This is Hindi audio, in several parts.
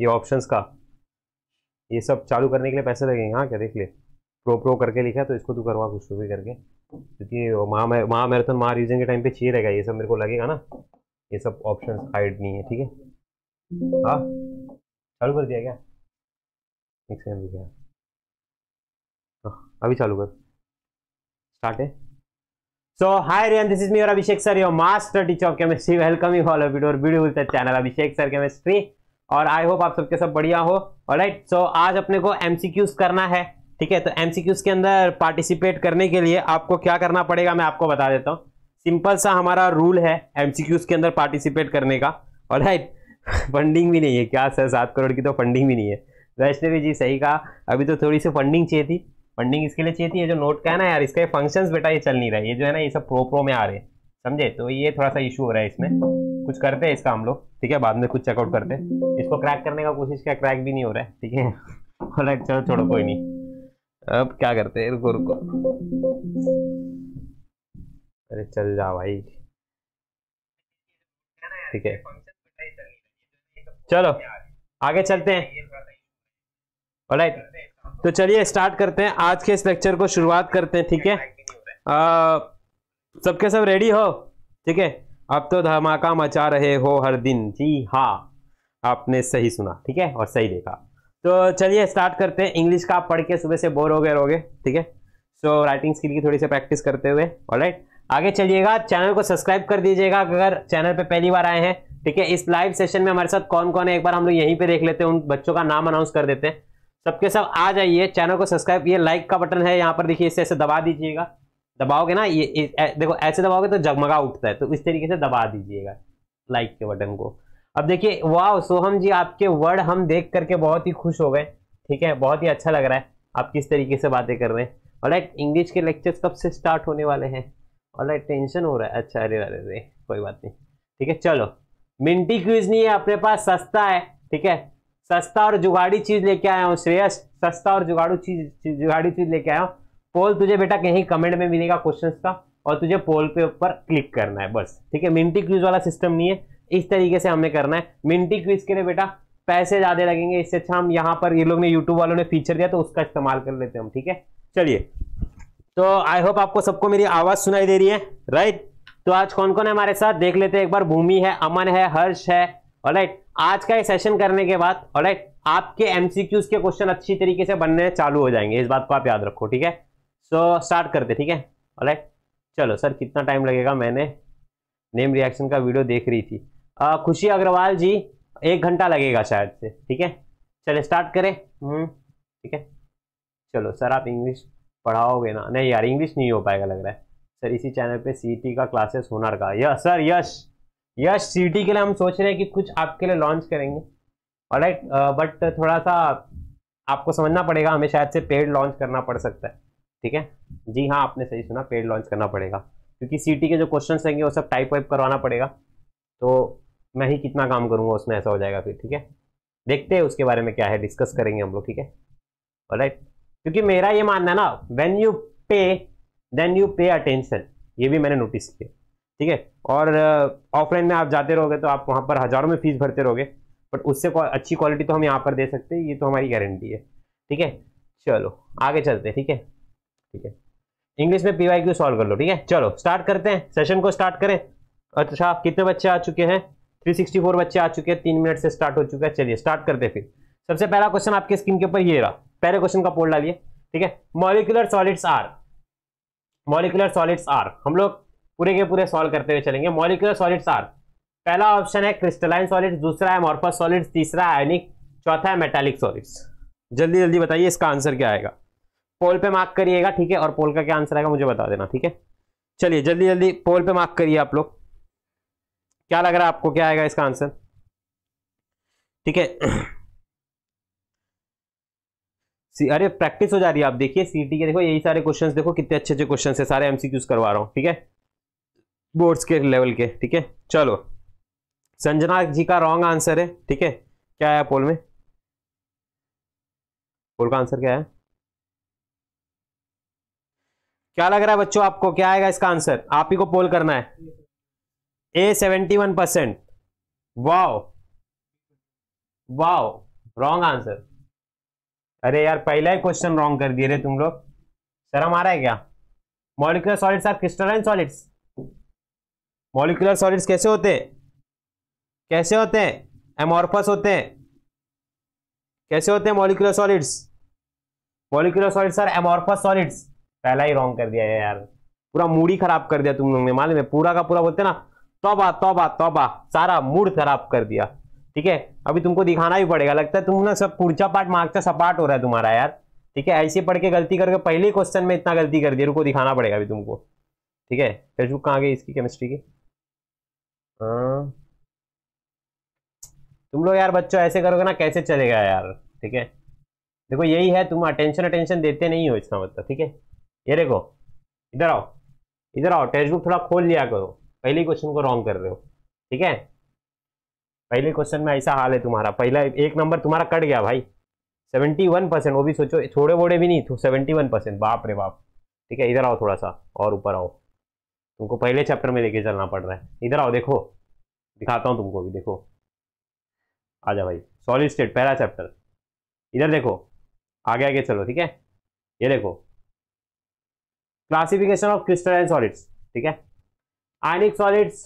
ये ऑप्शंस का ये सब चालू करने के लिए पैसे लगेंगे हाँ क्या देख ले प्रो प्रो करके लिखा है तो इसको तू करवा कुछ भी करके क्योंकि महा महा मैराथन महा रीजन के टाइम पे चाहिए रहेगा ये सब मेरे को लगेगा ना ये सब ऑप्शन हाइड नहीं है ठीक है हाँ चालू कर दिया क्या एक सेकेंड रुक गया हाँ अभी चालू कर स्टार्ट है So hi everyone, this is me your Abhishek sir, your master teacher of chemistry. Welcome you all of you video our beautiful channel Abhishek sir Chemistry. और आई होप आप सबके सब बढ़िया हो और राइट सो आज अपने को एमसीक्यूज करना है ठीक है तो एमसीक्यूज के अंदर पार्टिसिपेट करने के लिए आपको क्या करना पड़ेगा मैं आपको बता देता हूँ सिंपल सा हमारा रूल है एमसीक्यूज के अंदर पार्टिसिपेट करने का और राइट फंडिंग भी नहीं है क्या सर सात करोड़ की तो फंडिंग भी नहीं है वैष्णवी जी सही कहा अभी तो थोड़ी सी फंडिंग चाहिए थी फंडिंग इसके लिए चाहिए थी ये जो नोट का है ना यार इसका फंक्शंस बेटा ये चल नहीं रहा है ये जो है ना ये सब प्रो प्रो में आ रहे हैं समझे तो ये थोड़ा सा इशू हो रहा है इसमें कुछ करते हैं इसका हम लोग ठीक है बाद में कुछ चेकआउट करते हैं इसको क्रैक करने का कोशिश किया क्रैक भी नहीं हो रहा है ठीक है राइट चलो छोड़ो कोई नहीं अब क्या करते हैं रुको रुको अरे चल जा भाई ठीक है चलो आगे चलते हैं राइट तो चलिए स्टार्ट करते हैं आज के इस लेक्चर को शुरुआत करते हैं ठीक है सबके सब रेडी हो ठीक है अब तो धमाका मचा रहे हो हर दिन जी हाँ आपने सही सुना ठीक है और सही देखा तो चलिए स्टार्ट करते हैं इंग्लिश का आप पढ़ के सुबह से बोर हो गए रहोगे ठीक है सो राइटिंग स्किल की थोड़ी सी प्रैक्टिस करते हुए और राइट आगे चलिएगा चैनल को सब्सक्राइब कर दीजिएगा अगर चैनल पे पहली बार आए हैं ठीक है इस लाइव सेशन में हमारे साथ कौन कौन है एक बार हम लोग यहीं पे देख लेते हैं उन बच्चों का नाम अनाउंस कर देते हैं सबके सब आ जाइए चैनल को सब्सक्राइब ये लाइक का बटन है यहाँ पर देखिए इससे ऐसे दबा दीजिएगा दबाओगे ना ये, ए, देखो ऐसे दबाओगे तो जगमगा उठता है तो इस तरीके से दबा दीजिएगा लाइक के बटन को अब देखिए वाह सोहम जी आपके वर्ड हम देख करके बहुत ही खुश हो गए ठीक है बहुत ही अच्छा लग रहा है आप किस तरीके से बातें कर रहे हैं और इंग्लिश के लेक्चर्स कब से स्टार्ट होने वाले हैं और टेंशन हो रहा है अच्छा अरे अरे अरे कोई बात नहीं ठीक है चलो मिंटी क्यूज नहीं है अपने पास सस्ता है ठीक है सस्ता और जुगाड़ी चीज लेके आया हूँ श्रेयस सस्ता और जुगाड़ू चीज जुगाड़ी चीज लेके आया हूँ पोल तुझे बेटा कहीं कमेंट में मिलेगा क्वेश्चन का और तुझे पोल पे ऊपर क्लिक करना है बस ठीक है मिनटी क्यूज वाला सिस्टम नहीं है इस तरीके से हमें करना है मिनटी क्विज के लिए बेटा पैसे ज़्यादा लगेंगे इससे अच्छा हम यहाँ पर ये लोग ने यूट्यूब वालों ने फीचर दिया तो उसका इस्तेमाल कर लेते हैं हम ठीक है चलिए तो आई होप आपको सबको मेरी आवाज़ सुनाई दे रही है राइट तो आज कौन कौन है हमारे साथ देख लेते हैं एक बार भूमि है अमन है हर्ष है ऑलराइट आज का ये सेशन करने के बाद ऑलराइट आपके एमसीक्यूज के क्वेश्चन अच्छी तरीके से बनने चालू हो जाएंगे इस बात को आप याद रखो ठीक है सो स्टार्ट करते ठीक है राइट चलो सर कितना टाइम लगेगा मैंने नेम रिएक्शन का वीडियो देख रही थी आ, खुशी अग्रवाल जी एक घंटा लगेगा शायद से ठीक है चले स्टार्ट करें हम्म, ठीक है चलो सर आप इंग्लिश पढ़ाओगे ना नहीं यार इंग्लिश नहीं हो पाएगा लग रहा है सर इसी चैनल पे सीटी का क्लासेस होना रखा यस सर यश यश सीटी के लिए हम सोच रहे हैं कि कुछ आपके लिए लॉन्च करेंगे और बट थोड़ा सा आपको समझना पड़ेगा हमें शायद से पेड लॉन्च करना पड़ सकता है ठीक है जी हाँ आपने सही सुना पेड लॉन्च करना पड़ेगा क्योंकि सीटी के जो क्वेश्चन होंगे वो सब टाइप वाइप करवाना पड़ेगा तो मैं ही कितना काम करूँगा उसमें ऐसा हो जाएगा फिर ठीक है देखते हैं उसके बारे में क्या है डिस्कस करेंगे हम लोग ठीक है राइट क्योंकि मेरा ये मानना है ना when you pay then you pay attention ये भी मैंने नोटिस किया ठीक है और ऑफलाइन uh, में आप जाते रहोगे तो आप वहाँ पर हज़ारों में फीस भरते रहोगे बट उससे अच्छी क्वालिटी तो हम यहाँ पर दे सकते हैं ये तो हमारी गारंटी है ठीक है चलो आगे चलते हैं ठीक है ठीक है इंग्लिश में पीवाई क्यू सॉल्व कर लो ठीक है चलो स्टार्ट करते हैं सेशन को स्टार्ट करें अच्छा कितने बच्चे आ चुके हैं 364 बच्चे आ चुके हैं तीन मिनट से स्टार्ट हो चुका है चलिए स्टार्ट करते फिर सबसे पहला क्वेश्चन आपके स्क्रीन के ऊपर ये रहा पहले क्वेश्चन का पोल डालिए ठीक है molecular solids are molecular solids are हम लोग पूरे के पूरे सॉल्व करते हुए चलेंगे मॉलिकुलर सॉलिड्स आर पहला ऑप्शन है क्रिस्टलाइन सॉलिड्स दूसरा है मॉर्फस सॉलिड्स तीसरा है आयनिक चौथा है मेटालिक सॉलिड्स जल्दी जल्दी बताइए इसका आंसर क्या आएगा पोल पे मार्क करिएगा ठीक है और पोल का क्या आंसर आएगा मुझे बता देना ठीक है चलिए जल्दी जल्दी पोल पे मार्क करिए आप लोग क्या लग रहा है आपको क्या आएगा इसका आंसर ठीक है अरे प्रैक्टिस हो जा रही है आप देखिए सीटी के देखो यही सारे क्वेश्चंस देखो कितने अच्छे अच्छे क्वेश्चंस है सारे एमसीक्यूज करवा रहा हूँ ठीक है बोर्ड्स के लेवल के ठीक है चलो संजना जी का रॉन्ग आंसर है ठीक है क्या आया पोल में पोल का आंसर क्या है क्या लग रहा है बच्चों आपको क्या आएगा इसका आंसर आप ही को पोल करना है A seventy one percent wow wow wrong answer अरे यार पहला ही क्वेश्चन रॉन्ग कर दिए रे तुम लोग शर्म आ रहा है क्या molecular solids are crystalline solids molecular solids कैसे होते हैं कैसे होते हैं एमोरफस होते हैं कैसे होते हैं molecular solids molecular solids are amorphous solids पहला ही रॉन्ग कर दिया है यार पूरा मूड ही खराब कर दिया तुम लोग ने मालूम है पूरा का पूरा बोलते ना तोबा तोबा तोबा सारा मूड खराब कर दिया ठीक है अभी तुमको दिखाना भी पड़ेगा लगता है तुम ना सब पुर्चा पार्ट मार्क्स सपाट हो रहा है तुम्हारा यार ठीक है ऐसे पढ़ के गलती करके पहले क्वेश्चन में इतना गलती कर दिया रुको दिखाना पड़ेगा अभी तुमको ठीक है फेसबुक कहाँ गई इसकी केमिस्ट्री की हाँ। तुम लोग यार बच्चों ऐसे करोगे ना कैसे चलेगा यार ठीक है देखो यही है तुम अटेंशन अटेंशन देते नहीं हो इसका मतलब ठीक है ये देखो इधर आओ इधर आओ टेक्स्ट बुक थोड़ा खोल लिया करो पहले क्वेश्चन को रॉन्ग कर रहे हो ठीक है पहले क्वेश्चन में ऐसा हाल है तुम्हारा पहला एक नंबर तुम्हारा कट गया भाई सेवेंटी वन परसेंट वो भी सोचो थोड़े बोड़े भी नहीं सेवेंटी वन परसेंट बाप रे बाप ठीक है इधर आओ थोड़ा सा और ऊपर आओ तुमको पहले चैप्टर में लेके चलना पड़ रहा है इधर आओ देखो दिखाता हूँ तुमको भी देखो आ जाओ भाई सॉलिड स्टेट पहला चैप्टर इधर देखो आगे आगे चलो ठीक है ये देखो क्लासिफिकेशन ऑफ क्रिस्टलाइन सॉलिड्स ठीक है आयनिक सॉलिड्स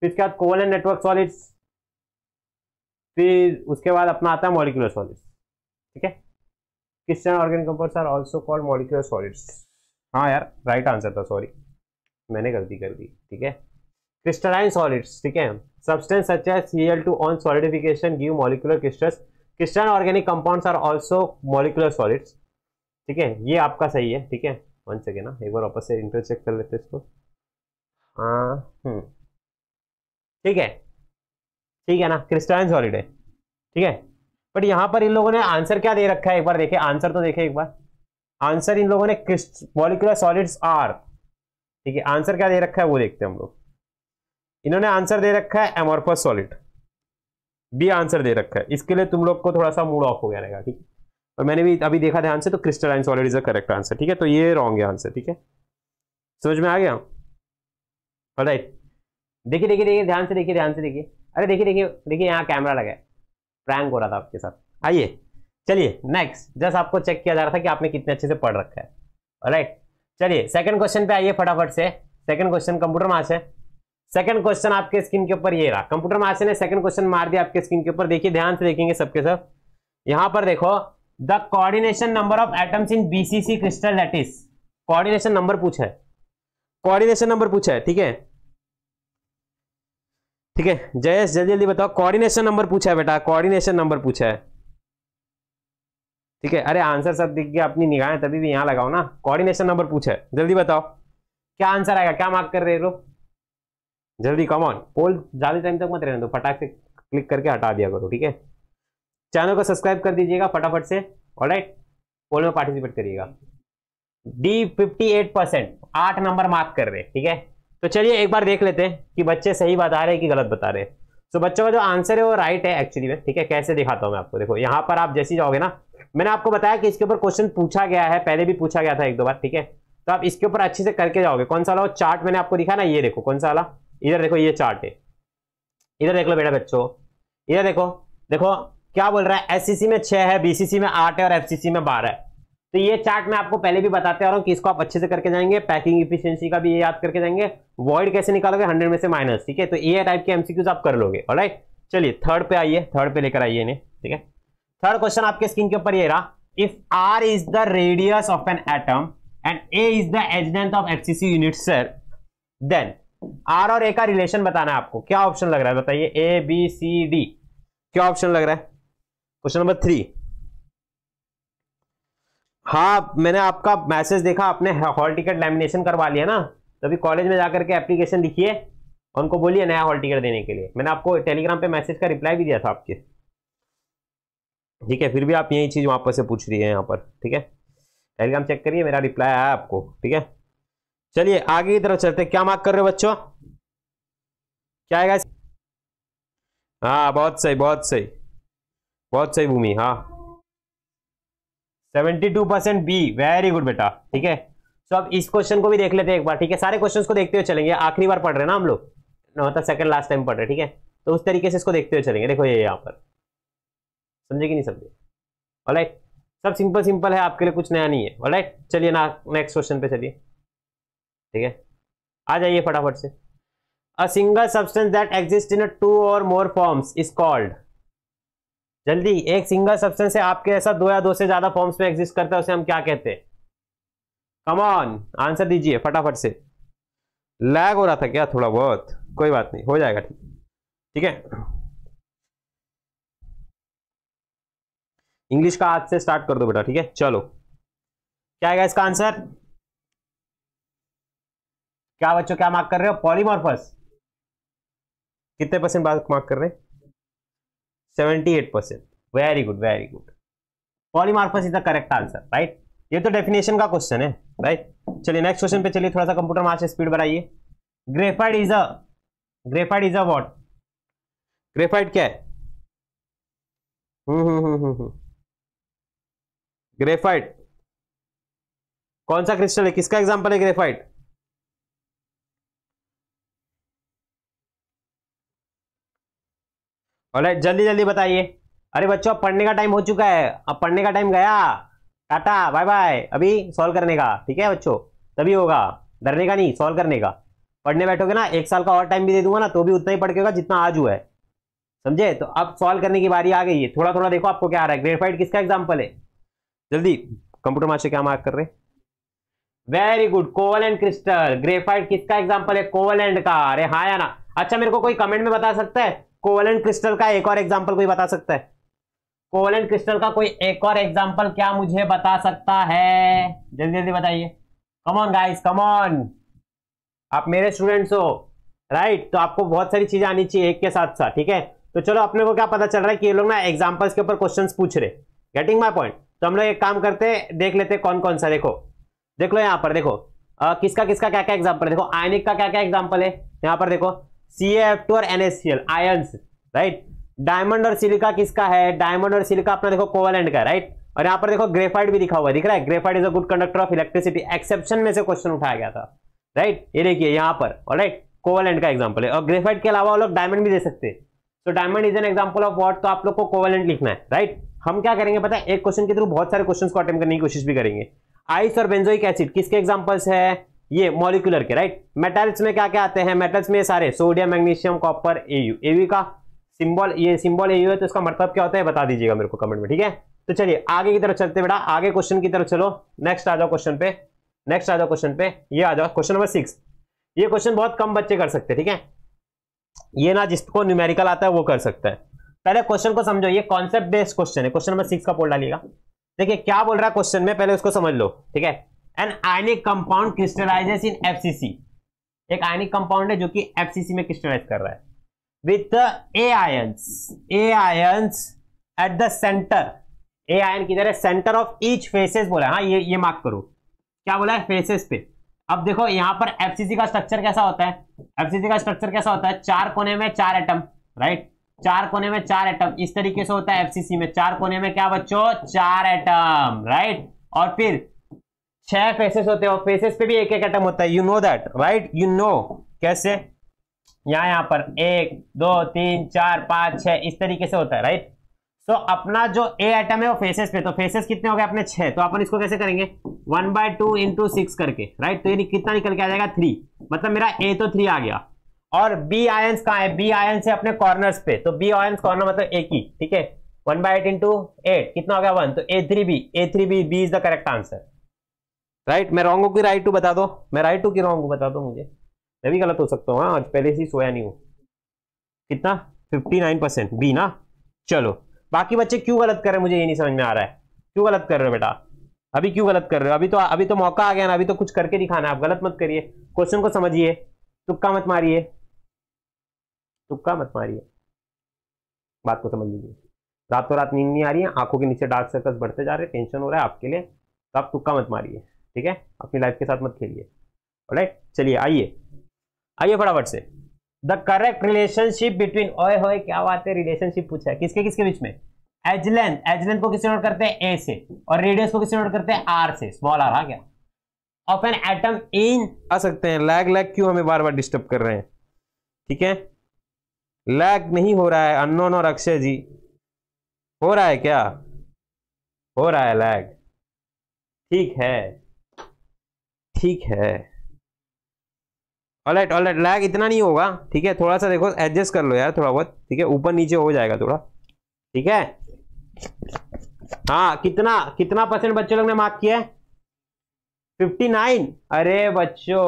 फिर उसके बाद कोवलन नेटवर्क सॉलिड्स फिर उसके बाद अपना आता है मॉलिकुलर सॉलिड्स ठीक है crystal organic compounds are also called molecular solids हाँ यार राइट आंसर था सॉरी मैंने गलती कर दी ठीक है क्रिस्टलाइन सॉलिड्स ठीक है substance C L two on solidification give molecular crystals Crystalline organic compounds are also molecular solids ठीक है ये आपका सही है ठीक है वन सेकेंड ना एक बार वापस से इंटर चेक कर लेते इसको हाँ हम्म। ठीक है ठीक है ना क्रिस्टाइन हॉलीडे ठीक है बट यहाँ पर इन लोगों ने आंसर क्या दे रखा है एक बार देखे आंसर तो देखे एक बार आंसर इन लोगों ने क्रिस्ट मॉलिकुलर सॉलिड्स आर ठीक है आंसर क्या दे रखा है वो देखते हैं हम लोग इन्होंने आंसर दे रखा है एमोरफस सॉलिड बी आंसर दे रखा है इसके लिए तुम लोग को थोड़ा सा मूड ऑफ हो गया रहेगा ठीक है और मैंने भी अभी देखा ध्यान से तो crystalline solid is a correct answer ठीक है तो ये रॉन्ग है आंसर ठीक है समझ में आ गया राइट देखिए देखिए देखिए ध्यान से देखिए ध्यान से देखिए अरे देखिए देखिए देखिए यहाँ कैमरा लगा है प्रैंक हो रहा था आपके साथ आइए चलिए नेक्स्ट जस्ट आपको चेक किया जा रहा था कि आपने कितने अच्छे से पढ़ रखा है राइट चलिए सेकंड क्वेश्चन पे आइए फटाफट से सेकंड क्वेश्चन कंप्यूटर मार्च है सेकंड क्वेश्चन आपके स्क्रीन के ऊपर ये रहा कंप्यूटर मार्च ने सेकंड क्वेश्चन मार दिया आपके स्क्रीन के ऊपर देखिए ध्यान से देखेंगे सबके सब यहाँ पर देखो the coordination number of atoms in BCC crystal that is coordination number पूछा है कोऑर्डिनेशन नंबर पूछा है ठीक है ठीक है जयेश जल्दी जल्दी बताओ कोऑर्डिनेशन नंबर पूछा है बेटा कोऑर्डिनेशन नंबर पूछा है ठीक है अरे आंसर सब दिख गया अपनी निगाहें तभी भी यहां लगाओ ना कोऑर्डिनेशन नंबर पूछा है जल्दी बताओ क्या आंसर आएगा क्या मार्क कर रहे लोग जल्दी कम ऑन पोल ज्यादा टाइम तक मत रहने दो फटाक से क्लिक करके हटा दिया करो ठीक है चैनल को सब्सक्राइब कर दीजिएगा फटाफट से और राइट पोल में पार्टिसिपेट करिएगा डी फिफ्टी एट परसेंट आठ नंबर मार्क कर रहे ठीक है तो चलिए एक बार देख लेते हैं कि बच्चे सही बता रहे हैं कि गलत बता रहे हैं तो बच्चों का जो आंसर है वो राइट है एक्चुअली में ठीक है कैसे दिखाता हूँ मैं आपको देखो यहाँ पर आप जैसे जाओगे ना मैंने आपको बताया कि इसके ऊपर क्वेश्चन पूछा गया है पहले भी पूछा गया था एक दो बार ठीक है तो आप इसके ऊपर अच्छे से करके जाओगे कौन सा वाला वो चार्ट मैंने आपको दिखा ना ये देखो कौन सा वाला इधर देखो ये चार्ट है इधर देख लो बेटा बच्चों इधर देखो देखो क्या बोल रहा है एससीसी में छह है बीसीसी में आठ है और एफसीसी में बारह है तो ये चार्ट मैं आपको पहले भी बताते आ रहा हूँ कि इसको आप अच्छे से करके जाएंगे पैकिंग इफिशियंसी का भी ये याद करके जाएंगे वॉइड कैसे निकालोगे हंड्रेड में से माइनस ठीक है तो ये टाइप के एमसीक्यूज आप कर लोगे और चलिए थर्ड पे आइए थर्ड पे लेकर आइए इन्हें ठीक है थर्ड क्वेश्चन आपके स्क्रीन के ऊपर ये रहा if R is the radius of an atom and A is the edge length of C unit sir then R और ए का रिलेशन बताना है आपको क्या ऑप्शन लग रहा है बताइए ए बी सी डी क्या ऑप्शन लग रहा है क्वेश्चन नंबर थ्री हाँ मैंने आपका मैसेज देखा आपने हॉल टिकट लैमिनेशन करवा लिया ना तो अभी कॉलेज में जाकर के एप्लीकेशन लिखिए और उनको बोलिए नया हॉल टिकट देने के लिए मैंने आपको टेलीग्राम पे मैसेज का रिप्लाई भी दिया था आपके ठीक है फिर भी आप यही चीज़ वापस से पूछ रही है यहाँ पर ठीक है टेलीग्राम चेक करिए मेरा रिप्लाई आया आपको ठीक है चलिए आगे की तरफ चलते क्या मार्क कर रहे हो बच्चों क्या आएगा हाँ बहुत सही बहुत सही बहुत सही भूमि हाँ seventy two percent B very good बेटा ठीक है सो अब इस क्वेश्चन को भी देख लेते हैं एक बार ठीक है सारे क्वेश्चन को देखते हुए चलेंगे आखिरी बार पढ़ रहे हैं ना हम लोग मतलब सेकंड लास्ट टाइम पढ़ रहे ठीक है तो उस तरीके से इसको देखते हुए चलेंगे देखो ये यहाँ पर समझे कि नहीं समझे ऑलराइट सब सिंपल सिंपल है आपके लिए कुछ नया नहीं है ऑलराइट चलिए ना नेक्स्ट क्वेश्चन पे चलिए ठीक है आ जाइए फटाफट से a single substance that exist in a two और मोर फॉर्म्स इज कॉल्ड जल्दी एक सिंगल सब्सटेंस से आपके ऐसा दो या दो से ज्यादा फॉर्म्स में एग्जिस्ट करता है उसे हम क्या कहते हैं कमॉन आंसर दीजिए फटाफट से लैग हो रहा था क्या थोड़ा बहुत कोई बात नहीं हो जाएगा ठीक ठीक है इंग्लिश का आज से स्टार्ट कर दो बेटा ठीक है चलो क्या आएगा इसका आंसर क्या बच्चों क्या मार्क कर रहे हो पॉलीमॉर्फस कितने परसेंट मार्क कर रहे हैं 78 percent very good very good polymorphous is the correct answer right ये तो डेफिनेशन का क्वेश्चन है राइट चलिए नेक्स्ट क्वेश्चन पे चलिए थोड़ा सा कंप्यूटर मार्च स्पीड बढ़ाइए graphite is a graphite is a what graphite क्या है ग्रेफाइड हम्म, हम्म, हम्म, कौन सा क्रिस्टल है किसका एग्जाम्पल है ग्रेफाइड और जल्दी जल्दी बताइए अरे बच्चों पढ़ने का टाइम हो चुका है अब पढ़ने का टाइम गया टाटा बाय बाय अभी सॉल्व करने का ठीक है बच्चों तभी होगा डरने का नहीं सॉल्व करने का पढ़ने बैठोगे ना एक साल का और टाइम भी दे दूंगा ना तो भी उतना ही पढ़ के होगा जितना आज हुआ है समझे तो अब सॉल्व करने की बारी आ गई है थोड़ा थोड़ा देखो आपको क्या आ रहा है ग्रेफाइड किसका एग्जाम्पल है जल्दी कंप्यूटर मास्टर क्या मार्क कर रहे very good and crystal graphite किसका एग्जाम्पल है एंड का अरे हाँ या ना अच्छा मेरे को कोई कमेंट में बता सकता है कोवलेंट क्रिस्टल का एक और एग्जाम्पल कोई बता सकता है कोवलेंट क्रिस्टल का कोई एक और एग्जाम्पल क्या मुझे बता सकता है जल्दी जल्दी बताइए कमॉन गाइस कमॉन आप मेरे स्टूडेंट्स हो राइट तो आपको बहुत सारी चीजें आनी चाहिए एक के साथ साथ ठीक है तो चलो अपने को क्या पता चल रहा है कि ये लोग ना एग्जाम्पल्स के ऊपर क्वेश्चन पूछ रहे गेटिंग माई पॉइंट तो हम लोग एक काम करते हैं देख लेते कौन कौन सा देखो देख लो यहाँ पर देखो आ, किसका किसका क्या क्या एग्जाम्पल देखो आयनिक का क्या क्या एग्जाम्पल है यहाँ पर देखो सी एफ टू और एनएससीएल आयंस राइट डायमंड और सिलिका किसका है डायमंड और सिलिका अपना देखो कोवलेंट का राइट और यहाँ पर देखो ग्रेफाइट भी दिखा हुआ दिख रहा है graphite is a good conductor of electricity exception में से क्वेश्चन उठाया गया था राइट ये देखिए यहाँ पर और राइट कोवलैंड का एग्जाम्पल है और ग्रेफाइट के अलावा लोग डायमंड भी दे सकते हैं तो diamond is an example of what तो आप लोग को कोवलेंट लिखना है राइट हम क्या करेंगे पता है एक क्वेश्चन के थ्रू बहुत सारे क्वेश्चन को अटेम्प्ट करने की कोशिश भी करेंगे आइस और बेंजोइक एसिड किसके एग्जाम्पल्स है ये मॉलिकुलर के राइट मेटल्स में क्या क्या आते हैं मेटल्स में सारे sodium magnesium copper A U A V का सिंबल ये सिंबल एयू है तो इसका मतलब क्या होता है बता दीजिएगा मेरे को कमेंट में ठीक है तो चलिए आगे की तरफ चलते बेटा आगे क्वेश्चन की तरफ चलो नेक्स्ट आ जाओ क्वेश्चन पे नेक्स्ट आ जाओ क्वेश्चन पे ये आ जाओ क्वेश्चन नंबर सिक्स ये क्वेश्चन बहुत कम बच्चे कर सकते ठीक है ये ना जिसको न्यूमेरिकल आता है वो कर सकता है पहले क्वेश्चन को समझो ये कॉन्सेप्ट बेस्ड क्वेश्चन है क्वेश्चन नंबर सिक्स का पोल डालिएगा देखिए क्या बोल रहा है क्वेश्चन में पहले उसको समझ लो ठीक है an ionic compound crystallises in FCC एक आयनिक कंपाउंड है जो कि एफसीसी में क्रिस्टलाइज कर रहा है with A ions A ions at the centre A ion किधर है सेंटर ऑफ ईच फेसेस बोला है हाँ ये ये मार्क करो क्या बोला है फेसेस पे अब देखो यहां पर एफसीसी का स्ट्रक्चर कैसा होता है एफसीसी का स्ट्रक्चर कैसा होता है चार कोने में चार एटम राइट चार कोने में चार एटम इस तरीके से होता है एफसीसी में चार कोने में क्या बच्चों चार एटम राइट और फिर छह फेसेस होते हैं और फेसेस पे भी एक एक एटम होता है you know that right you know कैसे यहाँ यहाँ पर एक दो तीन चार पाँच छः इस तरीके से होता है राइट सो so, अपना जो ए एटम है वो फेसेस पे तो फेसेस कितने हो गए अपने छः तो अपन इसको कैसे करेंगे one by two into six करके राइट तो ये कितना निकल के आ जाएगा थ्री मतलब मेरा ए तो थ्री आ गया और बी आयंस कहाँ है बी आयंस से अपने कॉर्नर्स पे तो बी आयंस कॉर्नर मतलब एक ही ठीक है one by eight into eight कितना हो गया वन तो A three B A three B B is the correct answer right right? मैं रॉन्ग हूँ कि राइट टू बता दो मैं राइट टू की रॉन्ग हूँ बता दो मुझे मैं भी गलत हो सकता हूँ हाँ आज पहले से सोया नहीं हूँ कितना फिफ्टी नाइन परसेंट बी ना चलो बाकी बच्चे क्यों गलत कर रहे हैं मुझे ये नहीं समझ में आ रहा है क्यों गलत कर रहे हो बेटा अभी क्यों गलत कर रहे हो अभी तो अभी तो मौका आ गया ना अभी तो कुछ करके दिखाना आप गलत मत करिए क्वेश्चन को समझिए तुक्का मत मारिए तुक्का मत मारिए बात को समझ लीजिए रातों रात नींद नहीं आ रही है आंखों के नीचे डार्क सर्कल्स बढ़ते जा रहे हैं टेंशन हो रहा है आपके लिए तो आप तुक्का मत मारिए ठीक है अपनी लाइफ के साथ मत खेलिए राइट चलिए आइए आइए फटाफट से द करेक्ट रिलेशनशिप बिटवीन ओए होए क्या बात है रिलेशनशिप पूछा है किसके किसके बीच में एजलेन एजलेन को किससे नोट करते हैं ए से और रेडियस को किससे नोट करते हैं आर से स्मॉल आर हाँ क्या ऑफ एन एटम इन आ सकते हैं लैग लैग क्यों हमें बार बार डिस्टर्ब कर रहे हैं ठीक है लैग नहीं हो रहा है अननोन और अक्षय जी हो रहा है क्या हो रहा है लैग ठीक है ठीक है all right all right lag इतना नहीं होगा ठीक है थोड़ा सा देखो एडजस्ट कर लो यार थोड़ा बहुत ठीक है ऊपर नीचे हो जाएगा थोड़ा ठीक है हाँ कितना कितना परसेंट बच्चों लोग ने मार्क किया फिफ्टी नाइन अरे बच्चों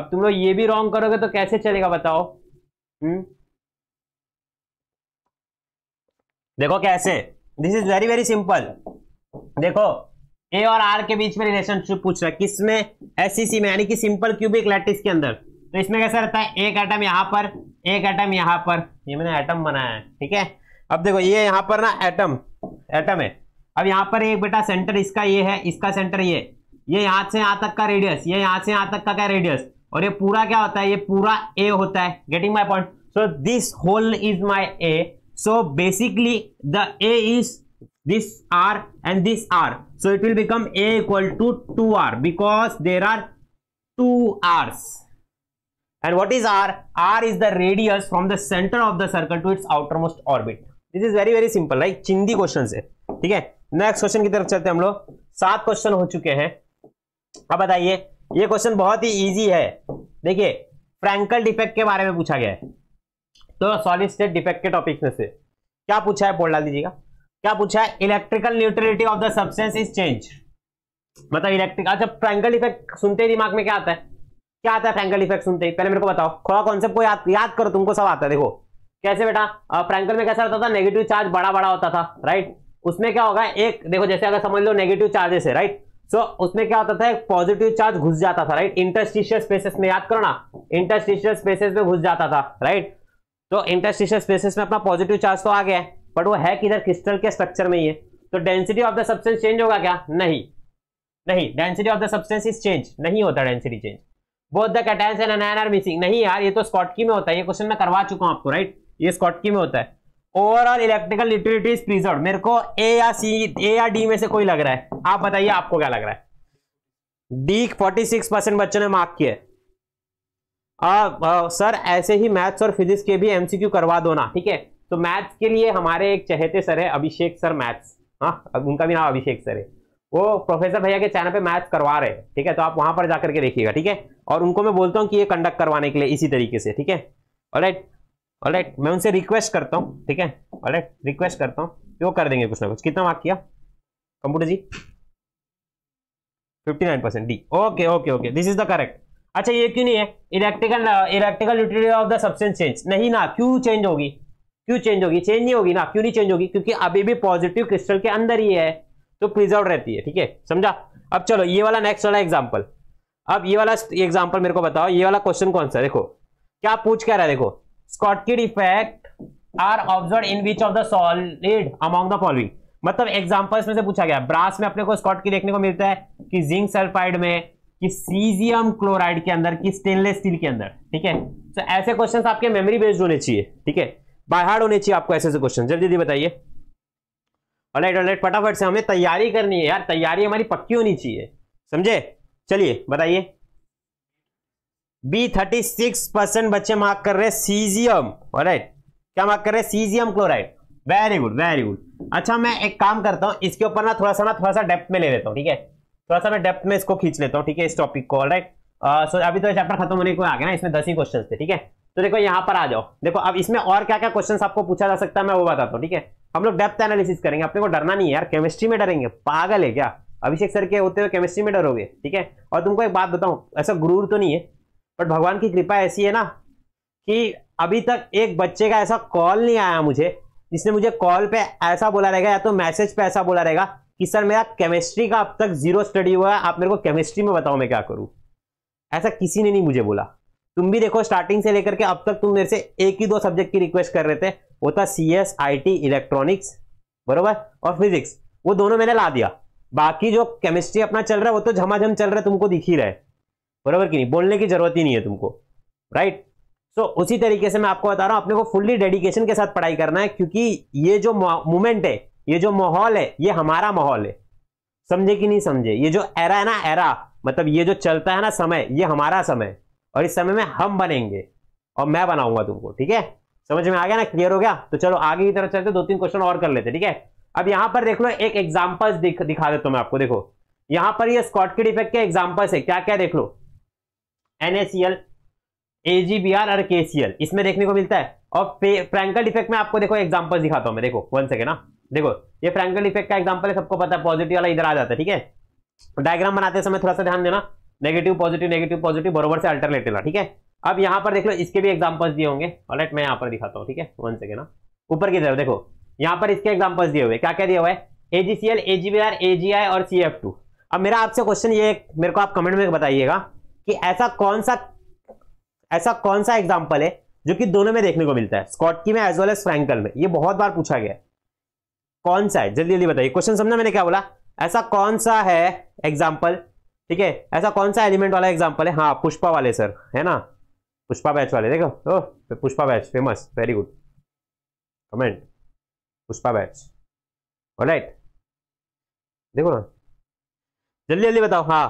अब तुम लोग ये भी रॉन्ग करोगे तो कैसे चलेगा बताओ हुँ? हम्म? देखो कैसे this is very very simple देखो ए और आर के बीच में रिलेशनशिप पूछ रहा है किसमें सी e में यानी कि सिंपल क्यूबिक लैटिस के अंदर तो इसमें कैसा रहता है एक एटम यहाँ पर एक एटम यहाँ पर ये मैंने एटम बनाया है ठीक है अब देखो ये यहाँ पर ना एटम एटम है अब यहाँ पर एक बेटा सेंटर इसका ये है इसका सेंटर ये ये यहाँ से यहाँ तक का रेडियस ये यहाँ से यहाँ तक का क्या रेडियस और ये पूरा क्या होता है ये पूरा ए होता है getting my point so this whole is my uh so basically the uh is this r and this r so it will become a equal to 2r because there are two r's and what is r r is the radius from the center of the circle to its outermost orbit this is very very simple like right chindi questions hai theek hai next question ki taraf chalte हैं हम लोग सात क्वेश्चन हो चुके हैं अब बताइए ये क्वेश्चन बहुत ही इजी है देखिए फ्रैंकल डिफेक्ट के बारे में पूछा गया है तो सॉलिड स्टेट डिफेक्ट के टॉपिक में से क्या पूछा है बोल डाल दीजिएगा क्या पूछा है electrical neutrality of the substance is change मतलब इलेक्ट्रिक अच्छा ट्रैंगल इफेक्ट सुनते ही दिमाग में क्या आता है क्या आता है ट्रैंगल इफेक्ट सुनते ही पहले मेरे को बताओ थोड़ा कॉन्सेप्ट को याद याद करो तुमको सब आता है देखो कैसे बेटा फ्रैंकल में कैसा रहता था नेगेटिव चार्ज बड़ा बड़ा होता था राइट उसमें क्या होगा एक देखो जैसे अगर समझ लो नेगेटिव चार्जेस है राइट सो so, उसमें क्या होता था एक पॉजिटिव चार्ज घुस जाता था राइट इंटरस्टिशियल स्पेसेस में याद करो ना इंटरस्टिशियल स्पेसेस में घुस जाता था राइट तो इंटरस्टिशियल स्पेसेस में अपना पॉजिटिव चार्ज तो आ गया है बट वो है किधर क्रिस्टल के स्ट्रक्चर में ही है तो density of the substance change होगा क्या नहीं नहीं density of the substance is change नहीं होता density change both the cations and anion are missing नहीं यार ये तो स्कॉटकी में होता है ये क्वेश्चन मैं करवा चुका हूं आपको राइट ये स्कॉटकी में होता है overall electrical utility is preserve मेरे को ए या सी ए या डी में से कोई लग रहा है आप बताइए आपको क्या लग रहा है डी फोर्टी सिक्स परसेंट बच्चों ने मार्क किए सर ऐसे ही मैथ्स और फिजिक्स के भी एमसीक्यू करवा दो ना ठीक है तो मैथ्स के लिए हमारे एक चहेते सर है अभिषेक सर मैथ्स हाँ उनका भी नाम अभिषेक सर है वो प्रोफेसर भैया के चैनल पे मैथ्स करवा रहे हैं ठीक है तो आप वहां पर जाकर के देखिएगा ठीक है और उनको मैं बोलता हूँ कि ये कंडक्ट करवाने के लिए इसी तरीके से ठीक है ऑलराइट ऑलराइट मैं उनसे रिक्वेस्ट करता हूँ ठीक है ऑलराइट रिक्वेस्ट करता हूँ कि वो कर देंगे कुछ ना कुछ कितना वाक किया कंप्यूटर जी fifty nine percent D okay okay okay this is the correct अच्छा ये क्यों नहीं है electrical electrical utility of the substance change नहीं ना क्यों चेंज होगी क्यों चेंज होगी चेंज नहीं होगी ना क्यों नहीं चेंज होगी क्योंकि अभी भी पॉजिटिव क्रिस्टल के अंदर ही है तो प्रिजर्व रहती है ठीक है समझा अब चलो ये वाला नेक्स्ट वाला एग्जाम्पल अब ये वाला एग्जाम्पल मेरे को बताओ ये वाला क्वेश्चन कौन सा देखो क्या पूछ क्या रहा है देखो Schottky effect are observe in which of the solid among the following मतलब एग्जाम्पल्स में से पूछा गया ब्रास में अपने को स्कॉट की देखने को मिलता है कि जिंक सल्फाइड में कि सीजियम क्लोराइड के अंदर कि स्टेनलेस स्टील के अंदर ठीक है तो ऐसे क्वेश्चंस आपके मेमोरी बेस्ड होने चाहिए ठीक है बाय हार्ड होने चाहिए आपको ऐसे ऐसे क्वेश्चन जल्दी जल्दी बताइए ऑलराइट ऑलराइट फटाफट से हमें तैयारी करनी है यार तैयारी हमारी पक्की होनी चाहिए समझे चलिए बताइए बी थर्टी सिक्स परसेंट बच्चे मार्क कर रहे हैं सीजियम ऑलराइट क्या मार्क कर रहे हैं caesium chloride very good very good अच्छा मैं एक काम करता हूँ इसके ऊपर ना थोड़ा सा ना थोड़ा सा डेप्थ में ले लेता हूँ ठीक है थोड़ा सा मैं डेप्थ में इसको खींच लेता हूँ ठीक है इस टॉपिक को राइट सो uh, so, अभी तो चैप्टर खत्म होने को आ गया ना इसमें दस ही क्वेश्चन थे ठीक है तो देखो यहाँ पर आ जाओ देखो अब इसमें और क्या क्या क्वेश्चन आपको पूछा जा सकता है मैं वो बताता हूँ ठीक है हम लोग डेप्थ एनालिसिस करेंगे अपने को डरना नहीं है यार केमिस्ट्री में डरेंगे पागल है क्या अभिषेक सर के होते हुए केमिस्ट्री में डरोगे ठीक है और तुमको एक बात बताऊँ ऐसा गुरूर तो नहीं है बट भगवान की कृपा ऐसी है ना कि अभी तक एक बच्चे का ऐसा कॉल नहीं आया मुझे जिसने मुझे कॉल पे ऐसा बोला रहेगा या तो मैसेज पे ऐसा बोला रहेगा कि सर मेरा केमिस्ट्री का अब तक जीरो स्टडी हुआ है आप मेरे को केमिस्ट्री में बताओ मैं क्या करूँ ऐसा किसी ने नहीं मुझे बोला तुम भी देखो स्टार्टिंग से लेकर के अब तक तुम मेरे से एक ही दो सब्जेक्ट की रिक्वेस्ट कर रहे थे वो था C S I T electronics बरोबर और फिजिक्स वो दोनों मैंने ला दिया बाकी जो केमिस्ट्री अपना चल रहा है वो तो झमाझम चल रहा है तुमको दिख ही रहा है बरोबर कि नहीं बोलने की जरूरत ही नहीं है तुमको राइट सो so, उसी तरीके से मैं आपको बता रहा हूँ अपने को फुल्ली डेडिकेशन के साथ पढ़ाई करना है क्योंकि ये जो मूवमेंट है ये जो माहौल है ये हमारा माहौल है समझे कि नहीं समझे ये जो एरा है ना एरा मतलब ये जो चलता है ना समय ये हमारा समय और इस समय में हम बनेंगे और मैं बनाऊंगा तुमको ठीक है समझ में आ गया ना क्लियर हो गया तो चलो आगे की तरफ चलते दो तीन क्वेश्चन और कर लेते ठीक है अब यहां पर देख लो एक एग्जाम्पल दिख, दिखा देता हूं मैं आपको देखो यहां पर ये स्कॉटकिड इफेक्ट के एग्जाम्पल्स है क्या क्या देख लो एनएसीएल एजीबीआर और केसीएल इसमें देखने को मिलता है और फ्रैंकल इफेक्ट में आपको देखो एग्जाम्पल दिखाता हूं मैं देखो वन सेकेंड ना देखो ये फ्रैंकल इफेक्ट का एग्जाम्पल है सबको पता है पॉजिटिव वाला इधर आ जाता है ठीक है डायग्राम तो बनाते समय थोड़ा सा ध्यान देना नेगेटिव पॉजिटिव नेगेटिव पॉजिटिव बरोबर से अल्टरनेट लेना ठीक है अब यहाँ पर देख लो इसके भी एग्जाम्पल्स दिए होंगे ऑलराइट मैं यहाँ पर दिखाता हूँ ठीक है वन सेकेंड ना ऊपर की तरफ देखो यहाँ पर इसके एग्जाम्पल्स दिए हुए क्या क्या दिया हुआ है एजीसीएल एजीबीआर एजीआई और सीएफ अब मेरा आपसे क्वेश्चन ये मेरे को आप कमेंट में बताइएगा कि ऐसा कौन सा ऐसा कौन सा एग्जाम्पल है जो कि दोनों में देखने को मिलता है स्कॉटकी में एज वेल एज फ्रेंकल में ये बहुत बार पूछा गया कौन सा है जल्दी जल्दी बताइए क्वेश्चन समझा मैंने क्या बोला ऐसा कौन सा है एग्जाम्पल ठीक है ऐसा कौन सा एलिमेंट वाला एग्जाम्पल है हाँ पुष्पा वाले सर है ना पुष्पा बैच वाले देखो ओ Pushpa batch famous very good comment Pushpa batch right देखो ना जल्दी जल्दी बताओ हाँ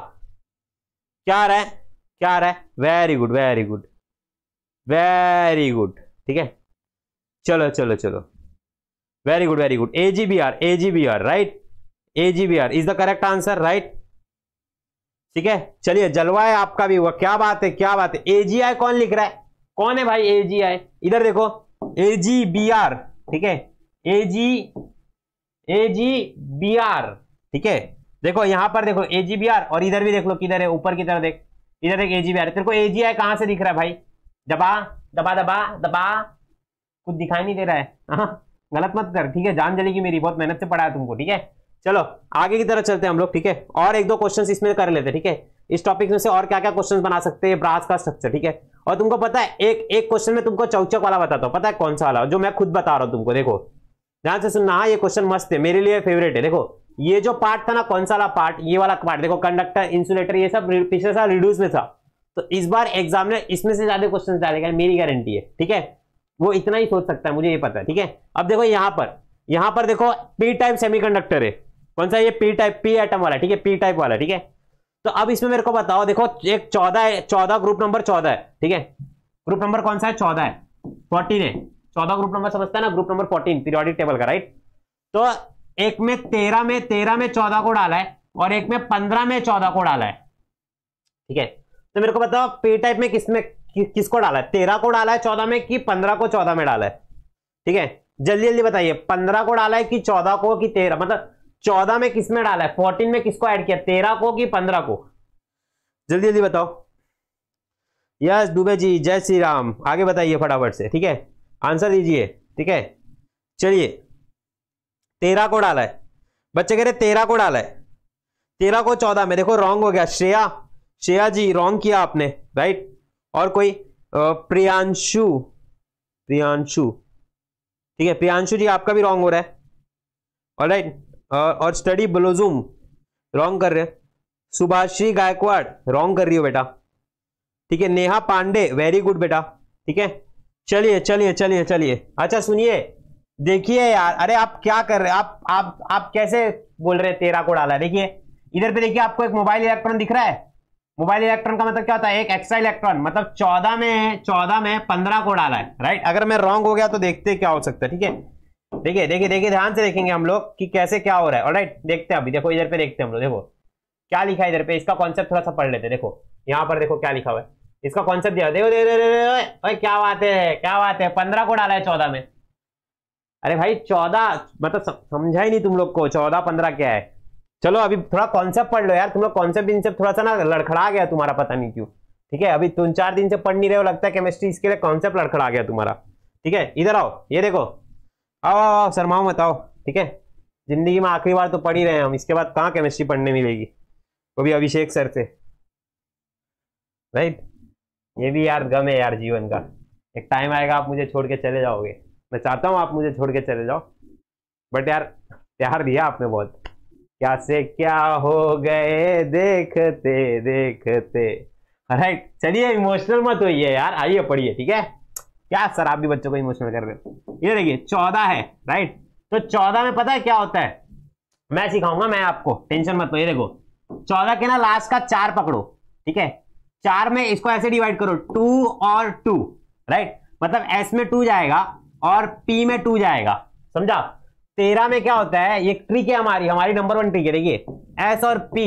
क्या आ रहा है क्या आ रहा है very good very good very good ठीक है चलो चलो चलो very good very good A G B R A G B R right AgBr is the correct answer right ठीक है चलिए जलवा है आपका भी हुआ क्या बात है क्या बात है एजीआई कौन लिख रहा है कौन है भाई एजीआई इधर देखो एजीबीआर ठीक है एजी एजीबीआर ठीक है देखो यहां पर देखो एजीबीआर और इधर भी देख लो किधर है ऊपर की तरफ देख इधर देख एजीबीआर तेरे को एजीआई कहां से दिख रहा है भाई दबा दबा दबा दबा कुछ दिखाई नहीं दे रहा है हाँ, गलत मत कर ठीक है जान जलेगी मेरी बहुत मेहनत से पढ़ा है तुमको ठीक है चलो आगे की तरफ चलते हैं हम लोग ठीक है और एक दो क्वेश्चन इसमें कर लेते ठीक है इस टॉपिक में से और क्या क्या क्वेश्चन बना सकते हैं ब्रास का स्ट्रक्चर ठीक है और तुमको पता है एक एक क्वेश्चन में तुमको चौचक वाला बताता हूँ पता है कौन सा वाला जो मैं खुद बता रहा हूँ तुमको देखो ध्यान से सुनना हाँ ये क्वेश्चन मस्त है मेरे लिए फेवरेट है देखो ये जो पार्ट था ना कौन सा वाला पार्ट ये वाला पार्ट देखो कंडक्टर इंसुलेटर ये सब पिछले साल रिड्यूस में था तो इस बार एग्जाम में इसमें से ज्यादा क्वेश्चन डालेगा मेरी गारंटी है ठीक है वो इतना ही सोच सकता है मुझे ये पता है ठीक है अब देखो यहाँ पर यहाँ पर देखो पी टाइप सेमी है कौन सा ये पी टाइप पी एटम वाला ठीक है पी टाइप वाला ठीक है तो अब इसमें मेरे को बताओ देखो एक चौदह चौदह ग्रुप नंबर चौदह है ठीक है ग्रुप नंबर कौन सा है चौदह है फोर्टीन है चौदह ग्रुप नंबर समझता है ना group number fourteen periodic table का राइट तो एक में तेरह में तेरह में चौदह को डाला है और एक में पंद्रह में चौदह को डाला है ठीक है तो मेरे को बताओ पी टाइप में किसमें कि, किसको डाला है तेरह को डाला है चौदह में कि पंद्रह को चौदह में डाला है ठीक है जल्दी जल्दी बताइए पंद्रह को डाला है कि चौदह को कि तेरह मतलब चौदह में में डाला है फोर्टीन में किसको ऐड किया तेरह को कि पंद्रह को जल्दी जल्दी बताओ यस दुबे जी जय श्री राम आगे बताइए फटाफट से ठीक है आंसर दीजिए ठीक है चलिए तेरह को डाला है बच्चे कह रहे तेरह को डाला है तेरह को चौदह में देखो रॉन्ग हो गया श्रेया श्रेया जी रॉन्ग किया आपने राइट और कोई प्रियांशु प्रियांशु ठीक है प्रियांशु जी आपका भी रॉन्ग हो रहा है ऑलराइट और स्टडी ब्लोजूम रॉन्ग कर रहे हैं सुभाषी गायकवाड़ रॉन्ग कर रही हो बेटा ठीक है नेहा पांडे वेरी गुड बेटा ठीक है चलिए चलिए चलिए चलिए अच्छा सुनिए देखिए यार अरे आप क्या कर रहे आप आप आप कैसे बोल रहे हैं तेरा को डाला देखिए इधर पे देखिए आपको एक मोबाइल इलेक्ट्रॉन दिख रहा है मोबाइल इलेक्ट्रॉन का मतलब क्या होता है एक एक्स्ट्रा इलेक्ट्रॉन मतलब चौदह में चौदह में पंद्रह को डाला है राइट अगर मैं रॉन्ग हो गया तो देखते क्या हो सकता है ठीक है देखिए देखिए देखिए ध्यान से देखेंगे हम लोग कि कैसे क्या हो रहा है ऑलराइट देखते हैं अभी देखो इधर पे देखते हैं हम लोग देखो क्या लिखा है इधर पे इसका कॉन्सेप्ट थोड़ा सा पढ़ लेते हैं देखो यहाँ पर देखो क्या लिखा हुआ है इसका कॉन्सेप्ट दिया देखो दे, दे, दे, क्या बात है क्या बात है पंद्रह को डाला है चौदह में अरे भाई चौदह मतलब समझा ही नहीं तुम लोग को चौदह पंद्रह क्या है चलो अभी थोड़ा कॉन्सेप्ट पढ़ लो यार तुम लोग कॉन्सेप्ट इनसेप्ट थोड़ा सा ना लड़खड़ा गया तुम्हारा पता नहीं क्यों ठीक है अभी तीन चार दिन से पढ़ नहीं रहे हो लगता है केमिस्ट्री इसके लिए कॉन्सेप्ट लड़खड़ा गया तुम्हारा ठीक है इधर आओ ये देखो आओ आओ आओ शर्माओ मत ठीक है जिंदगी में आखिरी बार तो पढ़ ही रहे हैं हम इसके बाद कहाँ केमिस्ट्री पढ़ने मिलेगी वो भी अभिषेक सर से राइट ये भी यार गम है यार जीवन का एक टाइम आएगा आप मुझे छोड़ के चले जाओगे मैं चाहता हूँ आप मुझे छोड़ के चले जाओ बट यार प्यार दिया आपने बहुत क्या से क्या हो गए देखते देखते राइट चलिए इमोशनल मत होइए यार आइए पढ़िए ठीक है क्या सर आप भी बच्चों को इमोशनल कर रहे हो ये देखिए चौदह है राइट तो चौदह में पता है क्या होता है मैं सिखाऊंगा मैं आपको टेंशन मत लो ये देखो चौदह के ना लास्ट का चार पकड़ो ठीक है चार में इसको ऐसे डिवाइड करो टू और टू राइट मतलब एस में टू जाएगा और पी में टू जाएगा समझा तेरह में क्या होता है ये ट्रिक है हमारी हमारी नंबर वन ट्रिक है देखिए एस और पी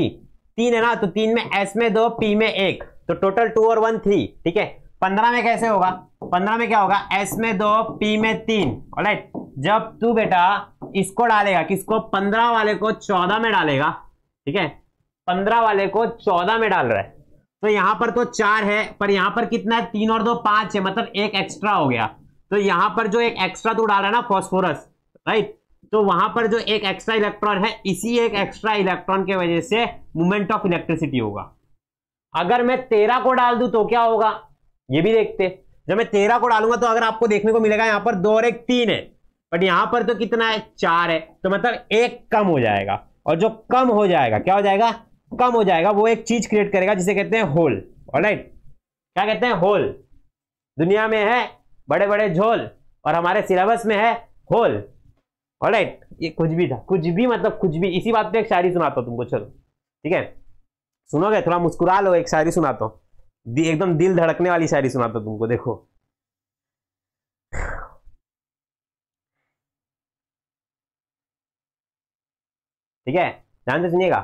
तीन है ना तो तीन में एस में दो पी में एक तो टोटल टू और वन थ्री ठीक है पंद्रह में कैसे होगा पंद्रह में क्या होगा एस में दो पी में तीन राइट जब तू बेटा इसको डालेगा किसको पंद्रह वाले को चौदह में डालेगा ठीक है पंद्रह वाले को चौदह में डाल रहा है तो यहां पर तो चार है पर यहां पर कितना है तीन और दो पांच है मतलब एक एक्स्ट्रा हो गया तो यहां पर जो एक एक्स्ट्रा तू डाल रहा है ना फॉस्फोरस राइट तो वहां पर जो एक एक्स्ट्रा इलेक्ट्रॉन है इसी एक एक्स्ट्रा इलेक्ट्रॉन के वजह से मूवमेंट ऑफ इलेक्ट्रिसिटी होगा अगर मैं तेरह को डाल दू तो क्या होगा ये भी देखते जब मैं तेरह को डालूंगा तो अगर आपको देखने को मिलेगा यहां पर दो और एक तीन है बट यहां पर तो कितना है चार है तो मतलब एक कम हो जाएगा और जो कम हो जाएगा क्या हो जाएगा कम हो जाएगा वो एक चीज क्रिएट करेगा जिसे कहते हैं होल राइट क्या कहते हैं होल दुनिया में है बड़े बड़े झोल और हमारे सिलेबस में है होल राइट ये कुछ भी था कुछ भी मतलब कुछ भी इसी बात पे एक शायरी सुनाता हूँ तुमको चलो ठीक है सुनोगे थोड़ा मुस्कुरा लो एक शायरी सुनाता हूँ एकदम दिल धड़कने वाली शायरी सुनाता तुमको देखो ठीक है ध्यान से सुनिएगा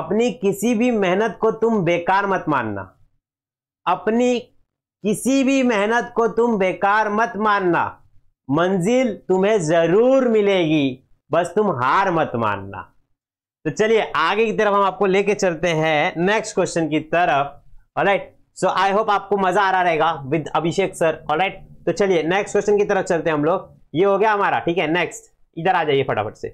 अपनी किसी भी मेहनत को तुम बेकार मत मानना अपनी किसी भी मेहनत को तुम बेकार मत मानना मंजिल तुम्हें जरूर मिलेगी बस तुम हार मत मानना तो चलिए आगे की तरफ हम आपको लेके चलते हैं नेक्स्ट क्वेश्चन की तरफ राइट सो आई होप आपको मजा आ रहा रहेगा with Abhishek sir all right तो चलिए नेक्स्ट क्वेश्चन की तरफ चलते हैं हम लोग ये हो गया हमारा ठीक है नेक्स्ट इधर आ जाइए फटाफट से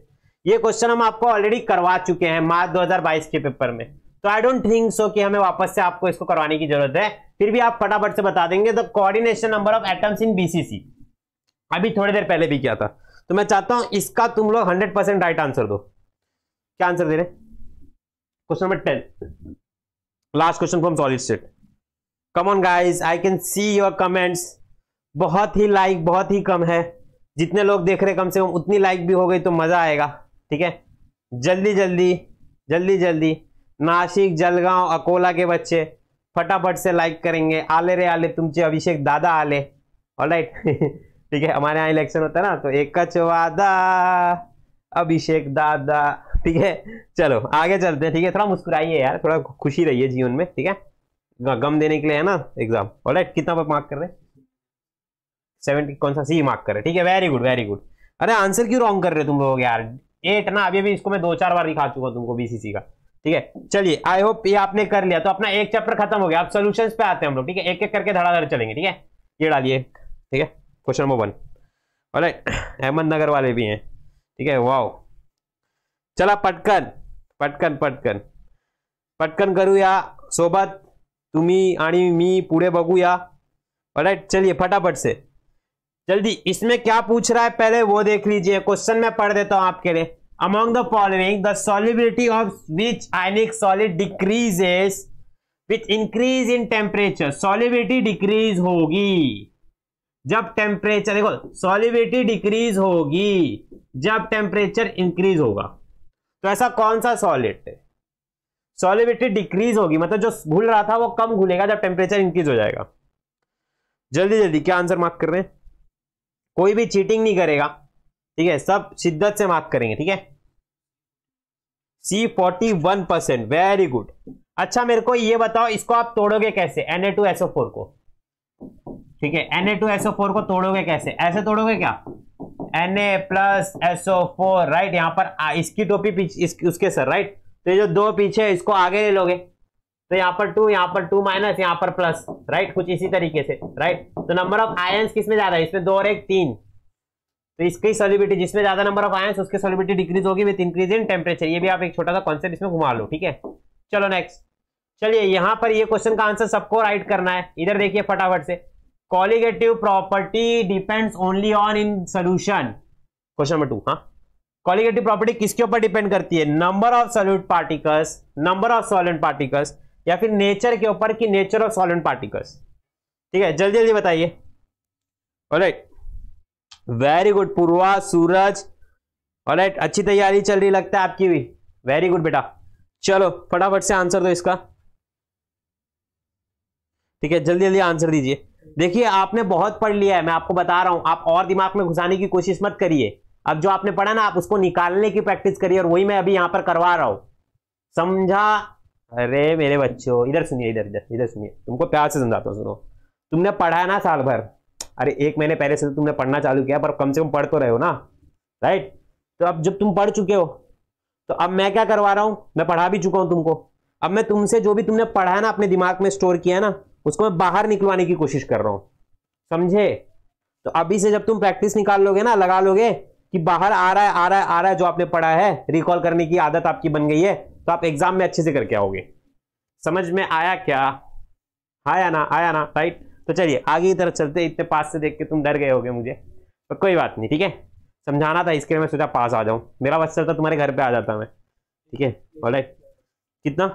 ये क्वेश्चन हम आपको ऑलरेडी करवा चुके हैं मार्च 2022 के पेपर में तो आई डोंट थिंक सो कि हमें वापस से आपको इसको करवाने की जरूरत है फिर भी आप फटाफट से बता देंगे the coordination number of atoms in BCC अभी थोड़ी देर पहले भी किया था तो मैं चाहता हूं इसका तुम लोग हंड्रेड परसेंट राइट आंसर दो क्या आंसर दे रहे question number ten last question from solid state come on I can see your comments बहुत ही लाइक बहुत ही कम है जितने लोग देख रहे कम से कम उतनी लाइक भी हो गई तो मज़ा आएगा ठीक है जल्दी जल्दी जल्दी जल्दी नासिक जलगांव अकोला के बच्चे फटाफट से लाइक करेंगे आले रे आले तुमचे अभिषेक दादा आले ऑल राइट ठीक है हमारे यहाँ इलेक्शन होता है ना तो एक कच अभिषेक दादा ठीक है चलो आगे चलते हैं ठीक है थोड़ा मुस्कुराइए यार थोड़ा खुशी रहिए जीवन में ठीक है गम देने के लिए है ना एग्जाम ऑलराइट कितना पर मार्क कर रहे सेवेंटी कौन सा सी मार्क कर रहे ठीक है वेरी गुड वेरी गुड अरे आंसर क्यों रॉन्ग कर रहे तुम लोग यार एट ना अभी अभी इसको मैं दो चार बार दिखा चुका हूँ तुमको बीसीसी का ठीक है चलिए आई होप ये आपने कर लिया तो अपना एक चैप्टर खत्म हो गया आप सोल्यूशन पे आते हैं हम लोग ठीक है एक एक करके धड़ाधड़ चलेंगे ठीक है ये डालिए ठीक है क्वेश्चन नंबर वन अरे अहमदनगर वाले भी हैं ठीक है वाओ चला पटकन पटकन पटकन पटकन करूँ या सोबत तुम्हें आणि मी बगू या राइट चलिए फटाफट से जल्दी इसमें क्या पूछ रहा है पहले वो देख लीजिए क्वेश्चन में पढ़ देता हूं आपके लिए among the the the of which which solid solid decreases with increase in temperature solubility decrease होगी जब टेम्परेचर देखो सॉलिबिलिटी डिक्रीज होगी जब टेम्परेचर इंक्रीज होगा तो ऐसा कौन सा सॉलिड है सॉलिबिलिटी डिक्रीज होगी मतलब जो घुल रहा था वो कम घुलेगा जब टेम्परेचर इंक्रीज हो जाएगा जल्दी जल्दी क्या आंसर मार्क कर रहे हैं कोई भी चीटिंग नहीं करेगा ठीक है सब शिद्दत से मार्क करेंगे ठीक है C forty one percent very good अच्छा मेरे को ये बताओ इसको आप तोड़ोगे कैसे एन टू एसओ फोर को ठीक है एन टू एसओ फोर को तोड़ोगे कैसे ऐसे तोड़ोगे क्या N A plus SO four right यहां पर आ, इसकी टोपी पीछे उसके सर राइट तो ये जो दो पीछे है इसको आगे ले लोगे तो यहाँ पर टू यहाँ पर टू माइनस यहाँ पर प्लस राइट कुछ इसी तरीके से राइट तो नंबर ऑफ आय किसमें ज्यादा है इसमें दो और एक तीन तो इसकी सोलिबिटी जिसमें ज्यादा नंबर ऑफ आयंस उसकी सोलिबिटी डिक्रीज होगी विथ इंक्रीज इन टेम्परेचर ये भी आप एक छोटा सा कॉन्सेप्ट इसमें घुमा लो ठीक है चलो नेक्स्ट चलिए यहाँ पर ये क्वेश्चन का आंसर सबको राइट करना है इधर देखिए फटाफट से colligative property depends only on in solution question number two हाँ कॉलिगेटिव प्रॉपर्टी किसके ऊपर डिपेंड करती है number of solute particles number of solute particles या फिर नेचर के ऊपर की नेचर ऑफ सॉल्यूट पार्टिकल्स ठीक है जल्दी जल्दी बताइए alright very good Purva Suraj alright अच्छी तैयारी चल रही लगता है आपकी भी वेरी गुड बेटा चलो फटाफट से आंसर दो इसका ठीक है जल्दी जल्दी आंसर दीजिए देखिए आपने बहुत पढ़ लिया है मैं आपको बता रहा हूं आप और दिमाग में घुसाने की कोशिश मत करिए अब जो आपने पढ़ा ना आप उसको निकालने की प्रैक्टिस करिए और वही मैं अभी यहां पर करवा रहा हूं समझा अरे मेरे बच्चों इधर सुनिए इधर इधर इधर सुनिए तुमको प्यार से समझाता हूँ सुनो तुमने पढ़ा है ना साल भर अरे एक महीने पहले से तो तुमने पढ़ना चालू किया पर कम से कम पढ़ तो रहे हो ना राइट तो अब जब तुम पढ़ चुके हो तो अब मैं क्या करवा रहा हूं मैं पढ़ा भी चुका हूं तुमको अब मैं तुमसे जो भी तुमने पढ़ा है ना अपने दिमाग में स्टोर किया है ना उसको मैं बाहर निकलवाने की कोशिश कर रहा हूं समझे तो अभी से जब तुम प्रैक्टिस निकाल लोगे ना लगा लोगे कि बाहर आ रहा है आ रहा है आ रहा है जो आपने पढ़ा है रिकॉल करने की आदत आपकी बन गई है तो आप एग्जाम में अच्छे से करके आओगे समझ में आया क्या आया ना आया ना राइट तो चलिए आगे की तरफ चलते इतने पास से देख के तुम डर गए होगे मुझे तो कोई बात नहीं ठीक है समझाना था इसके लिए मैं सोचा पास आ जाऊं मेरा बस चलता तो तुम्हारे घर पर आ जाता मैं ठीक है ऑल कितना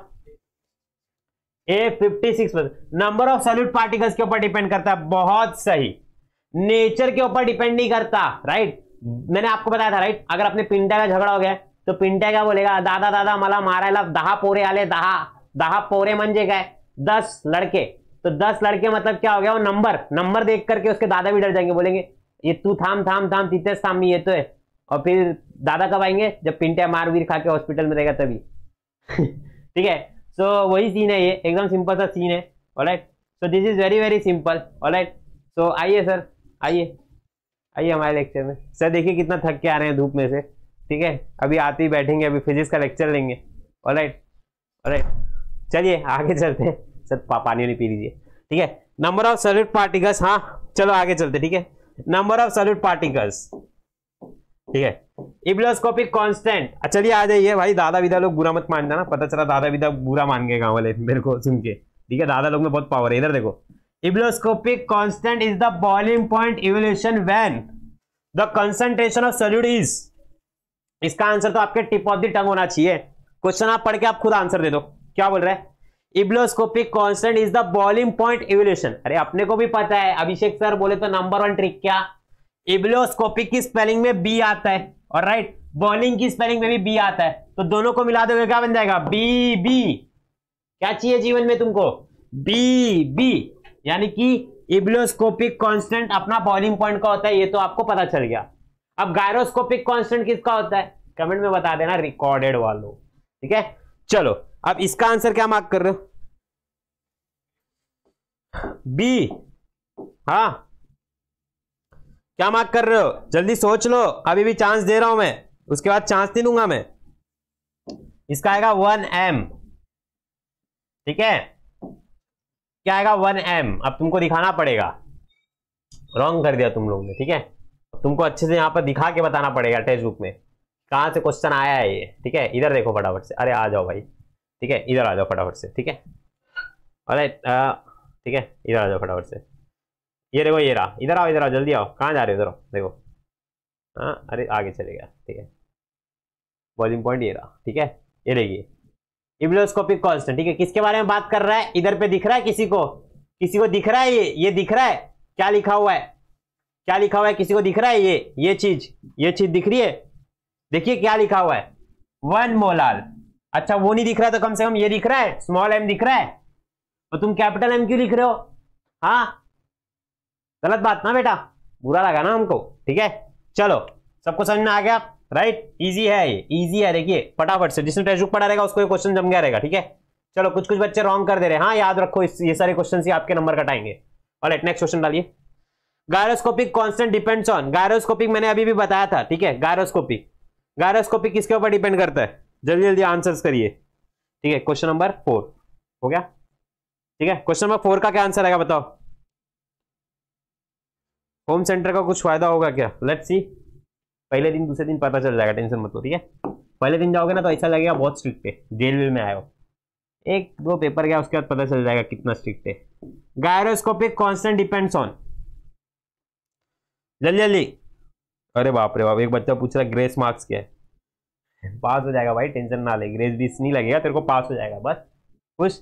A fifty six number of solute particles के ऊपर डिपेंड करता है बहुत सही नेचर के ऊपर डिपेंड नहीं करता राइट मैंने आपको बताया था राइट अगर अपने पिंटा का झगड़ा हो गया तो पिंटा क्या बोलेगा दादा दादा मला मारायला दहा पोरे आले दहा दहा पोरे म्हणजे गए दस लड़के तो दस लड़के मतलब क्या हो गया वो नंबर नंबर देख करके उसके दादा भी डर जाएंगे बोलेंगे ये तू थाम थाम थाम तीते थाम ये तो है और फिर दादा कब आएंगे जब पिंटे मार वीर खा के हॉस्पिटल में रहेगा तभी ठीक है सो so, वही सीन है ये एकदम सिंपल सा सीन है alright so this is very very simple alright so आइए सर आइए आइए हमारे लेक्चर में सर देखिए कितना थक के आ रहे हैं धूप में से ठीक है अभी आते ही बैठेंगे अभी फिजिक्स का लेक्चर लेंगे और राइट राइट चलिए आगे चलते हैं सर पा, पानी नहीं पी लीजिए ठीक है नंबर ऑफ सॉलिड पार्टिकल्स हाँ चलो आगे चलते ठीक है नंबर ऑफ सॉलिड पार्टिकल्स ठीक है इब्लोस्कोपिक अच्छा, कॉन्स्टेंट चलिए आ जाइए भाई दादा विदा लोग बुरा मत मान जाना पता चला दादा विदा बुरा मान गए गाँव वाले मेरे को सुन के ठीक है दादा लोग में बहुत पावर है इधर देखो Ebuloscopic constant is the boiling point evolution when the concentration of solute is इसका आंसर तो आपके टिप ऑफ द टंग होना चाहिए क्वेश्चन आप पढ़ के आप खुद आंसर दे दो क्या बोल रहे हैं ebullioscopic constant is the boiling point evolution अरे अपने को भी पता है अभिषेक सर बोले तो नंबर वन ट्रिक क्या इब्लोस्कोपिक की स्पेलिंग में बी आता है और राइट बॉलिंग की स्पेलिंग में भी बी आता है तो दोनों को मिला दोगे क्या बन जाएगा बी बी क्या चाहिए जीवन में तुमको बी बी यानी कि इब्लोस्कोपिक कांस्टेंट अपना बॉइलिंग पॉइंट का होता है ये तो आपको पता चल गया अब गायरोस्कोपिक कांस्टेंट किसका होता है कमेंट में बता देना रिकॉर्डेड वालों ठीक है चलो अब इसका आंसर क्या मार्क कर रहे हो बी हाँ क्या मार्क कर रहे हो जल्दी सोच लो अभी भी चांस दे रहा हूं मैं उसके बाद चांस नहीं दूंगा मैं इसका आएगा वन एम ठीक है क्या आएगा वन एम अब तुमको दिखाना पड़ेगा रॉन्ग कर दिया तुम लोग ने ठीक है तुमको अच्छे से यहाँ पर दिखा के बताना पड़ेगा टेक्स्ट बुक में कहाँ से क्वेश्चन आया है ये ठीक है इधर देखो फटाफट से अरे आ जाओ भाई ठीक है इधर आ जाओ फटाफट से ठीक है अरे ठीक है इधर आ जाओ फटाफट से ये देखो ये रहा इधर आओ इधर आओ जल्दी आओ कहाँ जा रहे हो इधर देखो हाँ अरे आगे चले गया ठीक है बॉलिंग पॉइंट ये रहा ठीक है ये देखिए इब्लोस्कोपिक कांस्टेंट ठीक है किसके बारे में बात कर रहा है इधर पे दिख रहा है किसी को किसी को दिख रहा है ये ये दिख रहा है क्या लिखा हुआ है क्या लिखा हुआ है किसी को दिख रहा है ये ये चीज ये चीज दिख रही है देखिए क्या लिखा हुआ है वन मोलाल अच्छा वो नहीं दिख रहा तो कम से कम ये दिख रहा है स्मॉल एम दिख रहा है और तो तुम कैपिटल एम क्यों लिख रहे हो हाँ गलत बात ना बेटा बुरा लगा ना हमको ठीक है चलो सबको समझ में आ गया राइट इजी है ये इजी है देखिए फटाफट से जिसने टेस्ट बुक पढ़ा रहेगा उसको ये क्वेश्चन जम गया रहेगा ठीक है चलो कुछ कुछ बच्चे रॉन्ग कर दे रहे हैं हाँ याद रखो इस ये सारे क्वेश्चन ही आपके नंबर कटाएंगे और एट नेक्स्ट क्वेश्चन डालिए gyroscopic constant depends on gyroscopic मैंने अभी भी बताया था ठीक है गायरोस्कोपिक गायरोस्कोपिक किसके ऊपर डिपेंड करता है जल्दी जल्दी आंसर करिए ठीक है क्वेश्चन नंबर फोर हो गया ठीक है क्वेश्चन नंबर फोर का क्या आंसर आएगा बताओ होम सेंटर का कुछ फायदा होगा क्या लेट्स सी पहले दिन दूसरे दिन पता चल जाएगा टेंशन मत हो ठीक है पहले दिन जाओगे ना तो ऐसा लगेगा बहुत स्ट्रिक्ट है जेल वेल में आयो एक दो पेपर गया उसके बाद पता चल जाएगा कितना स्ट्रिक्ट है गायरोस्कोपिक कॉन्स्टेंट डिपेंड्स ऑन जल्दी जल्दी अरे बाप रे बाप एक बच्चा पूछ रहा ग्रेस मार्क्स क्या है पास हो जाएगा भाई टेंशन ना ले ग्रेस बीस नहीं लगेगा तेरे को पास हो जाएगा बस खुश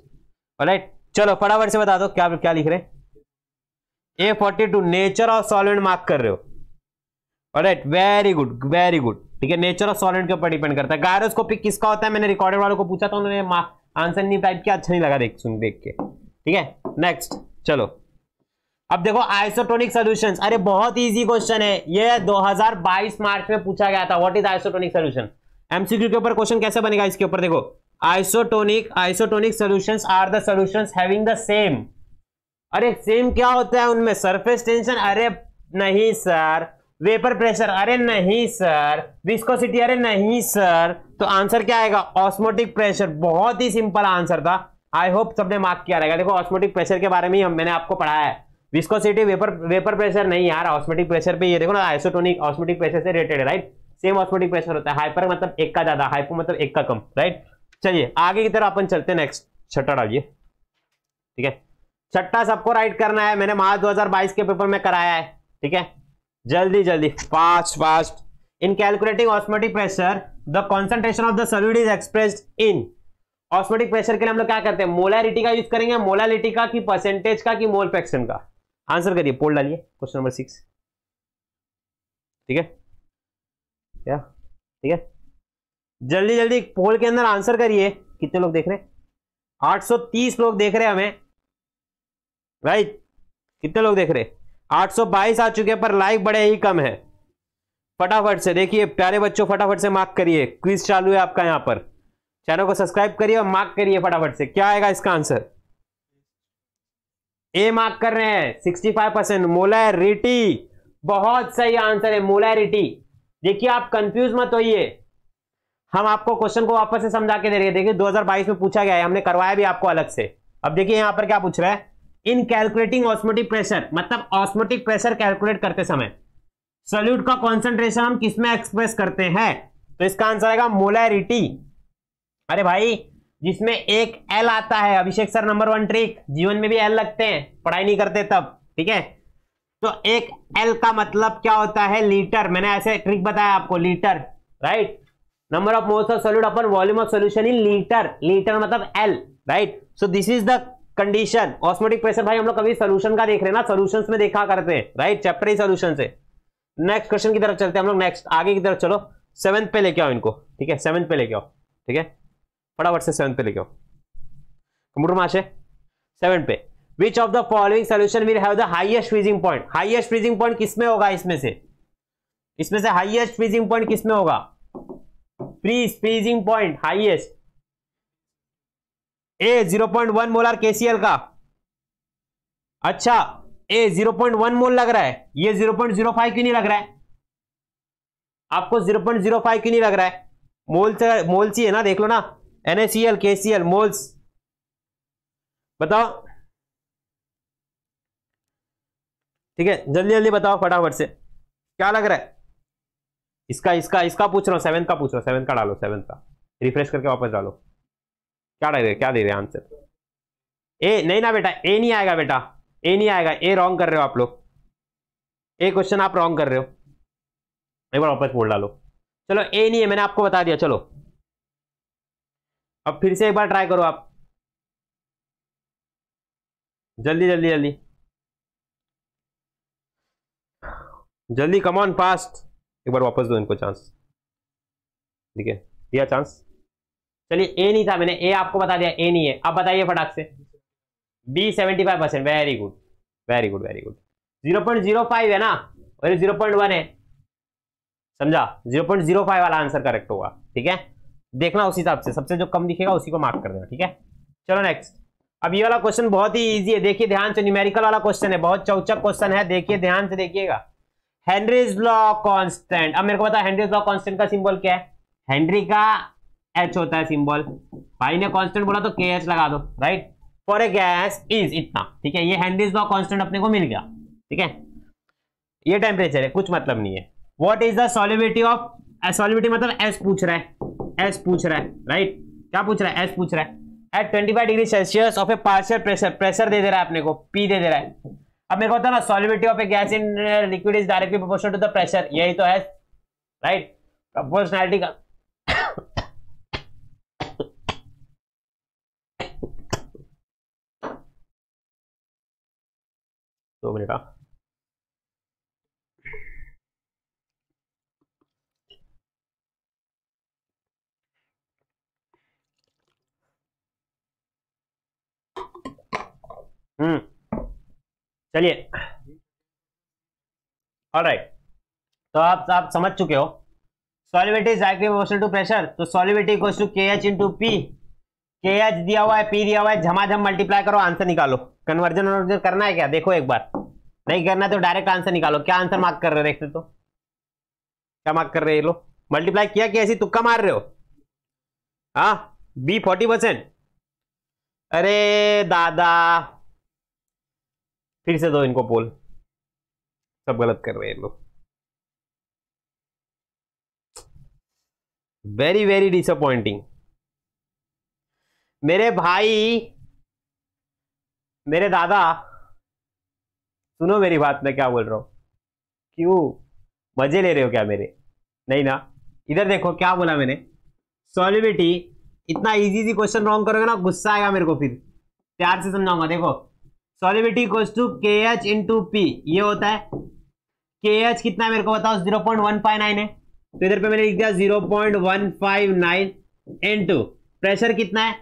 राइट चलो फटाफट से बता दो क्या क्या लिख रहे हैं A forty two nature of solvent mark कर रहे हो right very good very good ठीक है नेचर ऑफ सॉलिड के ऊपर डिपेंड करता है गायरोस्कोपिक किसका होता है मैंने रिकॉर्डेड वालों को पूछा था उन्होंने आंसर नहीं टाइप किया अच्छा नहीं लगा देख सुन देख के ठीक है नेक्स्ट चलो अब देखो आइसोटोनिक सोल्यूशन अरे बहुत इजी क्वेश्चन है ये 2022 मार्च में पूछा गया था what is isotonic solution MCQ के ऊपर क्वेश्चन कैसे बनेगा इसके ऊपर देखो isotonic isotonic solutions are the solutions having the same अरे सेम क्या होता है उनमें सरफेस टेंशन अरे नहीं सर वेपर प्रेशर अरे नहीं सर विस्कोसिटी अरे नहीं सर तो आंसर क्या आएगा ऑस्मोटिक प्रेशर बहुत ही सिंपल आंसर था आई होप सबने मार्क किया रहेगा देखो ऑस्मोटिक प्रेशर के बारे में ही मैंने आपको पढ़ाया है विस्कोसिटी वेपर वेपर प्रेशर नहीं यार ऑस्मेटिक प्रेशर पे ये देखो ना आइसोटोनिक ऑस्मेटिक प्रेशर से related right same osmotic pressure होता है हाइपर मतलब एक का ज्यादा हाइपो मतलब एक का कम राइट चलिए आगे की तरफ अपन चलते नेक्स्ट छठा डालिए ठीक है छठा सबको राइट करना है मैंने मार्च 2022 के पेपर में कराया है ठीक है जल्दी जल्दी fast fast in calculating osmotic pressure the concentration of the solute is express in osmotic pressure के लिए हम लोग क्या करते हैं मोलारिटी का यूज करेंगे मोलारिटी का की परसेंटेज का की मोल फ्रैक्शन का आंसर करिए पोल डालिए क्वेश्चन नंबर सिक्स ठीक है क्या ठीक है जल्दी जल्दी पोल के अंदर आंसर करिए कितने लोग देख रहे हैं 830 लोग देख रहे हैं हमें राइट कितने लोग देख रहे हैं 822 आ चुके हैं पर लाइक बड़े ही कम है फटाफट से देखिए प्यारे बच्चों फटाफट से मार्क करिए क्विज चालू है आपका यहां पर चैनल को सब्सक्राइब करिए और मार्क करिए फटाफट से क्या आएगा इसका आंसर ए मार्क कर रहे हैं 65 परसेंट मोलैरिटी बहुत सही आंसर है मोलैरिटी देखिए आप कंफ्यूज मत होइए हम आपको क्वेश्चन को वापस से समझा के दे रहे हैं देखिए 2022 में पूछा गया है हमने करवाया भी आपको अलग से अब देखिए यहां पर क्या पूछ रहा है इन कैलकुलेटिंग ऑस्मोटिक प्रेशर मतलब ऑस्मोटिक प्रेशर कैलकुलेट करते समय सोल्यूट का कॉन्सेंट्रेशन हम किसमें एक्सप्रेस करते हैं तो इसका आंसर आएगा मोलैरिटी अरे भाई जिसमें एक एल आता है Abhishek sir number one trick जीवन में भी एल लगते हैं पढ़ाई नहीं करते तब ठीक है तो एक एल का मतलब क्या होता है लीटर मैंने ऐसे ट्रिक बताया आपको litre right number of moles of solute अपन volume of solution in litre litre मतलब L right so this is the condition osmotic pressure भाई हम लोग कभी सोल्यूशन का देख रहे हैं ना सोल्यूशन में देखा करते हैं राइट चैप्टर ही सोल्यूशन से नेक्स्ट क्वेश्चन की तरफ चलते हैं हम लोग नेक्स्ट आगे की तरफ चलो सेवंथ पे लेके आओ इनको ठीक है सेवंथ पे लेके आओ ठीक है फटाफट से सेवंथ पे लेके आओ कंप्यूटर माशे सेवन पे which of the following solution will have the highest freezing point highest freezing point किसमें होगा इसमें से इसमें से हाइएस्ट फ्रीजिंग पॉइंट किसमें होगा freeze freezing point highest A 0.1 molar KCl का अच्छा ए 0.1 मोल लग रहा है ये 0.05 क्यों नहीं लग रहा है आपको 0.05 क्यों नहीं लग रहा है मोल मोल्स ही है ना देख लो ना एनएसीएल केसीएल मोल्स बताओ ठीक है जल्दी जल्दी बताओ फटाफट से क्या लग रहा है इसका इसका इसका पूछ रहा हूं सेवन का पूछ रहा हूं सेवन का डालो सेवन का रिफ्रेश करके वापस डालो क्या दे रहे क्या दे रहे आंसर ए नहीं ना बेटा ए नहीं आएगा बेटा ए नहीं आएगा ए रॉन्ग कर रहे हो आप लोग ए क्वेश्चन आप रॉन्ग कर रहे हो एक बार वापस बोल डालो चलो ए नहीं है मैंने आपको बता दिया चलो अब फिर से एक बार ट्राई करो आप जल्दी जल्दी जल्दी जल्दी कम ऑन फास्ट एक बार वापस दो इनको चांस ठीक है दिया चांस चलिए ए नहीं था मैंने ए आपको बता दिया ए नहीं है अब बताइए फटाक से B seventy five percent very good very good very good zero point zero five है ना और जीरो पॉइंट वन है समझा जीरो पॉइंट जीरो फाइव वाला आंसर करेक्ट होगा ठीक है देखना उसी हिसाब से सबसे जो कम दिखेगा उसी को मार्क कर देना ठीक है चलो नेक्स्ट अब ये वाला क्वेश्चन बहुत ही ईजी है देखिए ध्यान से न्यूमेरिकल वाला क्वेश्चन है बहुत चौचक क्वेश्चन है देखिए ध्यान से देखिएगा हेनरीज लॉ कॉन्स्टेंट अब मेरे को पता है हेनरीज लॉ कॉन्स्टेंट का सिंबल क्या है हेनरी का एच होता है सिंबल भाई ने कांस्टेंट बोला तो के एच लगा दो right for a gas is इतना ठीक है ये हैंडीज का कांस्टेंट अपने को मिल गया ठीक है ये टेम्परेचर है कुछ मतलब नहीं है what is the solubility of solubility मतलब एस पूछ रहा है एस पूछ रहा है राइट क्या पूछ रहा है एस पूछ रहा है at 25 degree Celsius of a partial pressure pressure दे दे रहा है अपने को पी दे दे रहा है अब मेरे को होता है ना solubility of a gas in liquid is directly proportional to the pressure यही तो है राइट प्रोपोर्शनैलिटी का दो मिनट हाँ हम्म चलिए राइट तो आप आप समझ चुके हो सॉलिविटी इज टू प्रेशर तो solubility equal to K H into P K H दिया हुआ है पी दिया हुआ है झमाझम मल्टीप्लाई करो आंसर निकालो कन्वर्जन वर्जन करना है क्या देखो एक बार नहीं करना है तो डायरेक्ट आंसर निकालो क्या आंसर मार्क कर रहे देखते तो क्या मार्क कर रहे ये लोग मल्टीप्लाई किया कि ऐसी तुक्का मार रहे हो हाँ बी फोर्टी परसेंट अरे दादा फिर से दो इनको पोल सब गलत कर रहे हैं लोग वेरी वेरी डिसअपॉइंटिंग मेरे भाई मेरे दादा सुनो मेरी बात मैं क्या बोल रहा हूं क्यों मजे ले रहे हो क्या मेरे नहीं ना इधर देखो क्या बोला मैंने सॉलिबिटी इतना इजी इजी क्वेश्चन रॉन्ग करोगे ना गुस्सा आएगा मेरे को फिर प्यार से समझाऊंगा देखो solubility equals to K H into P ये होता है के एच कितना है मेरे को बताओ zero point one five nine है तो इधर पे मैंने लिख दिया zero point one five nine to pressure कितना है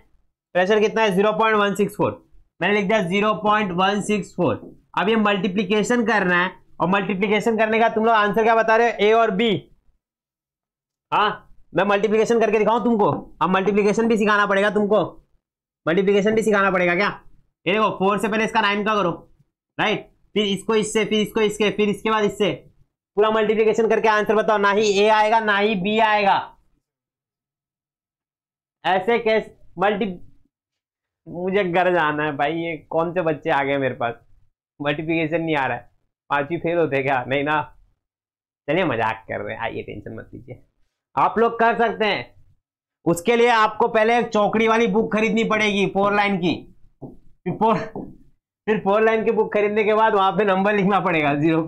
प्रेशर कितना है zero point one six four मैंने लिख दिया zero point one six four अब ये मल्टीप्लीकेशन करना है और मल्टीप्लीकेशन करने का तुम लोग आंसर क्या बता रहे हो ए और बी हाँ मैं मल्टीप्लीकेशन करके दिखाऊं तुमको अब मल्टीप्लीकेशन भी सिखाना पड़ेगा तुमको मल्टीप्लीकेशन भी सिखाना पड़ेगा क्या ये देखो फोर से पहले इसका नाइन का करो राइट फिर इसको इससे फिर इसको इसके फिर इसके बाद इससे पूरा मल्टीप्लीकेशन करके आंसर बताओ ना ही ए आएगा ना ही बी आएगा ऐसे कैसे मल्टी मुझे घर जाना है भाई ये कौन से बच्चे आ गए मेरे पास मल्टीप्लीकेशन नहीं आ रहा है पाँचवीं फेल होते क्या नहीं ना चलिए मजाक कर रहे हैं आइए टेंशन मत लीजिए आप लोग कर सकते हैं उसके लिए आपको पहले एक चौकड़ी वाली बुक खरीदनी पड़ेगी फोर लाइन की फोर फिर फोर लाइन की बुक खरीदने के बाद वहां पे नंबर लिखना पड़ेगा जीरो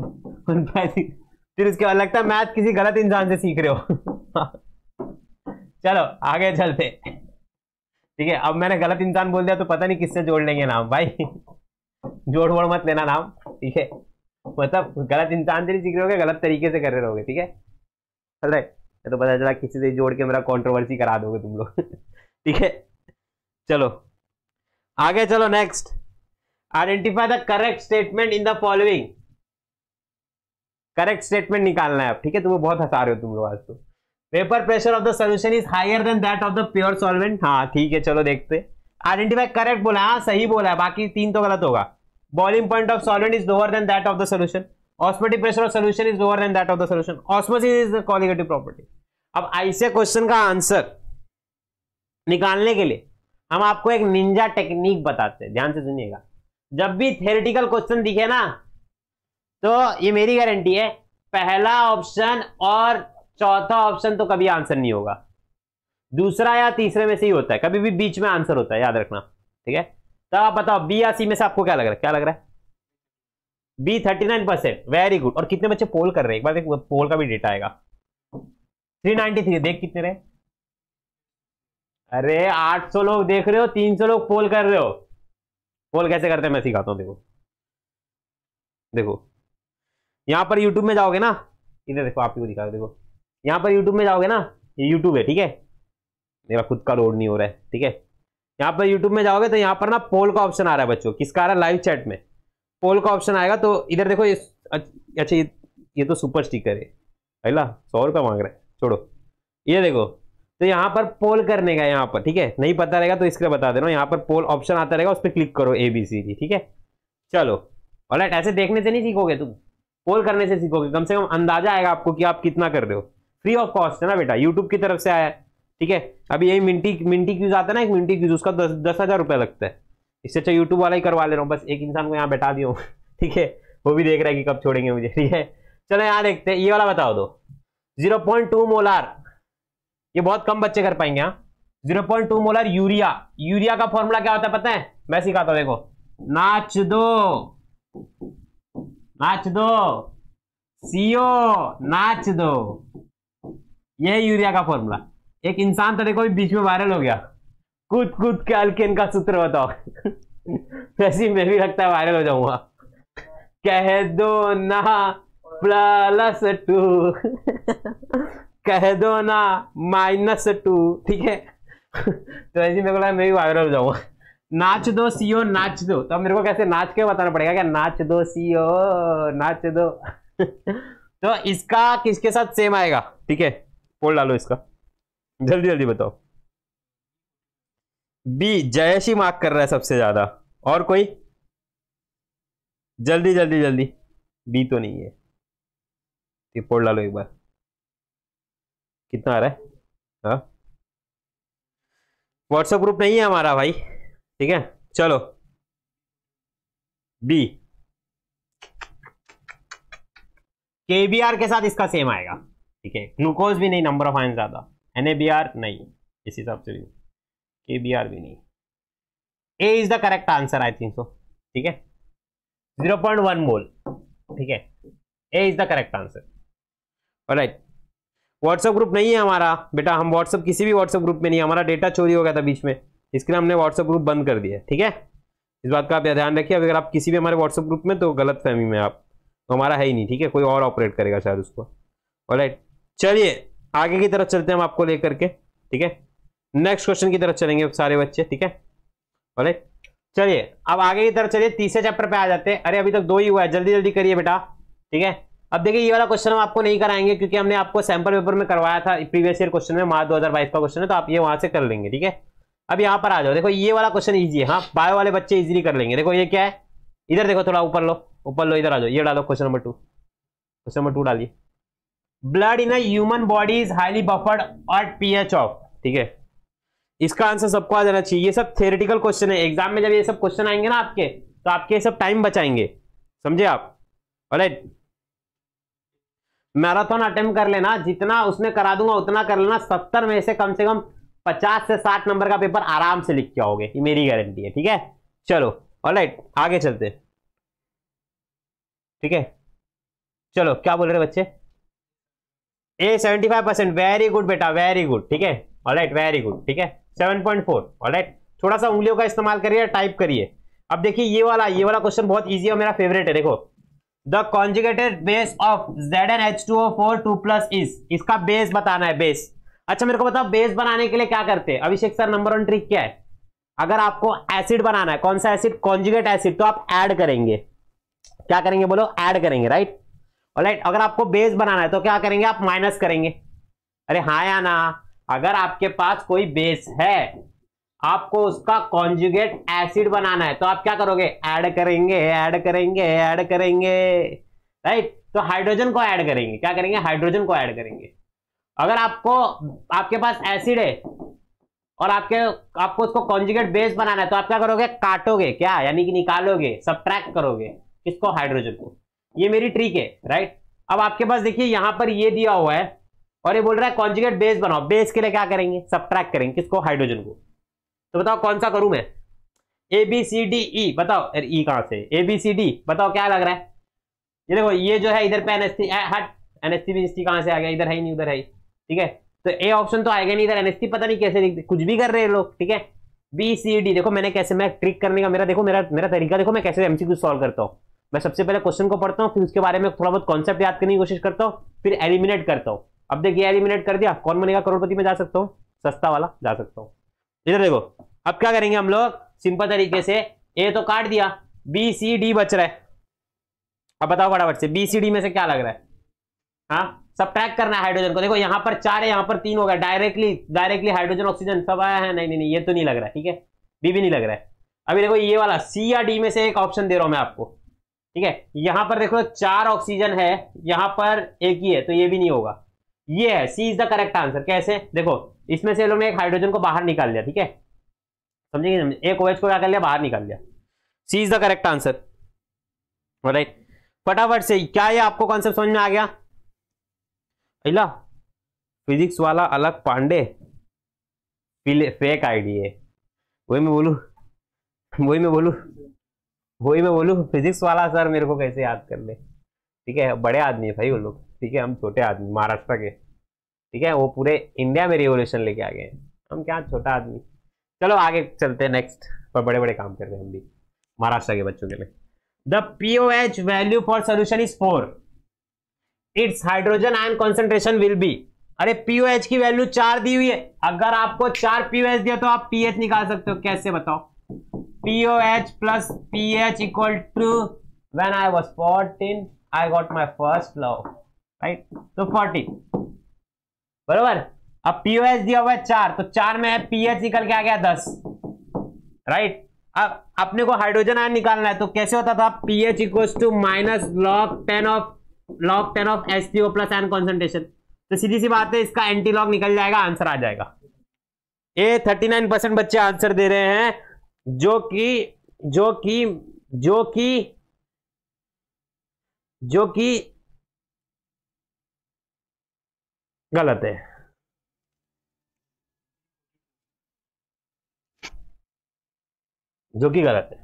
फिर उसके बाद लगता है मैथ किसी गलत इंसान से सीख रहे हो चलो आगे चलते ठीक है अब मैंने गलत इंसान बोल दिया तो पता नहीं किससे जोड़ लेंगे नाम भाई जोड़ वोड़ मत लेना नाम ठीक है मतलब गलत इंसान से नहीं सीख रहे होगे गलत तरीके से कर रहे रहोगे ठीक है चल रहे तो पता चला किसी से जोड़ के मेरा कॉन्ट्रोवर्सी करा दोगे तुम लोग ठीक है चलो आगे चलो next identify the correct statement in the following correct statement निकालना है आप ठीक है तुम्हें तो बहुत हंसा रहे हो तुम लोग आज तो vapour pressure of the solution is higher than that of the pure solvent हाँ ठीक है चलो देखते आइडेंटिफाई करेक्ट बोला हाँ सही बोला है बाकी तीन तो गलत होगा boiling point of solvent is lower than that of the solution osmotic pressure of solution is lower than that of the solution osmosis is the colligative property अब ऐसे क्वेश्चन का आंसर निकालने के लिए हम आपको एक निंजा टेक्निक बताते हैं ध्यान से सुनिएगा जब भी थेरेटिकल क्वेश्चन दिखे ना तो ये मेरी गारंटी है पहला ऑप्शन और चौथा ऑप्शन तो कभी आंसर नहीं होगा दूसरा या तीसरे में से ही होता है कभी भी बीच में आंसर होता है याद रखना ठीक है तो आप बताओ बी या सी में से आपको क्या लग रहा है क्या लग रहा है B thirty nine percent very good और कितने बच्चे पोल कर रहे हैं एक बार देख पोल का भी डेटा आएगा थ्री नाइनटी थ्री देख कितने रहे अरे आठ सौ लोग देख रहे हो तीन सौ लोग पोल कर रहे हो पोल कैसे करते हैं मैं सिखाता हूँ देखो देखो यहां पर यूट्यूब में जाओगे ना इधर देखो आप ही को दिखा देखो यहाँ पर यूट्यूब में जाओगे ना ये यूट्यूब है ठीक है मेरा खुद का लोड नहीं हो रहा है ठीक है यहाँ पर यूट्यूब में जाओगे तो यहाँ पर ना पोल का ऑप्शन आ रहा है बच्चों किसका आ रहा है लाइव चैट में पोल का ऑप्शन आएगा तो इधर देखो ये अच्छा ये ये तो सुपर स्टिकर है पहला सौ रुपये मांग रहा है छोड़ो ये देखो तो यहाँ पर पोल करने का यहाँ पर ठीक है नहीं पता रहेगा तो इसके बता दे रहा हूँ यहाँ पर पोल ऑप्शन आता रहेगा उस पर क्लिक करो ए बी सी डी ठीक है चलो और ऐसे देखने से नहीं सीखोगे तुम पोल करने से सीखोगे कम से कम अंदाजा आएगा आपको कि आप कितना कर रहे हो फ्री ऑफ कॉस्ट है ना बेटा यूट्यूब की तरफ से आया है ठीक है अभी यही मिनटी मिनटी क्यूज आता है ना एक मिनटी क्यूज उसका दस दस हज़ार रुपया लगता है इससे अच्छा यूट्यूब वाला ही करवा ले रहा हूँ बस एक इंसान को यहाँ बैठा दिया हूँ ठीक है वो भी देख रहा है कि कब छोड़ेंगे मुझे ठीक है चलो यहाँ देखते हैं ये वाला बताओ दो जीरो पॉइंट टू मोलार ये बहुत कम बच्चे कर पाएंगे यहाँ zero point two molar urea urea का फॉर्मूला क्या होता है पता है मैं सिखाता हूँ देखो नाच दो नाच दो सीओ नाच दो ये है यूरिया का फॉर्मूला एक इंसान तो देखो बीच में वायरल हो गया कूद कूद के अल्केन का सूत्र बताओ वैसे मैं भी लगता है वायरल हो जाऊंगा कह दो ना प्लस टू कह दो ना माइनस टू ठीक है तो वैसे मेरे को लगा मैं भी वायरल हो जाऊंगा नाच दो सीओ नाच दो तो मेरे को कैसे नाच के बताना पड़ेगा क्या नाच दो सीओ नाच दो तो इसका किसके साथ सेम आएगा ठीक है पोल डालो इसका जल्दी जल्दी बताओ बी जयशी ही मार्क कर रहा है सबसे ज्यादा और कोई जल्दी जल्दी जल्दी बी तो नहीं है रिपोर्ट डालो एक बार कितना आ रहा है हाँ व्हाट्सएप ग्रुप नहीं है हमारा भाई ठीक है चलो बी केबीआर के साथ इसका सेम आएगा ठीक है ग्लूकोज भी नहीं नंबर ऑफ आयन ज़्यादा एन नहीं इस हिसाब से भी के बी आर भी नहीं A is the correct answer I think so ठीक है जीरो पॉइंट वन मोल ठीक है A is the correct answer right WhatsApp group नहीं है हमारा बेटा हम व्हाट्सएप किसी भी व्हाट्सएप ग्रुप में नहीं हमारा डेटा चोरी हो गया था बीच में इसके लिए हमने व्हाट्सएप ग्रुप बंद कर दिया ठीक है इस बात का आप ध्यान रखिए अगर आप किसी भी हमारे व्हाट्सएप ग्रुप में तो गलत फहमी में आप तो हमारा है ही नहीं ठीक है कोई और ऑपरेट करेगा शायद उसको राइट चलिए आगे की तरफ चलते हैं हम आपको लेकर के ठीक है नेक्स्ट क्वेश्चन की तरफ चलेंगे सारे बच्चे ठीक है बोले चलिए अब आगे की तरफ चलिए तीसरे चैप्टर पे आ जाते हैं अरे अभी तक दो ही हुआ है जल्दी जल्दी करिए बेटा ठीक है अब देखिए ये वाला क्वेश्चन हम आपको नहीं कराएंगे क्योंकि हमने आपको सैंपल पेपर में करवाया था प्रीवियस ईयर क्वेश्चन में मार्च बाईस का क्वेश्चन है तो आप ये वहां से कर लेंगे ठीक है अब यहाँ पर आ जाओ देखो ये वाला क्वेश्चन ईजी है हाँ बायो वाले बच्चे ईजिली कर लेंगे देखो ये क्या है इधर देखो थोड़ा ऊपर लो ऊपर लो इधर आ जाओ ये डालो question number two question number two डालिए blood in human body is highly buffered at pH of ठीक है इसका आंसर सबको आ जाना चाहिए ये सब थियोरेटिकल क्वेश्चन है एग्जाम में जब ये सब क्वेश्चन आएंगे ना आपके तो आपके ये सब टाइम बचाएंगे समझे आप राइट मैराथन अटेम्प्ट कर लेना जितना उसने करा दूंगा उतना कर लेना सत्तर में से कम से कम पचास से साठ नंबर का पेपर आराम से लिख के आओगे ये मेरी गारंटी है ठीक है चलो ऑलराइट आगे चलते ठीक है चलो क्या बोल रहे बच्चे A seventy five percent very good बेटा वेरी गुड ठीक है ऑलराइट वेरी गुड ठीक है सेवन पॉइंट 7.4 ऑलराइट थोड़ा सा उंगलियों का इस्तेमाल करिए टाइप करिए अब देखिए ये वाला ये वाला क्वेश्चन बहुत ईजी है मेरा फेवरेट है देखो the conjugated base of Z N H two O four two plus is इसका बेस बताना है बेस अच्छा मेरे को बताओ बेस बनाने के लिए क्या करते हैं Abhishek sir number one trick क्या है अगर आपको एसिड बनाना है कौन सा एसिड कॉन्जुगेट एसिड तो आप ऐड करेंगे क्या करेंगे बोलो ऐड करेंगे राइट राइट अगर आपको बेस बनाना है तो क्या करेंगे आप माइनस करेंगे अरे हाँ या ना अगर आपके पास कोई बेस है आपको उसका कॉन्जुगेट एसिड बनाना है तो आप क्या करोगे ऐड करेंगे ऐड करेंगे ऐड करेंगे राइट तो हाइड्रोजन को ऐड करेंगे क्या करेंगे हाइड्रोजन को ऐड करेंगे अगर आपको आपके पास एसिड है और आपके आपको उसको कॉन्जुगेट बेस बनाना है तो आप क्या करोगे काटोगे क्या यानी कि निकालोगे सब करोगे किसको हाइड्रोजन को ये मेरी ट्रिक है राइट अब आपके पास देखिए यहां पर ये दिया हुआ है और ये बोल रहा है कॉन्जुगेट बेस बनाओ बेस के लिए क्या करेंगे सब करेंगे किसको हाइड्रोजन को तो बताओ कौन सा करूं मैं ए बी सी डी ई बताओ ई e कहां से ए बी सी डी बताओ क्या लग रहा है ये देखो ये जो है इधर पे एनएसटी हट एनएसटी टी कहां से आ गया इधर है ही नहीं उधर है ठीक है तो ए ऑप्शन तो आएगा नहीं इधर एनएसटी पता नहीं कैसे दिखते कुछ भी कर रहे हैं लोग ठीक है बी सी डी देखो मैंने कैसे मैं ट्रिक करने का मेरा देखो मेरा मेरा तरीका देखो मैं कैसे एमसीक्यू सॉल्व करता हूँ मैं सबसे पहले क्वेश्चन को पढ़ता हूँ फिर उसके बारे में थोड़ा बहुत कॉन्सेप्ट याद करने की कोशिश करता हूँ फिर एलिमिनेट करता हूँ अब देखिए एलिमिनेट कर दिया कौन बनेगा करोड़पति में जा सकता हूँ सस्ता वाला जा सकता हूँ इधर देखो अब क्या करेंगे हम लोग सिंपल तरीके से ए तो काट दिया बी सी डी बच रहा है अब बताओ फटाफट से बी सी डी में से क्या लग रहा है हाँ सब ट्रैक करना है हाइड्रोजन को देखो यहाँ पर चार है यहाँ पर तीन होगा डायरेक्टली डायरेक्टली हाइड्रोजन ऑक्सीजन सब आया है नहीं नहीं नहीं ये तो नहीं लग रहा है ठीक है बी भी नहीं लग रहा है अभी देखो ये वाला सी या डी में से एक ऑप्शन दे रहा हूँ मैं आपको ठीक है यहां पर देखो चार ऑक्सीजन है यहां पर एक ही है तो ये भी नहीं होगा ये है C is the correct answer कैसे देखो इसमें से लोग ने एक हाइड्रोजन को बाहर निकाल लिया ठीक है समझेंगे समझे एक ओएच को क्या कर लिया बाहर निकाल लिया C is the correct answer right फटाफट से क्या ये आपको कॉन्सेप्ट समझ में आ गया अला फिजिक्स वाला अलग पांडे फेक आईडी है वही मैं बोलू वही मैं बोलू वही मैं बोलूँ फिजिक्स वाला सर मेरे को कैसे याद कर ले ठीक है बड़े आदमी है भाई वो लोग ठीक है हम छोटे आदमी महाराष्ट्र के ठीक है वो पूरे इंडिया में रिवोल्यूशन लेके आ गए हैं हम क्या छोटा आदमी चलो आगे चलते हैं नेक्स्ट पर बड़े बड़े काम कर रहे हैं हम भी महाराष्ट्र के बच्चों के लिए the P O H value for solution is four it's hydrogen ion concentration will be अरे एच की वैल्यू चार दी हुई है अगर आपको चार एच दिया तो आप पी एच निकाल सकते हो कैसे बताओ POH plus pH equal to when I was 14, I got my first love, right? So 40. बराबर अब POH दिया हुआ है चार तो चार में है पीएच निकल के आ गया दस राइट अब अपने को हाइड्रोजन आयन निकालना है तो कैसे होता था pH equal to minus log ten of log ten of S P O plus N concentration तो सीधी सी बात है इसका एंटी लॉग निकल जाएगा आंसर आ जाएगा ए थर्टी नाइन परसेंट बच्चे आंसर दे रहे हैं जो कि जो कि जो कि जो कि गलत है जो कि गलत है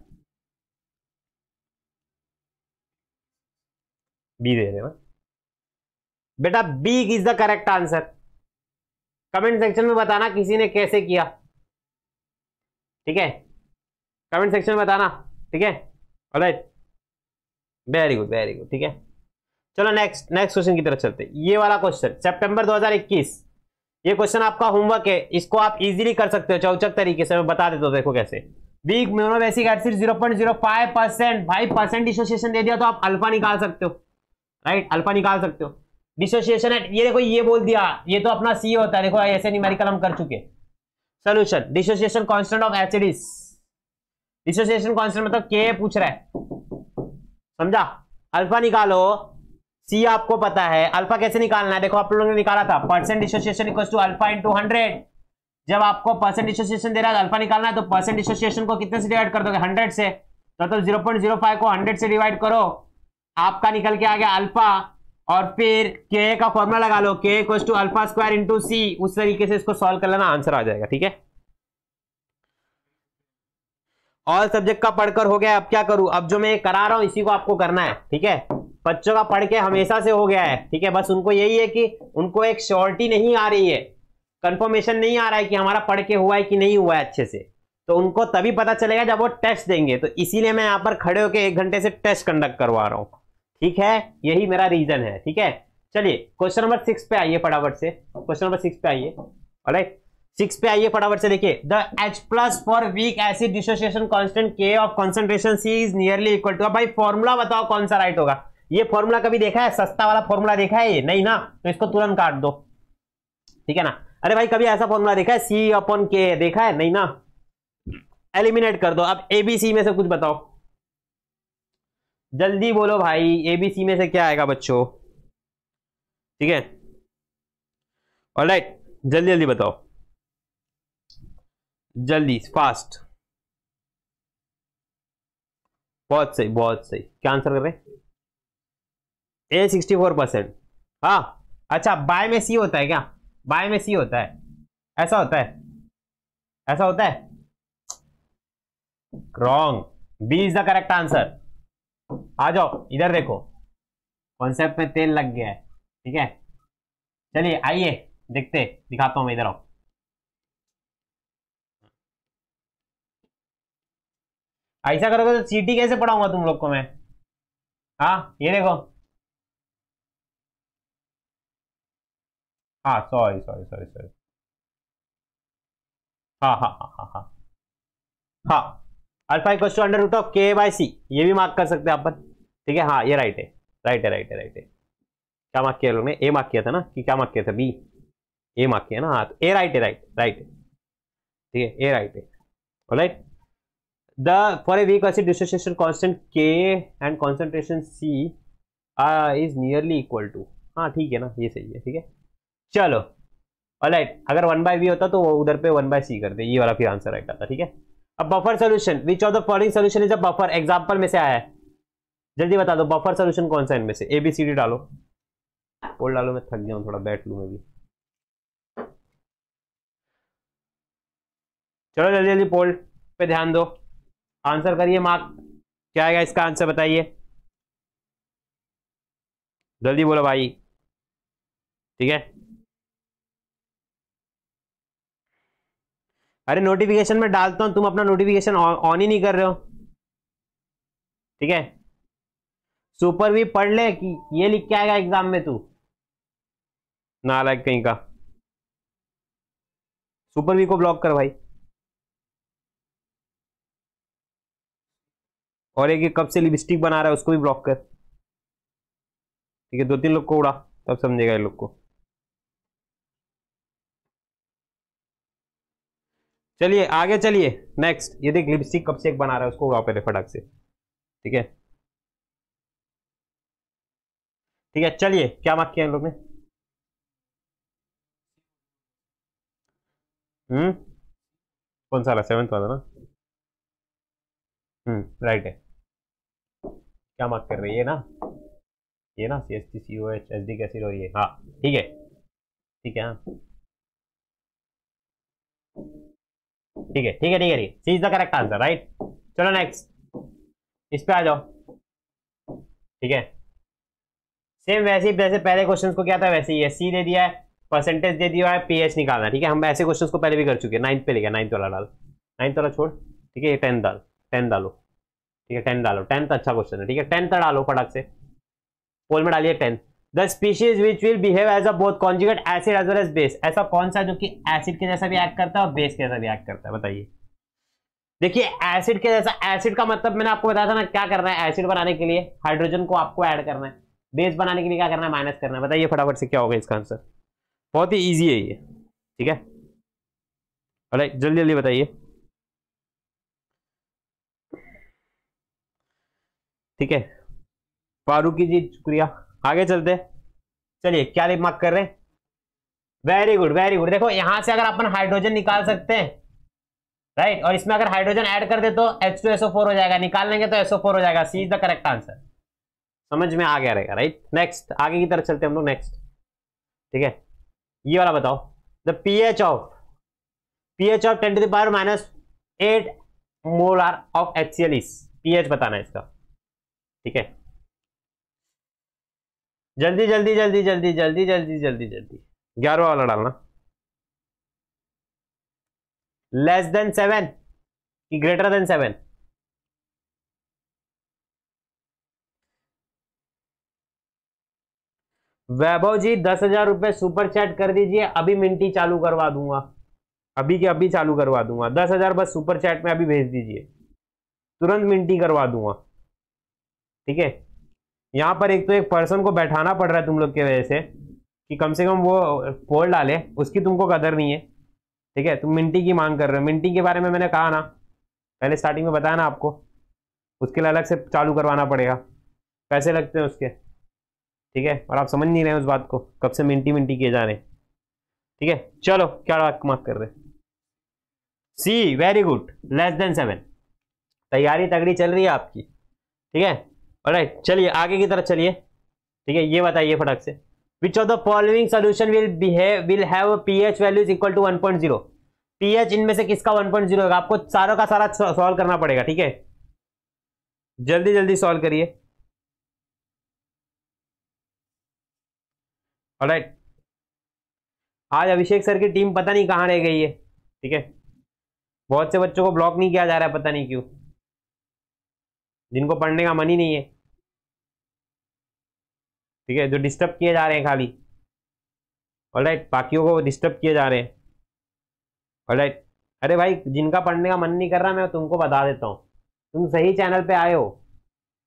बी दे रहे हो बेटा B is the correct answer comment section में बताना किसी ने कैसे किया ठीक है कमेंट सेक्शन में बताना ठीक है right very good very good ठीक है चलो नेक्स्ट नेक्स्ट क्वेश्चन की तरफ चलते ये वाला क्वेश्चन सेप्टेम्बर दो ये क्वेश्चन आपका होमवर्क है इसको आप इजीली कर सकते हो चौचक तरीके से मैं बता देता हूँ देखो कैसे weak monobasic acid 0.05 percent five percent dissociation दे दिया तो आप अल्फा निकाल सकते हो राइट अल्फा निकाल सकते हो डिसोसिएशन एट ये देखो ये बोल दिया ये तो अपना सी होता है देखो ऐसे न्यूमेरिकल हम कर चुके solution dissociation constant of acid is dissociation constant मतलब के पूछ रहा है समझा अल्फा निकालो सी आपको पता है अल्फा कैसे निकालना है देखो आप लोगों ने निकाला था percent dissociation equal to alpha into hundred जब आपको परसेंट डिसोसिएशन दे रहा है अल्फा निकालना है तो परसेंट डिसोसिएशन को कितने से डिवाइड कर दोगे हंड्रेड से मतलब जीरो पॉइंट जीरो फाइव को हंड्रेड से डिवाइड करो आपका निकल के आ गया अल्फा और फिर के का फॉर्मूला लगा लो K equal to alpha square into C उस तरीके से इसको सॉल्व कर लेना आंसर आ जाएगा ठीक है ऑल सब्जेक्ट का पढ़कर हो गया अब क्या करूं अब जो मैं करा रहा हूं इसी को आपको करना है ठीक है बच्चों का पढ़ के हमेशा से हो गया है ठीक है बस उनको यही है कि उनको एक श्योरिटी नहीं आ रही है कंफर्मेशन नहीं आ रहा है कि हमारा पढ़ के हुआ है कि नहीं हुआ है अच्छे से तो उनको तभी पता चलेगा जब वो टेस्ट देंगे तो इसीलिए मैं यहाँ पर खड़े होकर एक घंटे से टेस्ट कंडक्ट करवा रहा हूँ ठीक है यही मेरा रीजन है ठीक है चलिए क्वेश्चन नंबर सिक्स पे आइए फटाफट से क्वेश्चन नंबर सिक्स पे आइए राइट सिक्स पे आइए फटाफट से देखिए the H plus for weak acid dissociation constant K of concentration C is nearly equal to भाई फॉर्मूला बताओ कौन सा राइट होगा ये फॉर्मूला कभी देखा है सस्ता वाला फॉर्मूला देखा है ये नहीं ना तो इसको तुरंत काट दो ठीक है ना अरे भाई कभी ऐसा फॉर्मूला देखा है सी अपॉन के देखा है नहीं ना एलिमिनेट कर दो अब एबीसी में से कुछ बताओ जल्दी बोलो भाई एबीसी में से क्या आएगा बच्चो ठीक है और जल्दी जल्दी बताओ जल्दी फास्ट बहुत सही बहुत सही क्या आंसर कर रहे ए सिक्सटी फोर परसेंट हाँ अच्छा बाय में सी होता है क्या बाय में सी होता है ऐसा होता है ऐसा होता है wrong B is the correct answer आ जाओ इधर देखो कॉन्सेप्ट में तेल लग गया है ठीक है चलिए आइए देखते दिखाता हूँ मैं इधर आओ ऐसा करोगे तो चीटी कैसे पढ़ाऊंगा तुम लोग को मैं हाँ ये देखो हाँ सॉरी सॉरी सॉरी सॉरी हाँ हाँ हाँ हाँ हाँ हाँ alpha under root of K by C ये भी मार्क कर सकते हैं अपन ठीक है हाँ ये राइट है राइट है राइट है राइट है क्या मार्क किया लोगों ने ए मार्क किया था ना कि क्या मार्क किया था बी ए मार्क किया ना हाँ तो ए राइट है राइट राइट ठीक है ए राइट है right the for a weak acid dissociation constant K and concentration C uh, is nearly equal to हाँ ठीक है ना ये सही है ठीक है चलो ऑलराइट अगर वन बाय वी होता तो उधर पे वन बाय सी करते ये वाला फिर आंसर राइट आता ठीक है अब buffer solution which of the following solution is a buffer example में से आया है जल्दी बता दो बफर सोल्यूशन कौन सा इनमें से ए बी सी डी डालो बोल डालो मैं थक गया थोड़ा बैठ लूँ मैं भी चलो जल्दी जल्दी पोल पे ध्यान दो आंसर करिए मार्क क्या आएगा इसका आंसर बताइए जल्दी बोलो भाई ठीक है अरे नोटिफिकेशन में डालता हूँ तुम अपना नोटिफिकेशन ऑन ही नहीं कर रहे हो ठीक है सुपर भी पढ़ ले कि ये लिख के आएगा एग्जाम में तू नालायक कहीं का सुपर भी को ब्लॉक कर भाई और एक कब से लिपस्टिक बना रहा है उसको भी ब्लॉक कर ठीक है दो तीन लोग को उड़ा तब समझेगा ये लोग को चलिए आगे चलिए नेक्स्ट ये देख लिपस्टिक कब से एक बना रहा है उसको उड़ा पहले फटाक से ठीक है ठीक है चलिए क्या मार्क किया इन लोग ने हम्म कौन सा वाला वाला ना हम्म राइट है क्या मार्क कर रहे हैं ये ना ये ना C S T C O H S D कैसी हो रही है हाँ ठीक है ठीक है हाँ ठीक है ठीक है ठीक है C is the correct answer right चलो नेक्स्ट इस पे आ जाओ ठीक है सेम वैसे ही जैसे पहले क्वेश्चंस को क्या था वैसे ही सी दे दिया है परसेंटेज दे दिया है पीएच निकालना है ठीक है हम ऐसे क्वेश्चंस को पहले भी कर चुके हैं नाइन्थ पे लेगा नाइन्थ वाला डाल नाइन्थ वाला छोड़ ठीक है ये टेंथ डाल टेंथ डालो ठीक है टेंथ डालो टेंथ अच्छा क्वेश्चन है ठीक है टेंथ डालो फटाक से पोल में डालिए tenth the species which will behave as a both conjugate acid as well as base ऐसा कौन सा जो कि एसिड के जैसा भी एक्ट करता है और बेस के जैसा भी एक्ट करता है बताइए देखिए एसिड के जैसा एसिड का मतलब मैंने आपको बताया था ना क्या करना है एसिड बनाने के लिए हाइड्रोजन को आपको ऐड करना है बेस बनाने के लिए क्या करना है माइनस करना है बताइए फटाफट से क्या होगा इसका आंसर बहुत ही ईजी है ये ठीक है अरे जल्दी जल्दी बताइए ठीक है फारूकी जी शुक्रिया आगे चलते चलिए क्या रिमार्क कर रहे हैं वेरी गुड वेरी गुड देखो यहां से अगर अपन हाइड्रोजन निकाल सकते हैं राइट और इसमें अगर हाइड्रोजन ऐड कर दे तो एच टू एसओ फोर हो जाएगा निकाल लेंगे तो एसओ फोर हो जाएगा C is the correct answer समझ में आ गया रहेगा राइट नेक्स्ट आगे की तरफ चलते हम लोग नेक्स्ट ठीक है ये वाला बताओ the pH of pH of ten to the power minus eight molar of H C L इस एच बताना है इसका ठीक है जल्दी जल्दी जल्दी जल्दी जल्दी जल्दी जल्दी जल्दी ग्यारहवा वाला डालना लेस देन सेवन कि greater than seven Vaibhav ji दस हजार रुपये सुपर चैट कर दीजिए अभी मिनटी चालू करवा दूंगा अभी के अभी चालू करवा दूंगा दस हजार बस सुपर चैट में अभी भेज दीजिए तुरंत मिनटी करवा दूंगा ठीक है यहाँ पर एक तो एक पर्सन को बैठाना पड़ रहा है तुम लोग की वजह से कि कम से कम वो पोल डाले उसकी तुमको कदर नहीं है ठीक है तुम मिंटी की मांग कर रहे हो मिंटी के बारे में मैंने कहा ना पहले स्टार्टिंग में बताया ना आपको उसके लिए अलग से चालू करवाना पड़ेगा पैसे लगते हैं उसके ठीक है और आप समझ नहीं रहे हैं उस बात को कब से मिंटी मिंटी किए जा रहे हैं ठीक है चलो क्या मार्क कर रहे C very good less than seven तैयारी तगड़ी चल रही है आपकी ठीक है राइट चलिए आगे की तरफ चलिए ठीक है ये बताइए फटाक से which of the following solution will behave will have H values equal to P H इनमें से किसका वन पॉइंट होगा आपको सारों का सारा सॉल्व करना पड़ेगा ठीक है जल्दी जल्दी सॉल्व करिए राइट आज अभिषेक सर की टीम पता नहीं कहाँ रह गई है ठीक है बहुत से बच्चों को ब्लॉक नहीं किया जा रहा है पता नहीं क्यों जिनको पढ़ने का मन ही नहीं है ठीक है जो डिस्टर्ब किए जा रहे हैं खाली ऑलराइट बाकियों को डिस्टर्ब किए जा रहे हैं ऑलराइट अरे भाई जिनका पढ़ने का मन नहीं कर रहा मैं तुमको बता देता हूँ तुम सही चैनल पे आए हो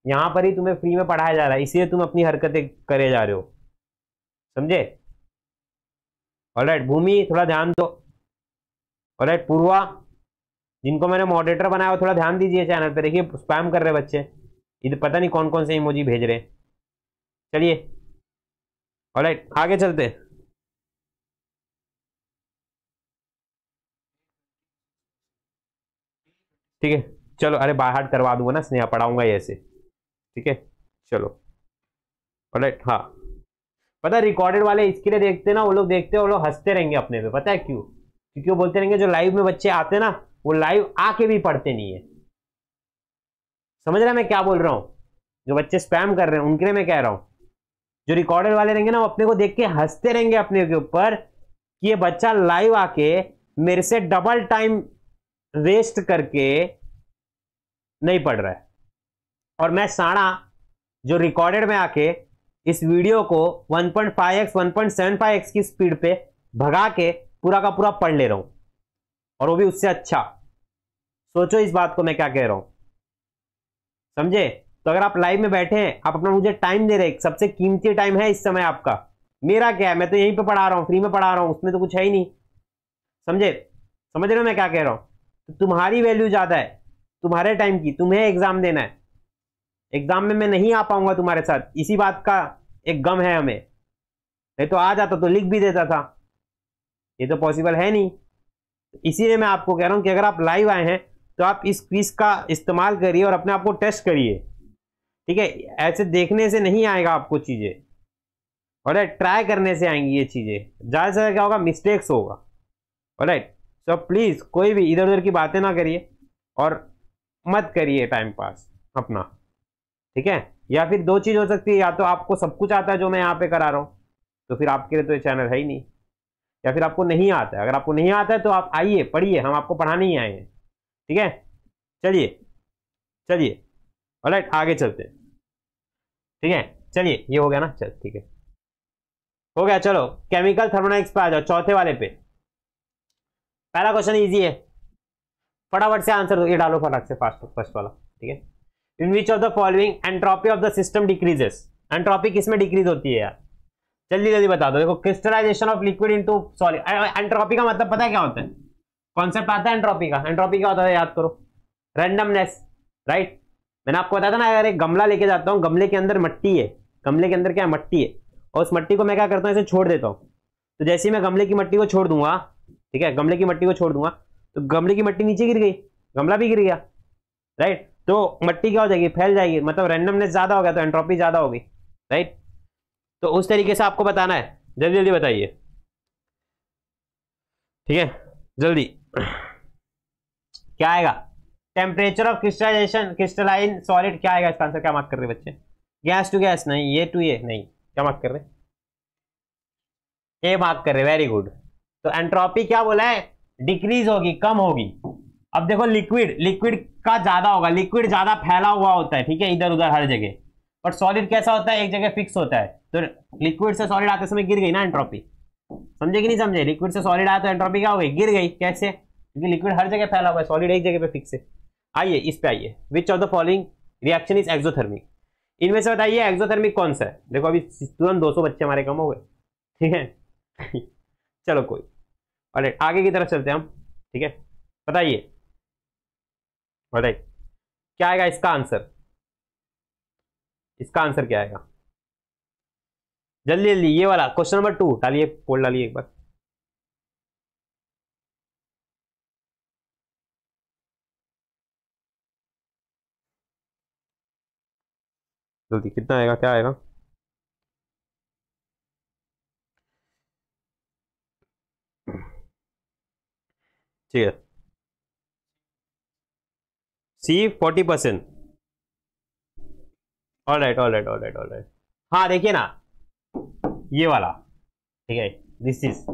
यहाँ पर ही तुम्हें फ्री में पढ़ाया जा रहा है इसलिए तुम अपनी हरकतें करे जा रहे हो समझे ऑलराइट भूमि थोड़ा ध्यान दो ऑलराइट पूर्वा जिनको मैंने मॉडरेटर बनाया हो थोड़ा ध्यान दीजिए चैनल पे देखिए स्पैम कर रहे बच्चे इधर पता नहीं कौन कौन से इमोजी भेज रहे हैं चलिए ऑलराइट आगे चलते ठीक है चलो अरे बाहर करवा दूंगा ना स्नेहा पढ़ाऊंगा ये ऐसे ठीक है चलो ऑलराइट हाँ पता रिकॉर्डेड वाले इसके लिए देखते ना वो लोग देखते हैं वो लोग हंसते रहेंगे अपने पे पता है क्यों क्योंकि वो बोलते रहेंगे जो लाइव में बच्चे आते ना वो लाइव आके भी पढ़ते नहीं है समझ रहे मैं क्या बोल रहा हूँ जो बच्चे स्पैम कर रहे हैं उनके लिए मैं कह रहा हूँ जो रिकॉर्डर वाले रहेंगे ना वो अपने को देख के हंसते रहेंगे अपने के ऊपर कि ये बच्चा लाइव आके मेरे से डबल टाइम वेस्ट करके नहीं पढ़ रहा है और मैं साड़ा जो रिकॉर्डेड में आके इस वीडियो को 1.5x 1.75x की स्पीड पे भगा के पूरा का पूरा पढ़ ले रहा हूं और वो भी उससे अच्छा सोचो इस बात को मैं क्या कह रहा हूं समझे तो अगर आप लाइव में बैठे हैं आप अपना मुझे टाइम दे रहे हैं सबसे कीमती टाइम है इस समय आपका मेरा क्या है मैं तो यहीं पे पढ़ा रहा हूँ फ्री में पढ़ा रहा हूँ उसमें तो कुछ है ही नहीं समझे समझ रहे हो मैं क्या कह रहा हूँ तो तुम्हारी वैल्यू ज़्यादा है तुम्हारे टाइम की तुम्हें एग्ज़ाम देना है एग्ज़ाम में मैं नहीं आ पाऊंगा तुम्हारे साथ इसी बात का एक गम है हमें नहीं तो आ जाता तो लिख भी देता था ये तो पॉसिबल है नहीं इसीलिए मैं आपको कह रहा हूँ कि अगर आप लाइव आए हैं तो आप इस क्विज का इस्तेमाल करिए और अपने आप को टेस्ट करिए ठीक है ऐसे देखने से नहीं आएगा आपको चीज़ें और राइट ट्राई करने से आएंगी ये चीज़ें ज़्यादा से क्या होगा मिस्टेक्स होगा और सो प्लीज़ कोई भी इधर उधर की बातें ना करिए और मत करिए टाइम पास अपना ठीक है या फिर दो चीज़ हो सकती है या तो आपको सब कुछ आता है जो मैं यहाँ पे करा रहा हूँ तो फिर आपके लिए तो ये चैनल है ही नहीं या फिर आपको नहीं आता है अगर आपको नहीं आता है तो आप आइए पढ़िए हम आपको पढ़ाने ही आए हैं ठीक है चलिए चलिए ऑलराइट आगे चलते हैं ठीक है चलिए ये हो गया ना चल ठीक है हो गया चलो केमिकल थर्मोडाइनिक्स पे आ जाओ चौथे वाले पे पहला क्वेश्चन इजी है फटाफट से आंसर दो ये डालो फटाक से फास्ट फर्स्ट वाला ठीक है in which of the following entropy of the system decreases entropy किसमें डिक्रीज होती है यार जल्दी जल्दी बता दो देखो crystallisation of liquid into sorry entropy का मतलब पता है क्या होता है कॉन्सेप्ट आता है एंट्रॉपी का एंट्रॉपी क्या होता है याद करो रैंडमनेस राइट मैंने आपको बताया था ना अगर एक गमला लेके जाता हूँ गमले के अंदर मट्टी है गमले के अंदर क्या मट्टी है और उस मट्टी को मैं क्या करता हूँ इसे छोड़ देता हूँ तो जैसे ही मैं गमले की मट्टी को छोड़ दूंगा ठीक है गमले की मट्टी को छोड़ दूंगा तो गमले की मट्टी नीचे गिर गई गमला भी गिर गया राइट तो मट्टी क्या हो जाएगी फैल जाएगी मतलब रैंडमनेस ज़्यादा हो गया तो एंट्रोपी ज़्यादा होगी राइट तो उस तरीके से आपको बताना है जल्दी जल्दी बताइए ठीक है जल्दी क्या आएगा temperature of crystallisation crystalline solid क्या आएगा इसका आंसर क्या मार्क कर रहे बच्चे गैस टू गैस नहीं ये टू ये नहीं क्या मार्क कर रहे ए मार्क कर रहे वेरी गुड तो एंट्रोपी क्या बोला है डिक्रीज होगी कम होगी अब देखो लिक्विड लिक्विड का ज्यादा होगा लिक्विड ज्यादा फैला हुआ होता है ठीक है इधर उधर हर जगह पर सॉलिड कैसा होता है एक जगह फिक्स होता है तो लिक्विड से सॉलिड आते समय गिर गई ना एंट्रोपी समझे कि नहीं समझे लिक्विड से सॉलिड आया तो एंट्रोपी क्या हो गई गिर गई कैसे क्योंकि लिक्विड हर जगह फैला हुआ है सॉलिड एक जगह पे फिक्स है आइए इस पे आइए which of the following reaction is exothermic इनमें से बताइए एक्सोथर्मिक कौन सा है देखो अभी तुरंत 200 बच्चे हमारे कम हो गए ठीक है चलो कोई और आगे की तरफ चलते हैं हम ठीक है बताइए बताइए क्या आएगा इसका आंसर इसका आंसर क्या आएगा जल्दी जल्दी ये वाला क्वेश्चन नंबर टू डालिए पोल डालिए एक बार जल्दी कितना आएगा क्या आएगा ठीक है C forty percent all right all right all right all right हाँ देखिए ना ये वाला ठीक है this is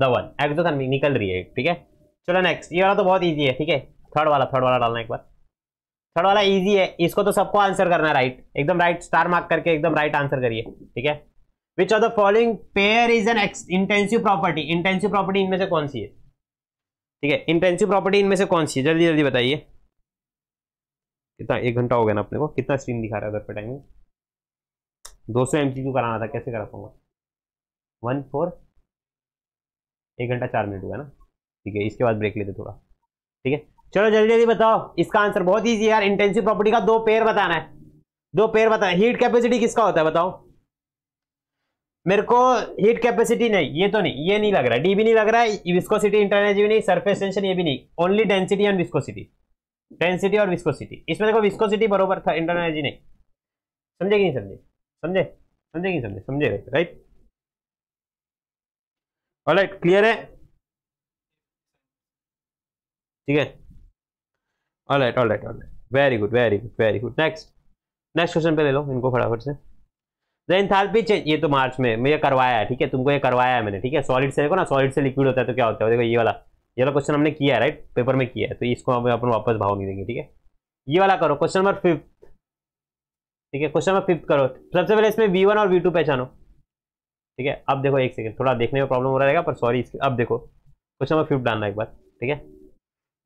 the one exothermic निकल रही है ठीक है चलो नेक्स्ट ये वाला तो बहुत ईजी है ठीक है थर्ड वाला थर्ड वाला डालना एक बार थर्ड वाला इजी है इसको तो सबको आंसर करना राइट एकदम राइट स्टार मार्क करके एकदम राइट आंसर करिए ठीक है which of the following pair is an intensive property intensive property इनमें से कौन सी है ठीक है इंटेंसिव प्रॉपर्टी इनमें से कौन सी है जल्दी जल्दी बताइए कितना एक घंटा हो गया ना अपने को कितना स्क्रीन दिखा रहा है उधर पे टाइम दो सौ एम कराना था कैसे करा पाऊंगा वन फोर एक घंटा चार मिनट हुआ ना ठीक है इसके बाद ब्रेक लेते थोड़ा ठीक है चलो जल्दी जल्दी बताओ इसका आंसर बहुत ईजी है यार इंटेंसिव प्रॉपर्टी का दो पेयर बताना है दो पेयर बताना हीट कैपेसिटी किसका होता है बताओ मेरे को हीट कैपेसिटी नहीं ये तो नहीं ये नहीं लग रहा है डी भी नहीं लग रहा है विस्कोसिटी इंटरनेजी भी नहीं सरफेस टेंशन ये भी नहीं only density and viscosity density और विस्कोसिटी इसमें देखो विस्कोसिटी बरोबर था इंटरनेजी नहीं समझे कि नहीं समझे समझे समझे कि समझे समझे राइट क्लियर है ठीक है all right all right all right very good very good very good next next question पे ले लो इनको फटाफट से द इंथाल्पी चेंज ये तो मार्च में मैं ये करवाया है ठीक है तुमको ये करवाया है मैंने ठीक है सॉलिड से देखो ना सॉलिड से लिक्विड होता है तो क्या होता है देखो ये वाला ये वाला क्वेश्चन हमने किया है राइट पेपर में किया है तो इसको हम अपन वापस भाव नहीं देंगे ठीक है ये वाला करो क्वेश्चन नंबर फिफ्थ ठीक है क्वेश्चन नंबर फिफ्थ करो सबसे पहले इसमें वी वन और वी टू पहचानो ठीक है अब देखो एक सेकेंड थोड़ा देखने में प्रॉब्लम हो रहा रहेगा पर सॉरी अब देखो क्वेश्चन नंबर फिफ्थ डालना एक बार ठीक है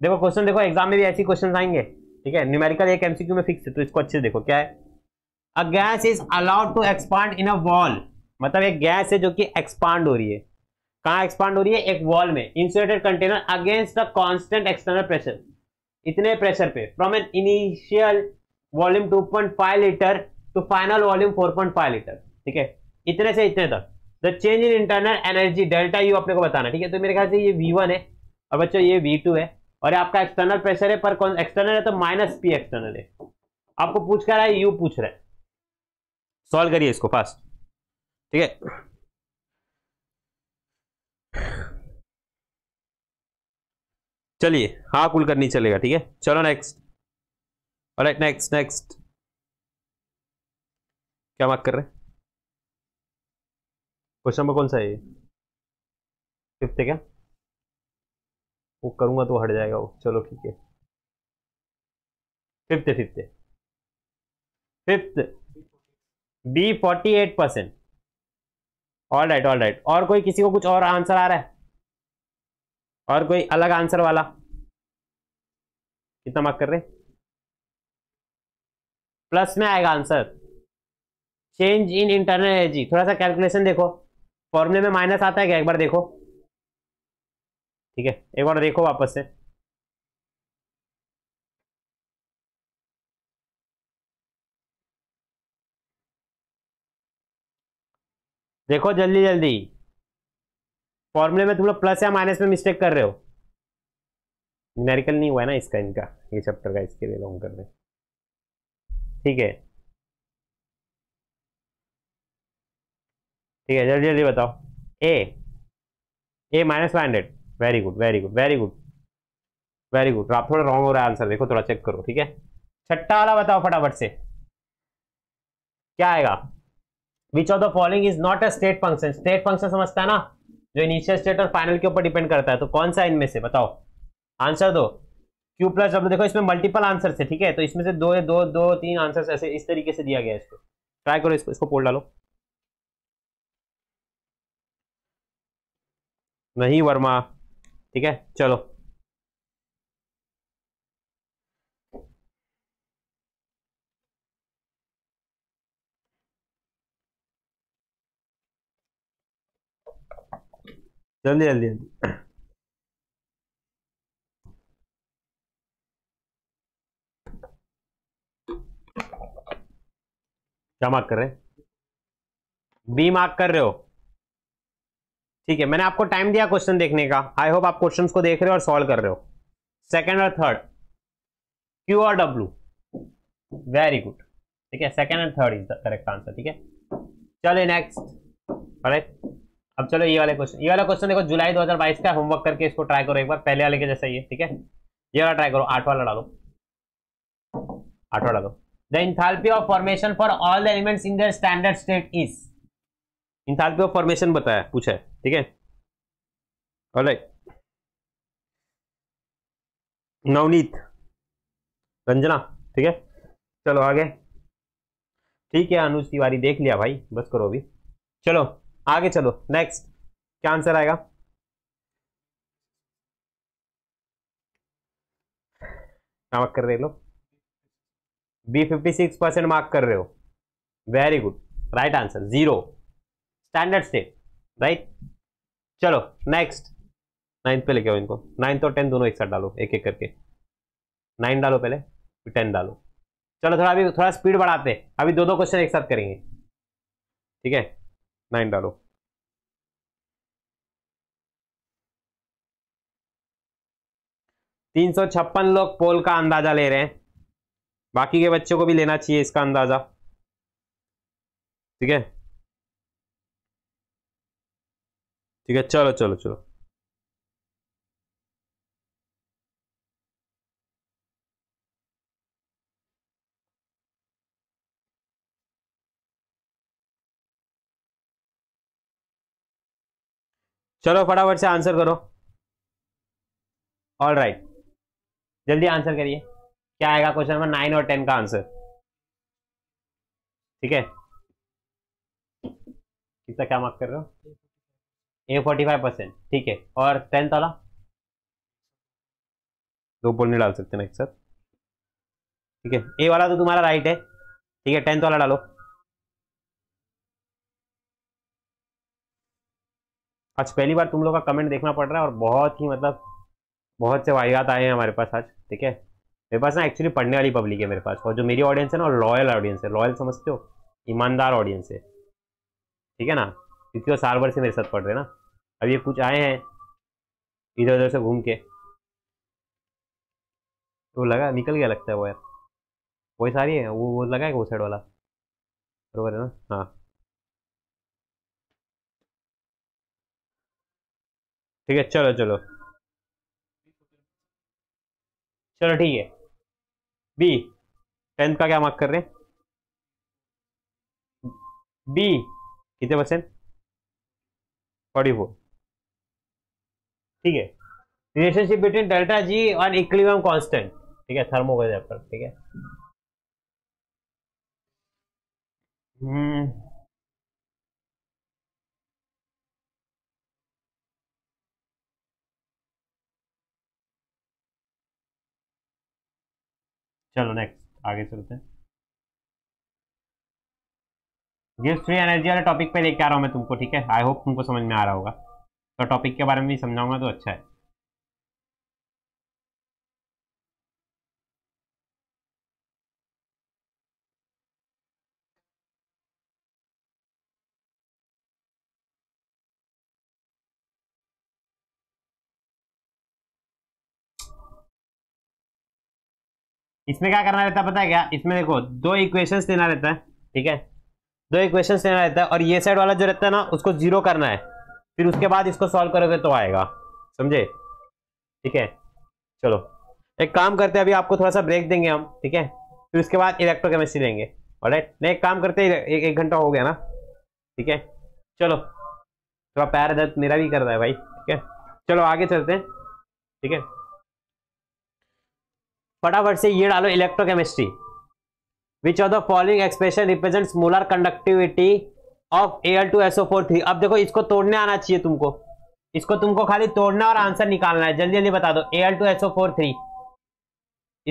देखो क्वेश्चन देखो एग्जाम में भी ऐसे क्वेश्चन आएंगे ठीक है न्यूमेरिकल एक एमसीक्यू में फिक्स है तो इसको अच्छे से देखो क्या है a gas is allowed to expand in a wall मतलब एक गैस है जो कि एक्सपांड हो रही है कहाँ एक्सपांड हो रही है एक वॉल में insulated container against the constant external pressure इतने प्रेशर पे from an initial volume five litre to final volume five litre ठीक है इतने से इतने तक the change in internal energy delta U अपने को बताना ठीक है तो मेरे ख्याल से ये वी वन है और बच्चों ये वी टू है और आपका एक्सटर्नल प्रेशर है पर कौन एक्सटर्नल है तो माइनस पी एक्सटर्नल है आपको पूछ कर रहा है यू पूछ रहा है सॉल्व करिए इसको फास्ट ठीक है चलिए हाँ कुल करनी चलेगा ठीक है चलो नेक्स्ट और नेक्स्ट नेक्स्ट क्या मार्क कर रहे क्वेश्चन नंबर कौन सा है फिफ्थ क्या वो करूँगा तो हट जाएगा वो चलो ठीक है fifth fifth fifth B forty eight percent all right all right और कोई किसी को कुछ और आंसर आ रहा है और कोई अलग आंसर वाला कितना मार्क कर रहे प्लस में आएगा answer change in internal energy थोड़ा सा कैलकुलेशन देखो फॉर्मूले में माइनस आता है क्या एक बार देखो ठीक है एक बार देखो वापस से देखो जल्दी जल्दी फॉर्मूले में तुम लोग प्लस या माइनस में मिस्टेक कर रहे हो मेरिकल नहीं हुआ है ना इसका इनका ये चैप्टर का इसके लिए लॉन्ग कर रहे ठीक है ठीक है जल्दी जल्दी बताओ A A minus five hundred very good very good very good very good आप थोड़ा रॉन्ग हो रहा है आंसर देखो थोड़ा चेक करो ठीक है छठा वाला बताओ फटाफट से क्या आएगा which of the following is not a state function state function समझता है ना जो इनिशियल स्टेट और फाइनल के ऊपर डिपेंड करता है तो कौन सा इनमें से बताओ आंसर दो क्यू प्लस डब्ल्यू देखो इसमें मल्टीपल आंसर है ठीक है तो इसमें से दो दो दो तीन आंसर ऐसे इस तरीके से दिया गया है इसको ट्राई करो इसको इसको पोल डालो नहीं वर्मा ठीक है चलो जल्दी जल्दी जल्दी क्या मार्क कर रहे बी मार्क कर रहे हो ठीक है मैंने आपको टाइम दिया क्वेश्चन देखने का आई होप आप क्वेश्चन को देख रहे हो और सॉल्व कर रहे हो सेकेंड और थर्ड क्यू और डब्ल्यू वेरी गुड ठीक है second and third is the correct answer ठीक है चलो नेक्स्ट राइट अब चलो ये वाले क्वेश्चन ये वाला क्वेश्चन देखो जुलाई 2022 का होमवर्क करके इसको ट्राई करो एक बार पहले वाले के जैसा ही है ठीक है ये वाला ट्राई करो आठ वाला डालो आठ वाला डालो the enthalpy of formation for all the elements in the standard state is enthalpy of formation बताया पूछा है ठीक है नवनीत रंजना ठीक है चलो आगे ठीक है अनुज तिवारी देख लिया भाई बस करो अभी चलो आगे चलो नेक्स्ट क्या आंसर आएगा मार्क कर रहे लो B fifty six percent mark कर रहे हो very good right answer zero standard से राइट चलो नेक्स्ट नाइन्थ पे लेके आओ इनको नाइन्थ और टेंथ दोनों एक साथ डालो एक एक करके नाइन डालो पहले फिर टेन डालो चलो थोड़ा अभी थोड़ा स्पीड बढ़ाते हैं अभी दो दो क्वेश्चन एक साथ करेंगे ठीक है नाइन डालो तीन सौ छप्पन लोग पोल का अंदाजा ले रहे हैं बाकी के बच्चों को भी लेना चाहिए इसका अंदाजा ठीक है ठीक है चलो चलो चलो चलो फटाफट से आंसर करो ऑल राइट right. जल्दी आंसर करिए क्या आएगा क्वेश्चन नंबर नाइन और टेन का आंसर ठीक है कितना क्या मार्क कर रहे हो ए फोर्टी फाइव परसेंट ठीक है और टेंथ वाला दो नहीं डाल सकते ना एक साथ ठीक है ए वाला तो तुम्हारा राइट है ठीक है टेंथ वाला डालो आज पहली बार तुम लोग का कमेंट देखना पड़ रहा है और बहुत ही मतलब बहुत से वाहियात आए हैं हमारे पास आज ठीक है मेरे पास ना एक्चुअली पढ़ने वाली पब्लिक है मेरे पास और जो मेरी ऑडियंस है ना लॉयल ऑडियंस है लॉयल समझते हो ईमानदार ऑडियंस है ठीक है ना क्योंकि वो तो साल भर से मेरे साथ पढ़ रहे ना अब ये कुछ आए हैं इधर उधर से घूम के तो लगा निकल गया लगता है वो यार वही सारी है वो वो लगा है वो साइड वाला बरबर है ना हाँ ठीक है चलो चलो चलो ठीक है बी टेंथ का क्या मार्क कर रहे हैं बी कितने परसेंट फोर्टी फोर ठीक है रिलेशनशिप बिटवीन डेल्टा जी और इक्विलिब्रियम कांस्टेंट ठीक है थर्मो का चैप्टर ठीक है हम्म। चलो नेक्स्ट आगे चलते हैं गिव्स फ्री एनर्जी वाले टॉपिक पे लेके आ रहा हूँ मैं तुमको ठीक है आई होप तुमको समझ में आ रहा होगा तो टॉपिक के बारे में भी समझाऊंगा तो अच्छा है इसमें क्या करना रहता है पता है क्या इसमें देखो दो इक्वेशंस देना रहता है ठीक है दो इक्वेशन लेना रहता है और ये साइड वाला जो रहता है ना उसको जीरो करना है फिर उसके बाद इसको सॉल्व करोगे तो आएगा समझे ठीक है चलो एक काम करते हैं अभी आपको थोड़ा सा ब्रेक देंगे हम ठीक है फिर उसके बाद इलेक्ट्रोकेमिस्ट्री लेंगे और नहीं एक काम करते हैं एक घंटा हो गया ना ठीक है चलो थोड़ा पैर दर्द मेरा भी कर रहा है भाई ठीक है चलो आगे चलते हैं ठीक है फटाफट से ये डालो electrochemistry which of the following expression represent molar conductivity of L two SO four three अब देखो इसको तोड़ने आना चाहिए तुमको इसको तुमको खाली तोड़ना और आंसर निकालना है जल्दी जल्दी बता दो L two SO four three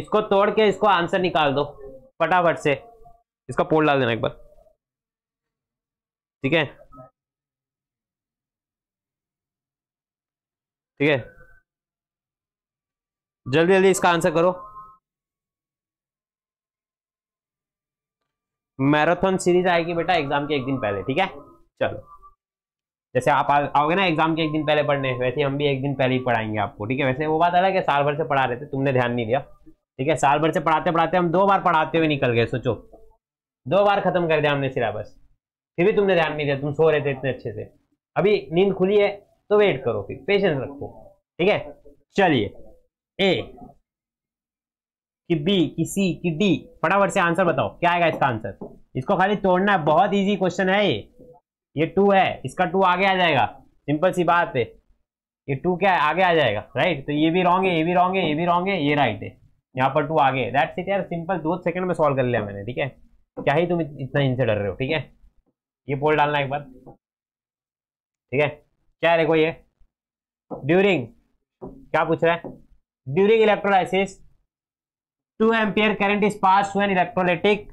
इसको तोड़ के इसको आंसर निकाल दो फटाफट से इसका पोल डाल देना एक बार ठीक है ठीक है जल्दी जल्दी इसका आंसर करो मैराथन सीरीज आएगी बेटा एग्जाम के एक दिन पहले ठीक है चलो जैसे आप आ, आओगे ना एग्जाम के एक दिन पहले पढ़ने वैसे हम भी एक दिन पहले ही पढ़ाएंगे आपको ठीक है वैसे वो बात अलग है साल भर से पढ़ा रहे थे तुमने ध्यान नहीं दिया ठीक है साल भर से पढ़ाते पढ़ाते हम दो बार पढ़ाते हुए निकल गए सोचो दो बार खत्म कर दिया हमने सिलेबस फिर भी तुमने ध्यान नहीं दिया तुम सो रहे थे इतने अच्छे से अभी नींद खुली है तो वेट करो फिर पेशेंस रखो ठीक है चलिए ए कि बी कि सी कि डी फटाफट से आंसर बताओ क्या आएगा इसका आंसर इसको खाली तोड़ना है बहुत इजी क्वेश्चन है ये ये टू है इसका टू आगे आ जाएगा सिंपल सी बात है ये टू क्या है आगे आ जाएगा राइट तो ये भी रॉन्ग है ये भी रॉन्ग है ये भी रॉन्ग है ये राइट है यहाँ पर टू आगे दैट्स इट यार सिंपल दो सेकंड में सॉल्व कर लिया मैंने ठीक है क्या ही तुम इतना इनसे डर रहे हो ठीक है ये पोल डालना एक बार ठीक है क्या देखो ये ड्यूरिंग क्या पूछ रहा है during electrolysis two ampere current is pass to an electrolytic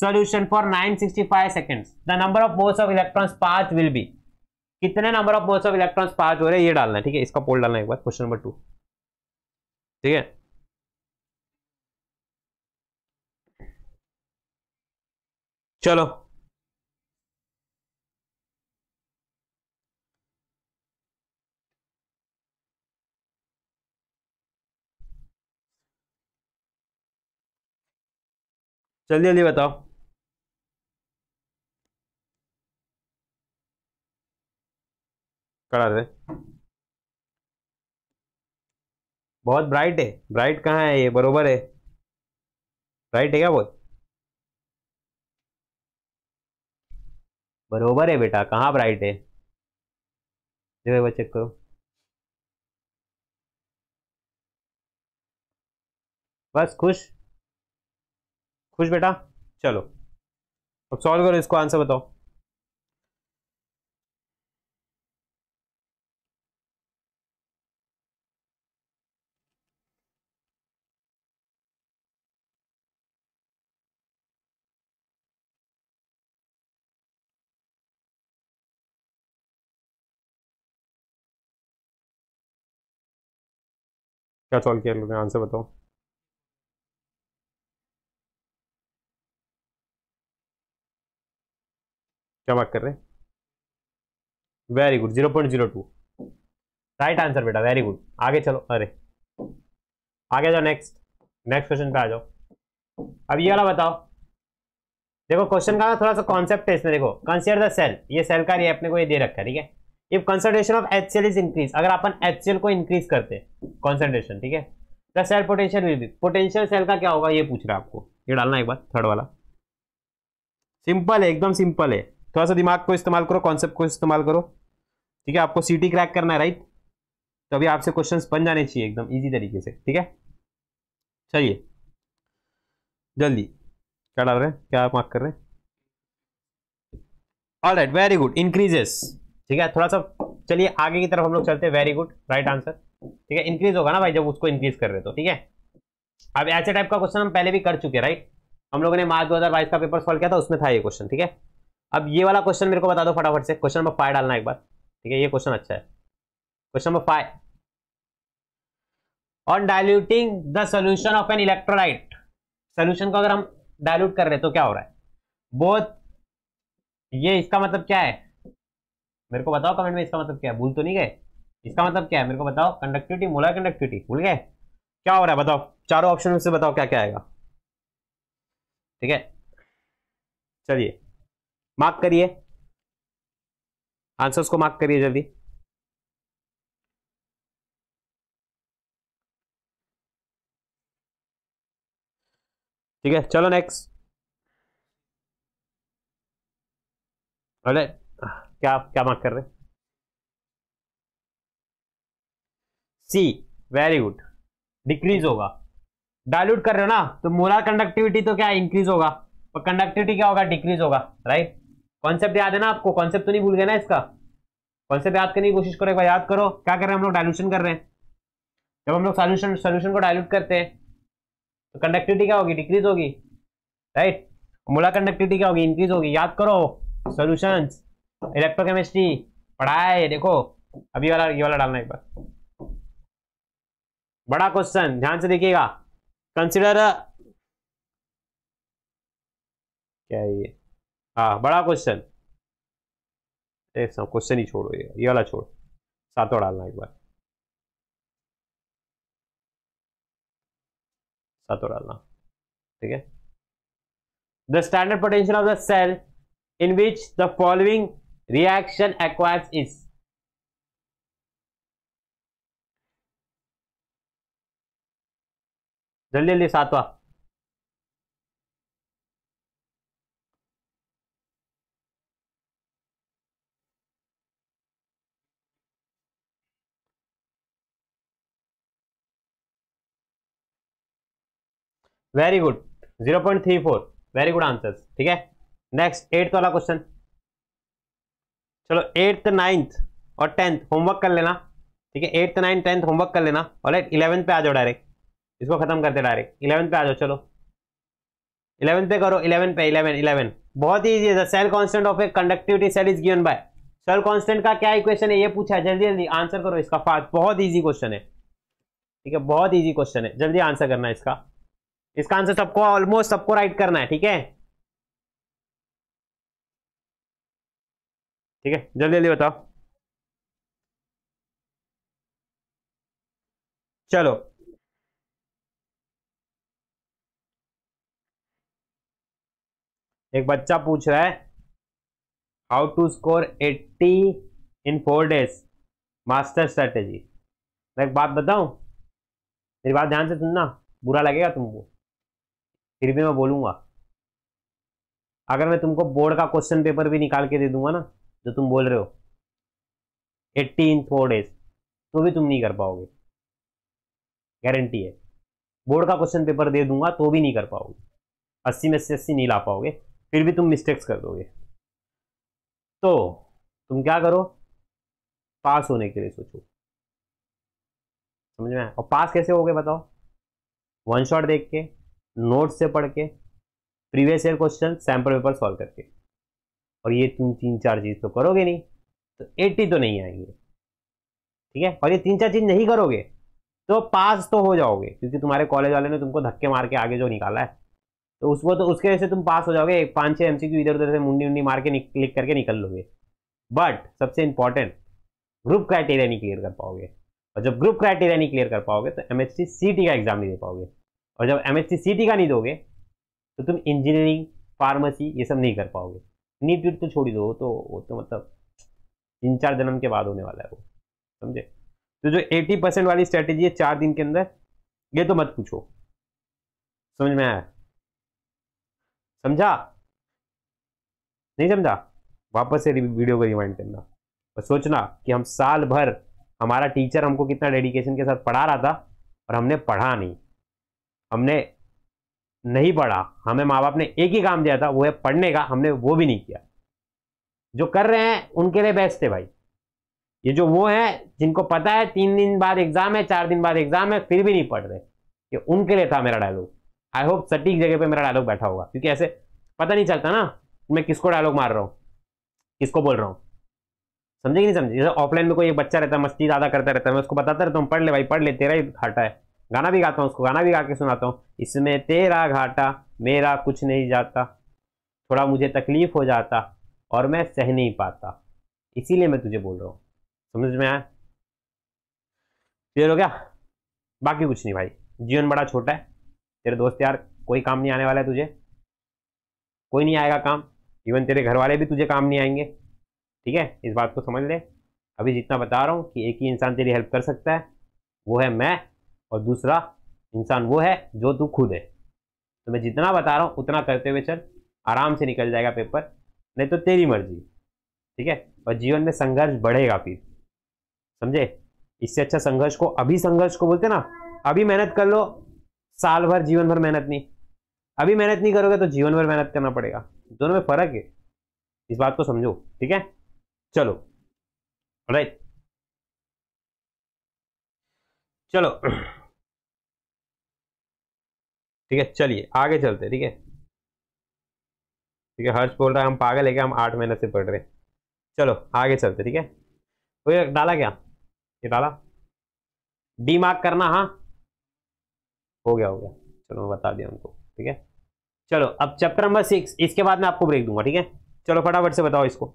solution for 965 seconds. The number of moles of electrons pass will be कितने number of moles of electron pass हो रहे ये डालना है ठीक है इसका पोल डालना एक बार क्वेश्चन नंबर टू ठीक है चलो जल्दी जल्दी बताओ कड़ा रहे बहुत ब्राइट है ब्राइट कहाँ है ये बरोबर है ब्राइट है क्या बहुत बरोबर है बेटा कहाँ ब्राइट है देखो चेक करो बस खुश खुश बेटा चलो अब सॉल्व करो इसको आंसर बताओ क्या सॉल्व किया आंसर बताओ क्या मार्क कर रहे हैं very good zero point zero two right answer बेटा वेरी गुड आगे चलो अरे आगे जाओ नेक्स्ट नेक्स्ट क्वेश्चन पे आ जाओ अब ये वाला बताओ देखो क्वेश्चन का थोड़ा सा कॉन्सेप्ट है इसमें देखो कंसीडर द सेल ये सेल का ये अपने को ये दे रखा है ठीक है if concentration of H L is increase अगर अपन एच सी एल को इंक्रीज करते हैं कॉन्सेंट्रेशन ठीक है the cell potential will be potential cell का क्या होगा ये पूछ रहा है आपको ये डालना एक बार थर्ड वाला सिंपल है एकदम सिंपल है थोड़ा सा दिमाग को इस्तेमाल करो कॉन्सेप्ट को इस्तेमाल करो ठीक है आपको सीटी क्रैक करना है राइट तो अभी आपसे क्वेश्चन बन जाने चाहिए एकदम ईजी तरीके से ठीक है चलिए जल्दी क्या डाल रहे हैं क्या आप मार्क कर रहे हैं all right very good increases ठीक है थोड़ा सा चलिए आगे की तरफ हम लोग चलते हैं वेरी गुड राइट आंसर ठीक है इंक्रीज होगा ना भाई जब उसको इंक्रीज कर रहे तो ठीक है अब ऐसे टाइप का क्वेश्चन हम पहले भी कर चुके राइट हम लोगों ने मार्च दो का पेपर सॉल्व किया था उसमें था ये क्वेश्चन ठीक है अब ये वाला क्वेश्चन मेरे को बता दो फटाफट से क्वेश्चन नंबर फाइव डालना एक बार ठीक है ये क्वेश्चन अच्छा है question number five on diluting the solution of an electrolyte solution को अगर हम डायल्यूट कर रहे तो क्या हो रहा है बोथ ये इसका मतलब क्या है मेरे को बताओ कमेंट में इसका मतलब क्या है भूल तो नहीं गए इसका मतलब क्या है मेरे को बताओ कंडक्टिविटी मोला कंडक्टिविटी भूल गए क्या हो रहा है बताओ चारों ऑप्शन में से बताओ क्या क्या आएगा ठीक है चलिए मार्क करिए आंसर्स को मार्क करिए जल्दी ठीक है चलो नेक्स्ट अरे क्या क्या मार्क कर रहे सी वेरी गुड डिक्रीज होगा डायल्यूट कर रहे हो ना तो मोलर कंडक्टिविटी तो क्या इंक्रीज होगा और कंडक्टिविटी क्या होगा डिक्रीज होगा राइट कॉन्सेप्ट याद है ना आपको कॉन्सेप्ट तो नहीं भूल गया ना इसका कॉन्सेप्ट याद करने की कोशिश करो एक बार याद करो क्या कर रहे हैं हम लोग डायलूशन कर रहे हैं जब हम लोग सोल्यूशन सोल्यूशन को डायलूट करते हैं तो कंडक्टिविटी क्या होगी डिक्रीज होगी राइट मुला कंडक्टिविटी क्या होगी इंक्रीज होगी याद करो सोल्यूशन इलेक्ट्रोकेमिस्ट्री पढ़ाया है देखो अभी वाला ये वाला डालना एक बार बड़ा क्वेश्चन ध्यान से देखिएगा कंसिडर क्या ये हाँ बड़ा क्वेश्चन क्वेश्चन ही छोड़ो ये ये वाला छोड़ सातों डालना एक बार सातों डालना ठीक है the standard potential of the cell in which the following reaction acquires is जल्दी जल्दी सातवा very good zero point three four very good answer ठीक है नेक्स्ट एट्थ वाला क्वेश्चन चलो एट्थ नाइन्थ और टेंथ होमवर्क कर लेना ठीक है एट्थ नाइन्थ टेंथ होमवर्क कर लेना और राइट इलेवंथ पे आ जाओ डायरेक्ट इसको खत्म करते डायरेक्ट इलेवंथ पे आ जाओ चलो इलेवंथ पे करो इलेवन पे इलेवन इलेवन बहुत ही ईजी है cell constant of a conductivity cell is given by cell constant का क्या इक्वेशन है ये पूछा है जल्दी जल्दी आंसर करो इसका फास्ट बहुत ईजी क्वेश्चन है ठीक है बहुत ईजी क्वेश्चन है जल्दी आंसर करना इसका इसका आंसर सबको ऑलमोस्ट सबको राइट करना है ठीक है ठीक है जल्दी जल्दी बताओ चलो एक बच्चा पूछ रहा है how to score 80 in four days master strategy मैं एक बात बताऊं मेरी बात ध्यान से सुनना बुरा लगेगा तुमको फिर भी मैं बोलूंगा अगर मैं तुमको बोर्ड का क्वेश्चन पेपर भी निकाल के दे दूंगा ना जो तुम बोल रहे हो एट्टी इन फोर डेज तो भी तुम नहीं कर पाओगे गारंटी है बोर्ड का क्वेश्चन पेपर दे दूंगा तो भी नहीं कर पाओगे अस्सी में से अस्सी नहीं ला पाओगे फिर भी तुम मिस्टेक्स कर दोगे तो तुम क्या करो पास होने के लिए सोचो समझ में और पास कैसे हो गए बताओ वन शॉट देख के नोट से पढ़ के previous year question sample paper solve करके और ये तुम तीन चार चीज़ तो करोगे नहीं तो एट्टी तो नहीं आएंगे ठीक है और ये तीन चार चीज़ नहीं करोगे तो पास तो हो जाओगे क्योंकि तुम्हारे कॉलेज वाले ने तुमको धक्के मार के आगे जो निकाला है तो उसको तो उसके वजह से तुम पास हो जाओगे एक पाँच छः एम इधर उधर से मुंडी उंडी मार के क्लिक करके निकल लोगे बट सबसे इंपॉर्टेंट ग्रुप क्राइटेरिया नहीं क्लियर कर पाओगे और जब ग्रुप क्राइटेरिया नहीं क्लियर कर पाओगे तो एम एच सी टी का एग्जाम नहीं दे पाओगे और जब एम एस का नहीं दोगे तो तुम इंजीनियरिंग फार्मेसी ये सब नहीं कर पाओगे नीट वीट तो छोड़ ही दो तो वो तो मतलब तीन चार जन्म के बाद होने वाला है वो समझे तो जो 80 परसेंट वाली स्ट्रेटेजी है चार दिन के अंदर ये तो मत पूछो समझ में आया समझा नहीं समझा वापस से वीडियो को रिमाइंड करना और सोचना कि हम साल भर हमारा टीचर हमको कितना डेडिकेशन के साथ पढ़ा रहा था और हमने पढ़ा नहीं हमने नहीं पढ़ा हमें माँ बाप ने एक ही काम दिया था वो है पढ़ने का हमने वो भी नहीं किया जो कर रहे हैं उनके लिए बेस्ट है भाई ये जो वो हैं जिनको पता है तीन दिन बाद एग्जाम है चार दिन बाद एग्जाम है फिर भी नहीं पढ़ रहे ये उनके लिए था मेरा डायलॉग आई होप सटीक जगह पे मेरा डायलॉग बैठा होगा क्योंकि ऐसे पता नहीं चलता ना मैं किसको डायलॉग मार रहा हूँ किसको बोल रहा हूँ समझे कि नहीं समझे जैसे ऑफलाइन में कोई एक बच्चा रहता है मस्ती ज़्यादा करता रहता है मैं उसको बताता रहता हूँ पढ़ ले भाई पढ़ ले तेरा ही घाटा है गाना भी गाता हूँ उसको गाना भी गा के सुनाता हूँ इसमें तेरा घाटा मेरा कुछ नहीं जाता थोड़ा मुझे तकलीफ हो जाता और मैं सह नहीं पाता इसीलिए मैं तुझे बोल रहा हूँ समझ में आया क्लियर हो गया बाकी कुछ नहीं भाई जीवन बड़ा छोटा है तेरे दोस्त यार कोई काम नहीं आने वाला है तुझे कोई नहीं आएगा काम इवन तेरे घर वाले भी तुझे काम नहीं आएंगे ठीक है इस बात को समझ ले अभी जितना बता रहा हूँ कि एक ही इंसान तेरी हेल्प कर सकता है वो है मैं और दूसरा इंसान वो है जो तू खुद है तो मैं जितना बता रहा हूँ उतना करते हुए चल आराम से निकल जाएगा पेपर नहीं तो तेरी मर्जी ठीक है और जीवन में संघर्ष बढ़ेगा फिर समझे इससे अच्छा संघर्ष को अभी संघर्ष को बोलते ना अभी मेहनत कर लो साल भर जीवन भर मेहनत नहीं अभी मेहनत नहीं करोगे तो जीवन भर मेहनत करना पड़ेगा दोनों में फर्क है इस बात को समझो ठीक है चलो राइट चलो ठीक है चलिए आगे चलते ठीक है ठीक है हर्ष बोल रहा है हम पागल है क्या हम आठ महीने से पढ़ रहे चलो आगे चलते ठीक है तो डाला क्या ये डाला डी मार्क करना हाँ हो गया हो गया चलो मैं बता दिया उनको ठीक है चलो अब चैप्टर नंबर सिक्स इसके बाद मैं आपको ब्रेक दूंगा ठीक है चलो फटाफट से बताओ इसको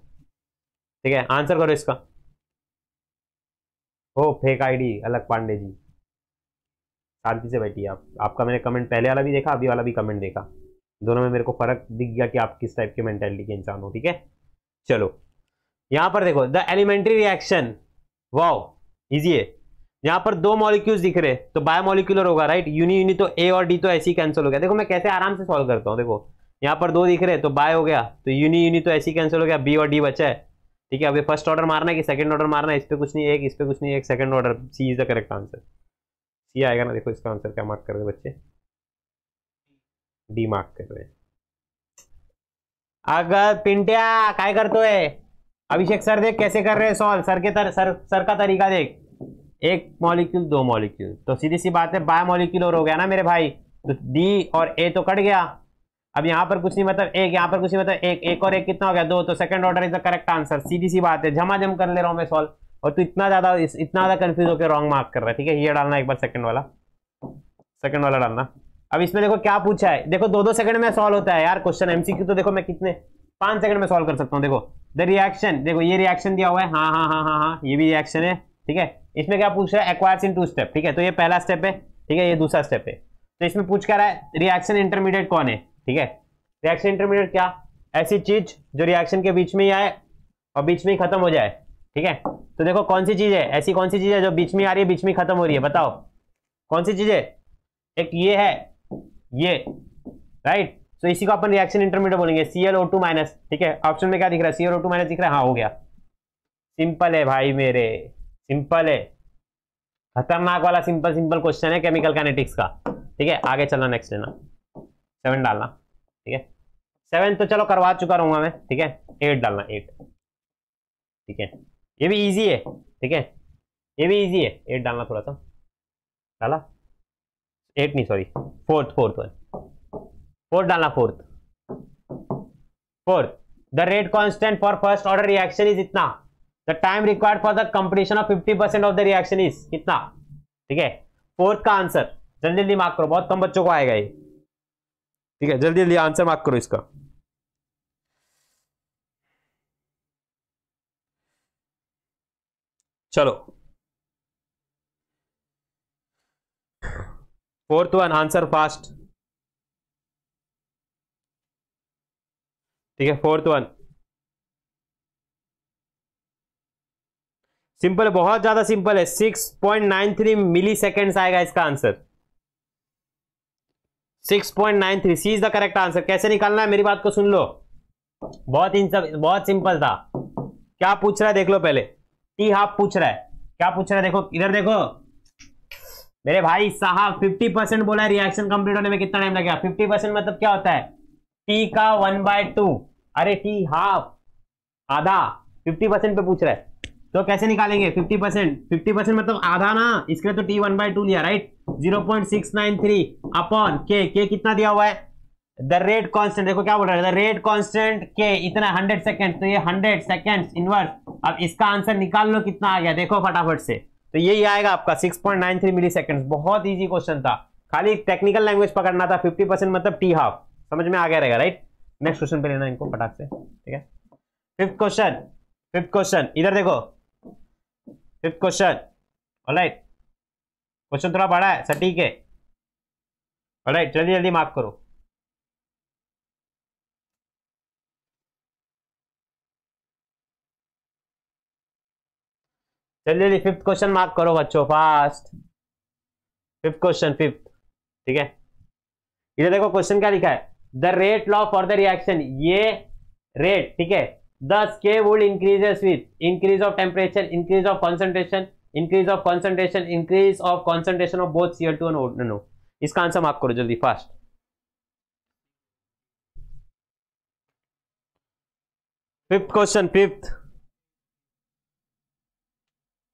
ठीक है आंसर करो इसका हो फेक आईडी अलग पांडे जी शांति से बैठिए आप आपका मैंने कमेंट पहले वाला भी देखा अभी वाला भी कमेंट देखा दोनों में मेरे को फर्क दिख गया कि आप किस टाइप के मेंटेलिटी के इंसान हो ठीक है चलो यहाँ पर देखो the elementary reaction wow easy है यहां पर दो मॉलिक्यूल्स दिख रहे तो बायोमोलिकुलर होगा राइट यूनी यूनी तो ए और डी तो ऐसी कैंसिल हो गया देखो मैं कैसे आराम से सॉल्व करता हूँ देखो यहाँ पर दो दिख रहे तो बाय हो गया तो यूनी यूनी तो ऐसी कैंसिल हो गया बी और डी बचा है ठीक है अभी फर्स्ट ऑर्डर मारना है कि सेकंड ऑर्डर मारना है इस पर कुछ नहीं एक इस पर कुछ नहीं एक second order C is the correct answer C आएगा ना देखो इसका आंसर क्या मार्क कर रहे बच्चे डी मार्क कर रहे अगर पिंटिया काय है अभिषेक सर देख कैसे कर रहे हैं सॉल्व सर के तर, सर सर का तरीका देख एक मॉलिक्यूल दो मॉलिक्यूल तो सीधी सी बात है बाय मॉलिक्यूल और हो गया ना मेरे भाई तो डी और ए तो कट गया अब यहाँ पर कुछ नहीं मतलब एक यहाँ पर कुछ नहीं मतलब एक एक और एक कितना हो गया दो तो second order is the correct answer सीधी सी बात है झमाझम कर ले रहा हूँ मैं सॉल्व और तू तो इतना ज़्यादा इतना ज़्यादा कंफ्यूज होकर रॉन्ग मार्क कर रहा है ठीक है ये डालना एक बार सेकंड वाला सेकंड वाला डालना अब इसमें देखो क्या पूछा है देखो दो दो सेकंड में सॉल्व होता है यार क्वेश्चन एमसीक्यू तो देखो मैं कितने पांच सेकंड में सॉल्व कर सकता हूँ देखो द रिएक्शन देखो ये रिएक्शन दिया हुआ है हाँ हाँ हाँ हाँ हाँ ये भी रिएक्शन है ठीक है इसमें क्या पूछ रहा है एक्वायर्स इन टू स्टेप ठीक है तो ये पहला स्टेप है ठीक है ये दूसरा स्टेप है तो इसमें पूछ कर रहा है रिएक्शन इंटरमीडिएट कौन है ठीक है रिएक्शन इंटरमीडिएट क्या ऐसी चीज जो रिएक्शन के बीच में ही आए और बीच में ही खत्म हो जाए ठीक है तो देखो कौन सी चीज है ऐसी कौन सी चीज है जो बीच में आ रही है बीच में खत्म हो रही है बताओ कौन सी चीज है एक ये है ये राइट तो इसी को अपन रिएक्शन इंटरमीडियट बोलेंगे सीएल ओ टू माइनस ठीक है ऑप्शन में क्या दिख रहा है सीएल ओ टू माइनस दिख रहा है हाँ हो गया सिंपल है भाई मेरे सिंपल है खतरनाक वाला सिंपल सिंपल क्वेश्चन है केमिकल कैनेटिक्स का ठीक है आगे चलना नेक्स्ट लेना सेवन डालना ठीक है सेवन तो चलो करवा चुका रहूंगा मैं ठीक है एट डालना एट ठीक है ये भी इजी है ठीक है ये भी इजी है एट डालना थोड़ा सा डाला एट नहीं sorry fourth fourth one fourth डालना fourth fourth the rate constant for first order reaction is इतना the time required for the competition of fifty percent of the reaction is कितना ठीक है फोर्थ का आंसर जल्दी जल्दी मार्क करो बहुत कम बच्चों को आएगा ये ठीक है जल्दी जल्दी आंसर मार्क करो इसका चलो फोर्थ वन आंसर फास्ट ठीक है फोर्थ वन सिंपल बहुत ज्यादा सिंपल है six point nine three millisecond आएगा इसका answer six point nine three C is the correct answer कैसे निकालना है मेरी बात को सुन लो बहुत इन सब बहुत सिंपल था क्या पूछ रहा है देख लो पहले टी हाफ पूछ रहा है क्या पूछ रहा है देखो इधर देखो मेरे भाई साहब 50 परसेंट बोला है रिएक्शन कंप्लीट होने में कितना टाइम लगेगा 50 परसेंट मतलब क्या होता है टी का वन बाय टू अरे टी हाफ आधा 50 परसेंट पे पूछ रहा है तो कैसे निकालेंगे 50 परसेंट फिफ्टी परसेंट मतलब आधा ना इसके लिए तो टी वन बाय टू लिया right zero point six nine three upon K K कितना दिया हुआ है द रेट कॉन्स्टेंट देखो क्या बोल रहा है द रेट कॉन्स्टेंट के इतना हंड्रेड सेकेंड तो ये हंड्रेड सेकेंड इनवर्स अब इसका आंसर निकाल लो कितना आ गया देखो फटाफट से तो यही आएगा आपका 6.93 सेकेंड बहुत इजी क्वेश्चन था खाली टेक्निकल लैंग्वेज पकड़ना था 50 परसेंट मतलब टी हाफ समझ में आ गया रहेगा राइट नेक्स्ट क्वेश्चन पे लेना इनको फटाक से ठीक है फिफ्थ क्वेश्चन फिफ्थ क्वेश्चन इधर देखो फिफ्थ क्वेश्चन राइट क्वेश्चन थोड़ा बड़ा है सटीक है राइट जल्दी जल्दी मार्क करो जल्दी जल्दी फिफ्थ क्वेश्चन मार्क करो बच्चों फास्ट फिफ्थ क्वेश्चन फिफ्थ ठीक है इधर देखो क्वेश्चन क्या लिखा है the rate law for the reaction ये रेट ठीक है द स्के would increases with increase of temperature increase of concentration increase of concentration increase of concentration of both CL two and no इसका आंसर मार्क करो जल्दी fast fifth question fifth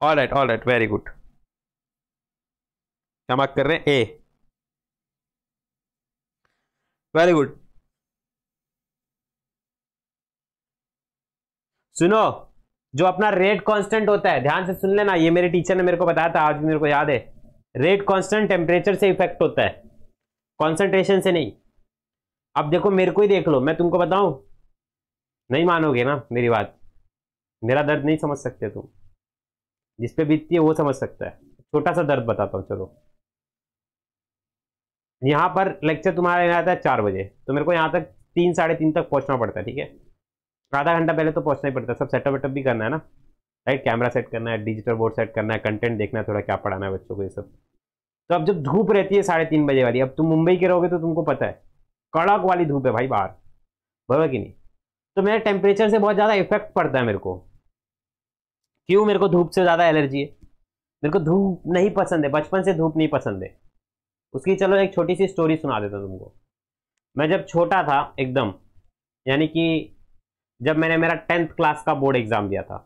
all right all right very good क्या मार्क कर रहे हैं ए वेरी गुड सुनो जो अपना रेट कांस्टेंट होता है ध्यान से सुन लेना ये मेरे टीचर ने मेरे को बताया था आज मेरे को याद है रेट कांस्टेंट टेम्परेचर से इफेक्ट होता है कॉन्सेंट्रेशन से नहीं अब देखो मेरे को ही देख लो मैं तुमको बताऊं नहीं मानोगे ना मेरी बात मेरा दर्द नहीं समझ सकते तुम जिसपे बीतती है वो समझ सकता है छोटा सा दर्द बताता हूँ चलो यहाँ पर लेक्चर तुम्हारा यहाँ आता है चार बजे तो मेरे को यहाँ तक तीन साढ़े तीन तक पहुँचना पड़ता है ठीक है आधा घंटा पहले तो पहुँचना ही पड़ता है सब सेटअप वेटअप भी करना है ना राइट कैमरा सेट करना है डिजिटल बोर्ड सेट करना है कंटेंट देखना है थोड़ा क्या पढ़ाना है बच्चों को ये सब तो अब जब धूप रहती है साढ़े तीन बजे वाली अब तुम मुंबई के रहोगे तो तुमको पता है कड़क वाली धूप है भाई बाहर बोलो कि नहीं तो मेरे टेम्परेचर से बहुत ज़्यादा इफेक्ट पड़ता है मेरे को क्यों मेरे को धूप से ज़्यादा एलर्जी है मेरे को धूप नहीं पसंद है बचपन से धूप नहीं पसंद है उसकी चलो एक छोटी सी स्टोरी सुना देता हूँ तुमको मैं जब छोटा था एकदम यानी कि जब मैंने मेरा टेंथ क्लास का बोर्ड एग्ज़ाम दिया था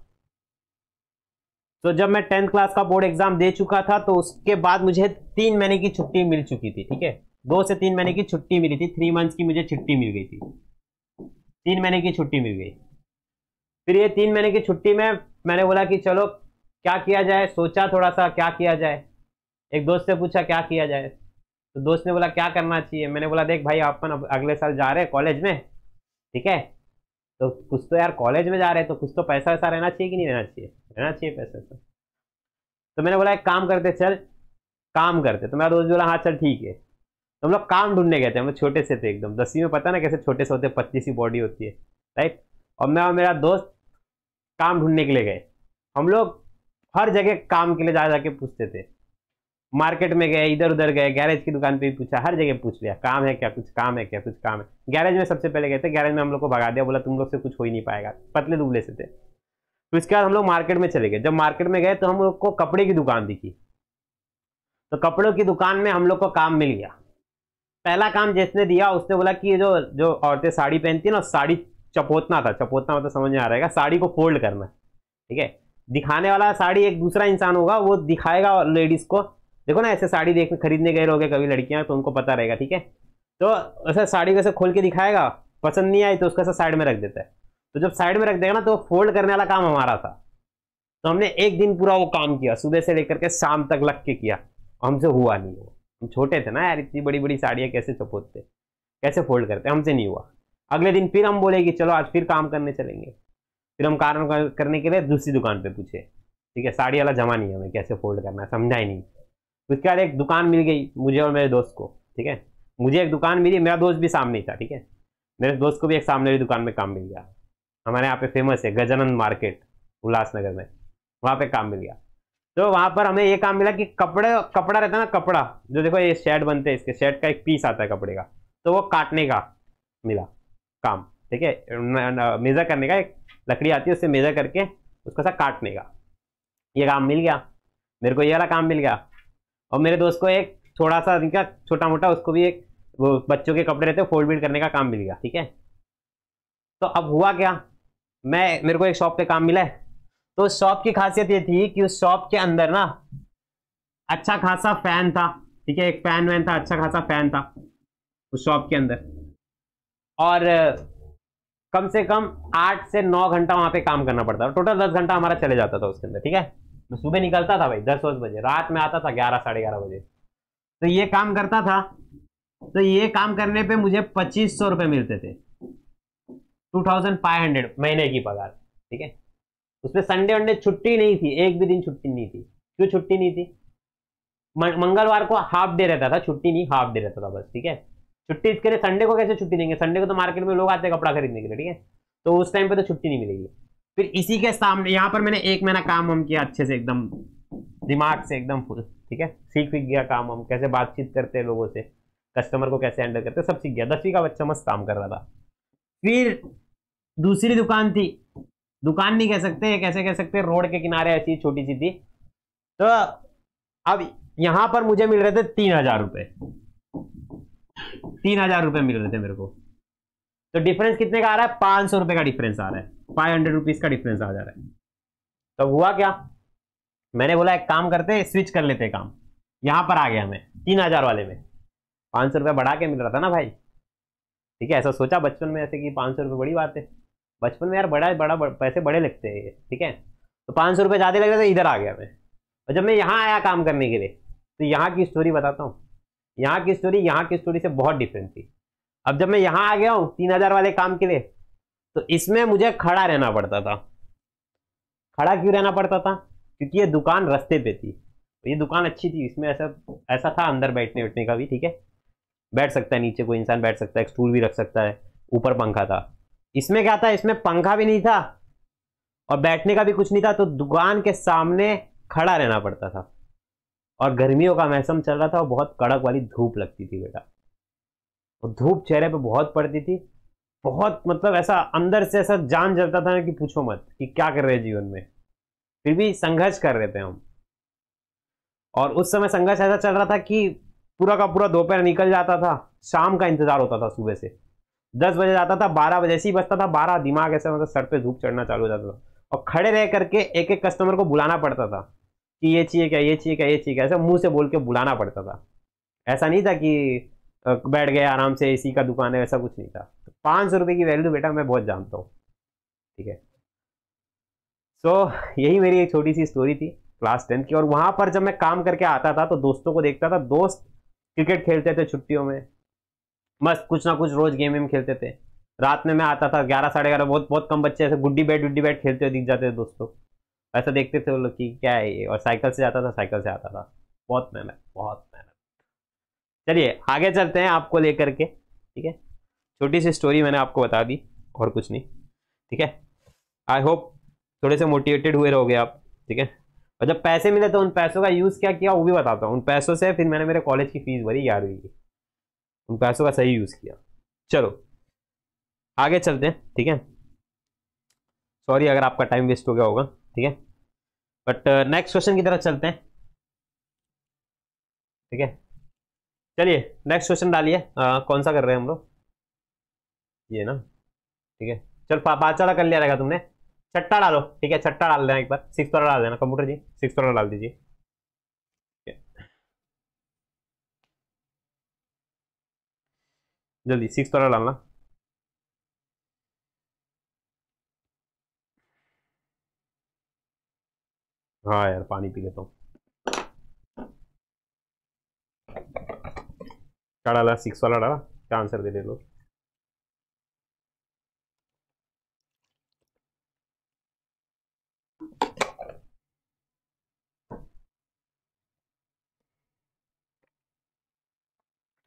तो जब मैं टेंथ क्लास का बोर्ड एग्ज़ाम दे चुका था तो उसके बाद मुझे तीन महीने की छुट्टी मिल चुकी थी ठीक है दो से तीन महीने की छुट्टी मिली थी थ्री मंथ्स की मुझे छुट्टी मिल गई थी तीन महीने की छुट्टी मिल गई फिर ये तीन महीने की छुट्टी में मैंने बोला कि चलो क्या किया जाए सोचा थोड़ा सा क्या किया जाए एक दोस्त से पूछा क्या किया जाए तो दोस्त ने बोला क्या करना चाहिए मैंने बोला देख भाई अपन अगले साल जा रहे हैं कॉलेज में ठीक है तो कुछ तो यार कॉलेज में जा रहे हैं तो कुछ तो पैसा वैसा रहना चाहिए कि नहीं रहना चाहिए रहना चाहिए पैसा वैसा तो मैंने बोला एक काम करते चल काम करते तो मेरा दोस्त बोला हाँ चल ठीक है तो हम लोग काम ढूंढने गए थे हम लोग छोटे से थे एकदम दसवीं में पता ना कैसे छोटे से होते पच्चीस ही बॉडी होती है राइट और मैं और मेरा दोस्त काम ढूंढने के लिए गए हम लोग हर जगह काम के लिए जा जाके पूछते थे मार्केट में गए इधर उधर गए गैरेज की दुकान पे भी पूछा हर जगह पूछ लिया काम है क्या कुछ काम है क्या कुछ काम है गैरेज में सबसे पहले गए थे गैरेज में हम लोग को भगा दिया बोला तुम लोग से कुछ हो ही नहीं पाएगा पतले दुबले से थे तो इसके बाद हम लोग मार्केट में चले गए जब मार्केट में गए तो हम लोग को कपड़े की दुकान दिखी तो कपड़ों की दुकान में हम लोग को काम मिल गया पहला काम जिसने दिया उसने बोला कि ये जो जो औरतें साड़ी पहनती है ना साड़ी चपोतना था चपोतना मतलब समझ में आ रहेगा साड़ी को फोल्ड करना ठीक है दिखाने वाला साड़ी एक दूसरा इंसान होगा वो दिखाएगा लेडीज को देखो ना ऐसे साड़ी देख खरीदने गए लोग कभी लड़कियां तो उनको पता रहेगा ठीक है तो ऐसा साड़ी कैसे खोल के दिखाएगा पसंद नहीं आई तो उसका ऐसा साइड में रख देता है तो जब साइड में रख देगा ना तो फोल्ड करने वाला काम हमारा था तो हमने एक दिन पूरा वो काम किया सुबह से लेकर के शाम तक लग के किया हमसे हुआ नहीं हुआ हम छोटे थे ना यार इतनी बड़ी बड़ी साड़ियाँ कैसे चपोतते कैसे फोल्ड करते हमसे नहीं हुआ अगले दिन फिर हम बोले कि चलो आज फिर काम करने चलेंगे फिर हम कारण करने के लिए दूसरी दुकान पे पूछे ठीक है साड़ी वाला जमा नहीं हमें कैसे फोल्ड करना है समझा ही नहीं तो उसके बाद एक दुकान मिल गई मुझे और मेरे दोस्त को ठीक है मुझे एक दुकान मिली मेरा दोस्त भी सामने ही था ठीक है मेरे दोस्त को भी एक सामने वाली दुकान में काम मिल गया हमारे यहाँ पे फेमस है गजानन मार्केट उल्लासनगर में वहाँ पे काम मिल गया तो वहाँ पर हमें ये काम मिला कि कपड़े कपड़ा रहता है ना कपड़ा जो देखो ये शेड बनते हैं इसके शेड का एक पीस आता है कपड़े का तो वो काटने का मिला काम ठीक है मेज़र करने का एक लकड़ी आती है उससे मेज़र करके उसको सा काटने का ये काम मिल गया मेरे को ये वाला काम मिल गया और मेरे दोस्त को एक थोड़ा सा इनका छोटा मोटा उसको भी एक वो बच्चों के कपड़े रहते फोल्ड बिल्ड करने का काम मिल गया ठीक है तो अब हुआ क्या मैं मेरे को एक शॉप पे काम मिला है तो उस शॉप की खासियत ये थी कि उस शॉप के अंदर ना अच्छा खासा फैन था ठीक है एक फैन वैन था अच्छा खासा फैन था उस शॉप के अंदर और कम से कम आठ से नौ घंटा वहां पे काम करना पड़ता था टोटल दस घंटा हमारा चले जाता था उसके अंदर ठीक है मैं सुबह निकलता था भाई दस दस बजे रात में आता था ग्यारह साढ़े ग्यारह बजे तो ये काम करता था तो ये काम करने पे मुझे पच्चीस सौ रुपये मिलते थे टू थाउजेंड फाइव हंड्रेड महीने की पगार ठीक है उसमें संडे वनडे छुट्टी नहीं थी एक भी दिन छुट्टी नहीं थी क्यों छुट्टी नहीं थी मंगलवार को हाफ डे रहता था छुट्टी नहीं हाफ डे रहता था बस ठीक है छुट्टी इसके लिए संडे को कैसे छुट्टी देंगे संडे को तो मार्केट में लोग आते हैं कपड़ा खरीदने के लिए ठीक है तो उस टाइम पे तो छुट्टी नहीं मिलेगी फिर इसी के सामने यहाँ पर मैंने एक महीना काम हम किया अच्छे से एकदम दिमाग से एकदम फुल ठीक है सीख सीख गया काम वम कैसे बातचीत करते हैं लोगों से कस्टमर को कैसे हैंडल करते सब सीख गया दसवीं का बच्चा मस्त काम कर रहा था फिर दूसरी दुकान थी दुकान नहीं कह सकते कैसे कह सकते रोड के किनारे ऐसी छोटी सी थी तो अब यहाँ पर मुझे मिल रहे थे तीन हजार रुपये तीन हजार रुपये मिल रहे थे मेरे को तो डिफरेंस कितने का आ रहा है पांच सौ रुपये का डिफरेंस आ रहा है फाइव हंड्रेड रुपीज़ का डिफरेंस आ जा रहा है तो हुआ क्या मैंने बोला एक काम करते स्विच कर लेते काम यहां पर आ गया मैं तीन हजार वाले में पांच सौ रुपये बढ़ा के मिल रहा था ना भाई ठीक है ऐसा सोचा बचपन में ऐसे कि पांच सौ रुपये बड़ी बात है बचपन में यार बड़ा बड़ा, पैसे बड़े लगते हैं ठीक है तो पांच सौ रुपये ज़्यादा लग रहे थे इधर आ गया मैं और जब मैं यहाँ आया काम करने के लिए तो यहाँ की स्टोरी बताता हूँ यहाँ की स्टोरी यहाँ की स्टोरी से बहुत डिफरेंट थी अब जब मैं यहाँ आ गया हूँ तीन हजार वाले काम के लिए तो इसमें मुझे खड़ा रहना पड़ता था खड़ा क्यों रहना पड़ता था क्योंकि ये दुकान रस्ते पे थी तो ये दुकान अच्छी थी इसमें ऐसा ऐसा था अंदर बैठने उठने का भी ठीक है बैठ सकता है नीचे कोई इंसान बैठ सकता है स्टूल भी रख सकता है ऊपर पंखा था इसमें क्या था इसमें पंखा भी नहीं था और बैठने का भी कुछ नहीं था तो दुकान के सामने खड़ा रहना पड़ता था और गर्मियों का मौसम चल रहा था और बहुत कड़क वाली धूप लगती थी बेटा और धूप चेहरे पे बहुत पड़ती थी बहुत मतलब ऐसा अंदर से ऐसा जान जलता था कि पूछो मत कि क्या कर रहे हैं जीवन में फिर भी संघर्ष कर रहे थे हम और उस समय संघर्ष ऐसा चल रहा था कि पूरा का पूरा दोपहर निकल जाता था शाम का इंतजार होता था सुबह से दस बजे जाता था बारह बजे ऐसे ही बचता था बारह दिमाग ऐसे मतलब सर पे धूप चढ़ना चालू हो जाता था और खड़े रह करके एक एक कस्टमर को बुलाना पड़ता था कि ये चाहिए क्या ये चाहिए क्या ये चाहिए क्या ऐसे मुंह से बोल के बुलाना पड़ता था ऐसा नहीं था कि बैठ गए आराम से इसी का दुकान है ऐसा कुछ नहीं था पाँच सौ रुपये की वैल्यू बेटा मैं बहुत जानता हूँ ठीक है सो so, यही मेरी एक छोटी सी स्टोरी थी क्लास टेंथ की और वहाँ पर जब मैं काम करके आता था तो दोस्तों को देखता था दोस्त क्रिकेट खेलते थे छुट्टियों में मस्त कुछ ना कुछ रोज़ गेम वेम खेलते थे रात में मैं आता था ग्यारह साढ़े ग्यारह बहुत बहुत कम बच्चे ऐसे गुड्डी बैट गुड्डी बैट खेलते हुए दिख जाते थे दोस्तों ऐसा देखते थे वो लोग कि क्या है ये और साइकिल से जाता था साइकिल से आता था बहुत मेहनत बहुत मेहनत चलिए आगे चलते हैं आपको लेकर के ठीक है छोटी सी स्टोरी मैंने आपको बता दी और कुछ नहीं ठीक है आई होप थोड़े से मोटिवेटेड हुए रहोगे आप ठीक है और जब पैसे मिले तो उन पैसों का यूज़ क्या किया वो भी बताता हूँ उन पैसों से फिर मैंने मेरे कॉलेज की फ़ीस भरी ग्यारहवीं की उन पैसों का सही यूज़ किया चलो आगे चलते हैं ठीक है सॉरी अगर आपका टाइम वेस्ट हो गया होगा ठीक है बट नेक्स्ट क्वेश्चन की तरफ चलते हैं ठीक है चलिए नेक्स्ट क्वेश्चन डालिए uh, कौन सा कर रहे हैं हम लोग ये ना ठीक है चल पा, पाँच वाला कर लिया रहेगा तुमने छट्टा डालो ठीक है छट्टा डाल देना एक बार सिक्स वाला डाल देना कंप्यूटर जी सिक्स वाला डाल दीजिए जल्दी सिक्स वाला डालना हाँ यार पानी पी लेता हूँ क्या डाला सिक्स वाला डाला क्या आंसर दे दे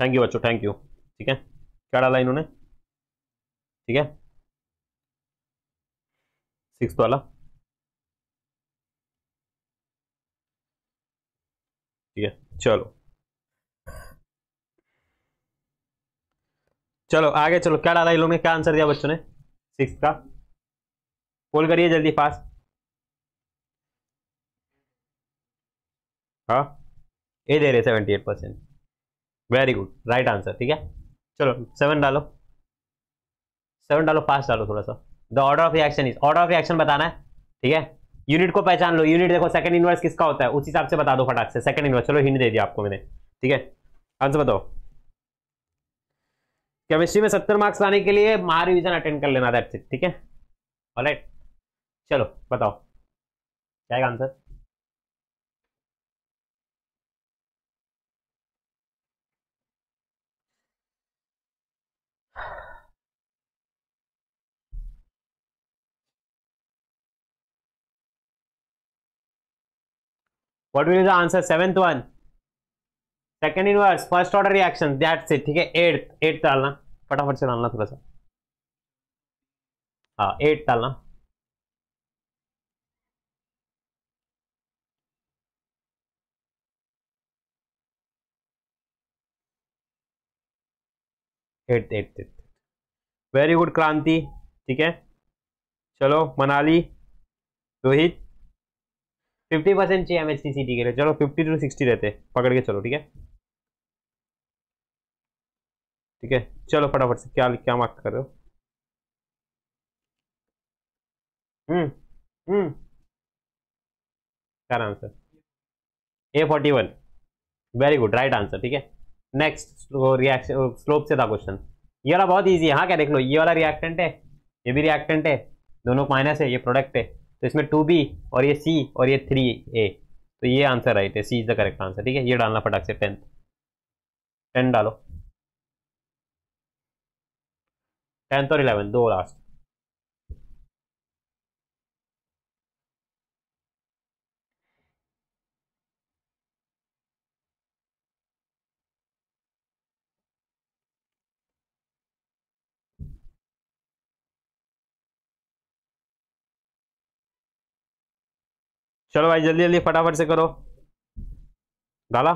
थैंक यू बच्चों थैंक यू ठीक है क्या डाला इन्होंने ठीक है सिक्स वाला ठीक है चलो चलो आगे चलो क्या डाला इन लोग ने क्या आंसर दिया बच्चों ने सिक्स का कॉल करिए जल्दी फास्ट हाँ ये दे रहे seventy eight percent very good right answer ठीक है चलो सेवन डालो सेवन डालो फास्ट डालो थोड़ा सा the order of reaction is order of reaction बताना है ठीक है यूनिट को पहचान लो यूनिट देखो सेकंड इनवर्स किसका होता है उस हिसाब से बता दो फटाक से सेकंड इनवर्स चलो हिंट दे दिया आपको मैंने ठीक है आंसर बताओ केमिस्ट्री में सत्तर मार्क्स लाने के लिए महा रिविजन अटेंड कर लेना दैट्स इट ठीक है ऑलराइट चलो बताओ क्या answer what will be the answer seventh one second inverse first order reaction that's it ठीक है एट्थ एट्थ डालना फटाफट से डालना थोड़ा सा हाँ एट डालना eight eight eight very good Kranti ठीक है चलो मनाली रोहित फिफ्टी परसेंट चाहिए एम एच के लिए चलो फिफ्टी टू सिक्सटी रहते पकड़ के चलो ठीक है ठीक है चलो फटाफट से क्या क्या मार्क कर रहे हो हम्म, हम्म। क्या answer A forty one very good right answer ठीक है नेक्स्ट रिएक्शन स्लोप से था क्वेश्चन ये वाला बहुत इजी है हाँ क्या देख लो ये वाला रिएक्टेंट है ये भी रिएक्टेंट है दोनों माइनस है ये प्रोडक्ट है तो इसमें टू बी और ये सी और ये थ्री ए तो ये आंसर राइट है C is the correct answer ठीक है ये डालना फटाक से टेंथ टेन डालो टेंथ और इलेवन दो लास्ट चलो भाई जल्दी जल्दी फटाफट से करो डाला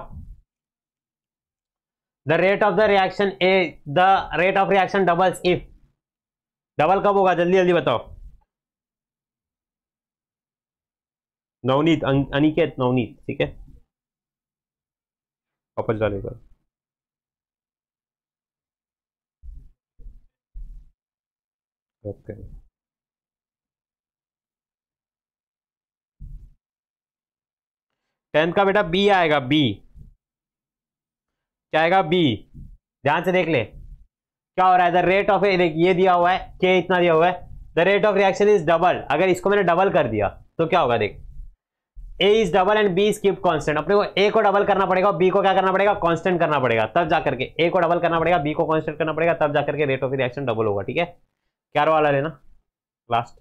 the rate of the reaction A the rate of reaction doubles if double कब होगा जल्दी जल्दी बताओ नवनीत अनिकेत नवनीत ठीक है वापस जाने का ओके okay. टेंथ का बेटा बी आएगा बी क्या आएगा बी ध्यान से देख ले क्या हो रहा है द रेट ऑफ ये दिया हुआ है के इतना दिया हुआ है the rate of reaction is double अगर इसको मैंने डबल कर दिया तो क्या होगा देख A is double and B is keep constant अपने को ए को डबल करना पड़ेगा बी को क्या करना पड़ेगा कॉन्स्टेंट करना पड़ेगा तब जाकर के ए को डबल करना पड़ेगा बी को कॉन्स्टेंट करना पड़ेगा तब जाकर के रेट ऑफ रिएक्शन डबल होगा ठीक है क्या वाला लेना लास्ट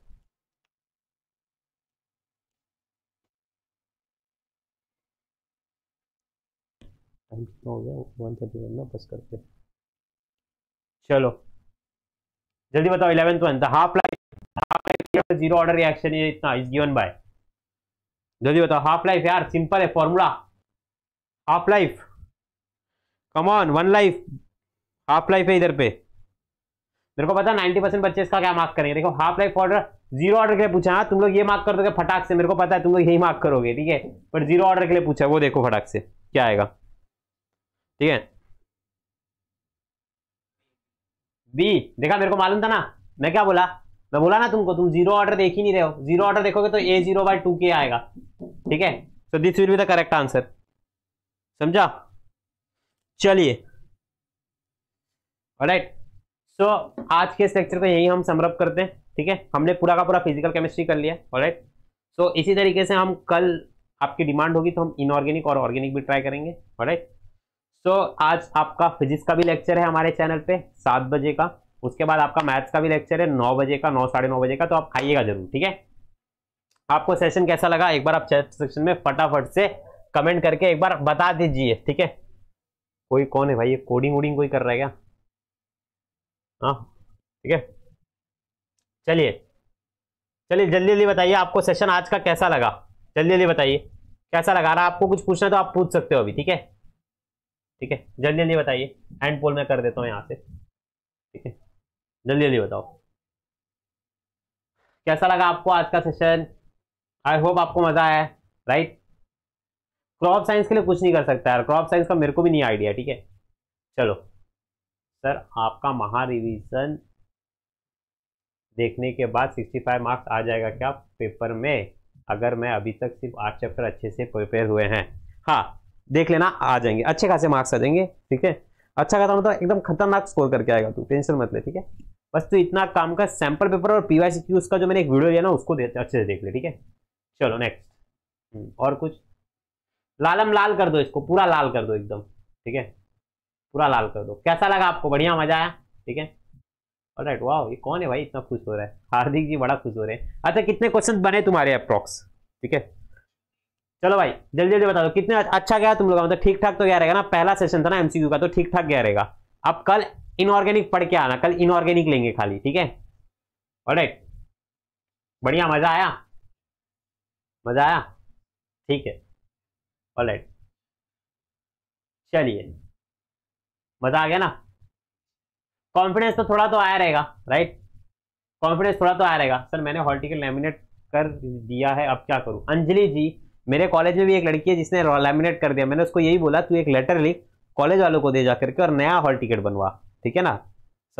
टाइम कितना हो गया वन थर्टी वन ना बस करते चलो जल्दी बताओ eleventh one the half life zero order reaction इतना इज गिवन बाय जल्दी बताओ हाफ लाइफ यार सिंपल है formula half life come on one life half life है इधर पे मेरे को पता नाइनटी परसेंट बच्चे इसका क्या मार्क करेंगे देखो half life order zero order के लिए पूछा हाँ तुम लोग ये मार्क कर दोगे फटाक से मेरे को पता है तुम लोग यही मार्क करोगे ठीक है पर जीरो ऑर्डर के लिए पूछा वो देखो फटाक से क्या आएगा ठीक है बी देखा मेरे को मालूम था ना मैं क्या बोला मैं बोला ना तुमको तुम जीरो ऑर्डर देख ही नहीं रहे हो जीरो ऑर्डर देखोगे तो ए जीरो बाय टू के आएगा ठीक है so this will be the correct answer समझा चलिए राइट सो आज के इस लेक्चर को यही हम समरप करते हैं ठीक है हमने पूरा का पूरा फिजिकल केमिस्ट्री कर लिया राइट सो so, इसी तरीके से हम कल आपकी डिमांड होगी तो हम इनऑर्गेनिक और ऑर्गेनिक भी ट्राई करेंगे राइट सो so, आज आपका फिजिक्स का भी लेक्चर है हमारे चैनल पे सात बजे का उसके बाद आपका मैथ्स का भी लेक्चर है नौ बजे का नौ साढ़े नौ बजे का तो आप खाइएगा जरूर ठीक है आपको सेशन कैसा लगा एक बार आप चैट सेक्शन में फटाफट से कमेंट करके एक बार बता दीजिए ठीक है कोई कौन है भाई ये कोडिंग वोडिंग कोई कर रहा है क्या हाँ ठीक है चलिए चलिए जल्दी जल्दी बताइए आपको सेशन आज का कैसा लगा जल्दी जल्दी बताइए कैसा लगा रहा आपको कुछ पूछना तो आप पूछ सकते हो अभी ठीक है ठीक है जल्दी जल्दी बताइए एंड पोल मैं कर देता हूँ यहाँ से ठीक है जल्दी जल्दी बताओ कैसा लगा आपको आज का सेशन आई होप आपको मज़ा आया राइट क्रॉप साइंस के लिए कुछ नहीं कर सकता यार क्रॉप साइंस का मेरे को भी नहीं आइडिया ठीक है चलो सर आपका महा रिविजन देखने के बाद 65 मार्क्स आ जाएगा क्या पेपर में अगर मैं अभी तक सिर्फ आठ चैप्टर अच्छे से प्रिपेयर हुए हैं हाँ देख लेना आ जाएंगे अच्छे खासे मार्क्स आ जाएंगे ठीक है अच्छा खासा मतलब एकदम खतरनाक स्कोर करके आएगा तू टेंशन मत ले ठीक है बस तो इतना काम का सैंपल पेपर और पी वाई का जो मैंने एक वीडियो लिया ना उसको अच्छे से देख ले ठीक है चलो नेक्स्ट हम्म, और कुछ लालम लाल कर दो इसको पूरा लाल कर दो एकदम ठीक है पूरा लाल कर दो कैसा लगा आपको बढ़िया मजा आया ठीक है और राइट वाह ये कौन है भाई इतना खुश हो रहा है हार्दिक जी बड़ा खुश हो रहे हैं अच्छा कितने क्वेश्चन बने तुम्हारे अप्रॉक्स ठीक है चलो भाई जल्दी जल्दी बता दो कितने अच्छा गया तुम लोग मतलब ठीक ठाक तो गया रहेगा ना पहला सेशन था ना एमसीक्यू का तो ठीक ठाक गया रहेगा अब कल इनऑर्गेनिक पढ़ के आना कल इनऑर्गेनिक लेंगे खाली ठीक है ऑलराइट बढ़िया मजा आया मजा आया ठीक है ऑलराइट चलिए मजा आ गया ना कॉन्फिडेंस तो थोड़ा तो आया रहेगा राइट कॉन्फिडेंस थोड़ा तो आया रहेगा सर मैंने हॉल टिकट लेमिनेट कर दिया है अब क्या करूं अंजलि जी मेरे कॉलेज में भी एक लड़की है जिसने लैमिनेट कर दिया मैंने उसको यही बोला तू एक लेटर लिख कॉलेज वालों को दे जा करके और नया हॉल टिकट बनवा ठीक है ना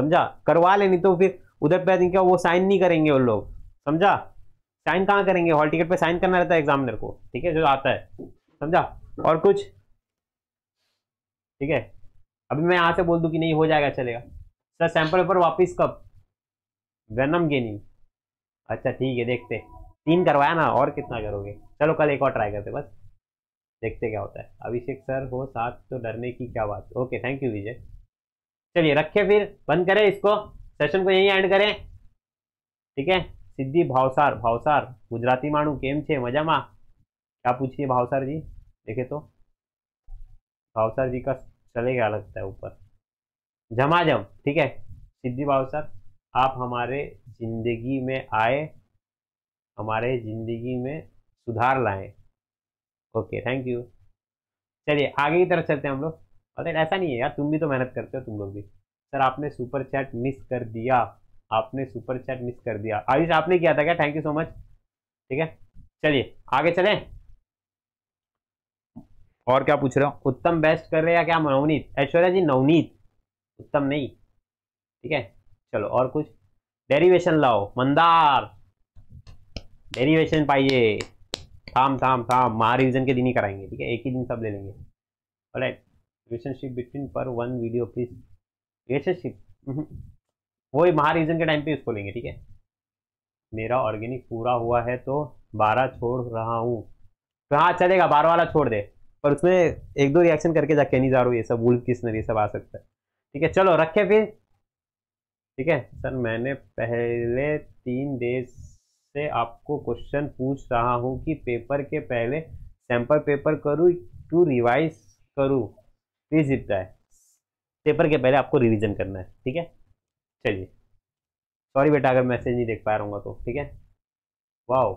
समझा करवा लेनी तो फिर उधर पे क्या वो साइन नहीं करेंगे वो लोग समझा साइन कहाँ करेंगे हॉल टिकट पे साइन करना रहता है एग्जामिनर को ठीक है जो आता है समझा और कुछ ठीक है अभी मैं यहाँ से बोल दूँ कि नहीं हो जाएगा चलेगा सर सैंपल पेपर वापिस कब वेनम गेनिंग अच्छा ठीक है देखते तीन करवाया ना और कितना करोगे चलो कल एक और ट्राई करते बस देखते क्या होता है अभिषेक सर हो साथ तो डरने की क्या बात ओके थैंक यू विजय चलिए रखे फिर बंद करें इसको सेशन को यहीं एंड करें ठीक है सिद्धि भावसार भावसार मानू केम छे मजा माँ क्या पूछिए भावसार जी देखे तो भावसार जी का चले क्या लगता है ऊपर झमाझम ठीक है सिद्धि भावसार आप हमारे जिंदगी में आए हमारे जिंदगी में सुधार लाएं ओके थैंक यू चलिए आगे की तरफ चलते हैं हम लोग अरे ऐसा नहीं है यार तुम भी तो मेहनत करते हो तुम लोग भी सर आपने सुपर चैट मिस कर दिया आपने सुपर चैट मिस कर दिया आयुष आपने किया था क्या थैंक यू सो मच ठीक है चलिए आगे चले और क्या पूछ रहे हो उत्तम बेस्ट कर रहे या क्या नवनीत ऐश्वर्या जी नवनीत उत्तम नहीं ठीक है चलो और कुछ डेरिवेशन लाओ मंदार डेरिवेशन पाइए थाम थाम थाम मार रिविजन के दिन ही कराएंगे ठीक है एक ही दिन सब ले लेंगे राइट रिलेशनशिप बिटवीन पर वन वीडियो प्लीज रिलेशनशिप वही महा रिविजन के टाइम पे उसको लेंगे ठीक है मेरा ऑर्गेनिक पूरा हुआ है तो बारह छोड़ रहा हूँ तो हाँ चलेगा बारह वाला छोड़ दे पर उसमें एक दो रिएक्शन करके जा कैनिजारो ये सब उल्फ किस ये सब आ सकता है ठीक है चलो रखे फिर ठीक है सर मैंने पहले तीन डेज से आपको क्वेश्चन पूछ रहा हूँ कि पेपर के पहले सैंपल पेपर करूँ टू रिवाइज करूँ प्लीज रिप्लाई पेपर के पहले आपको रिवीजन करना है ठीक है चलिए सॉरी बेटा अगर मैसेज नहीं देख पा रहा हूँ तो ठीक है वाओ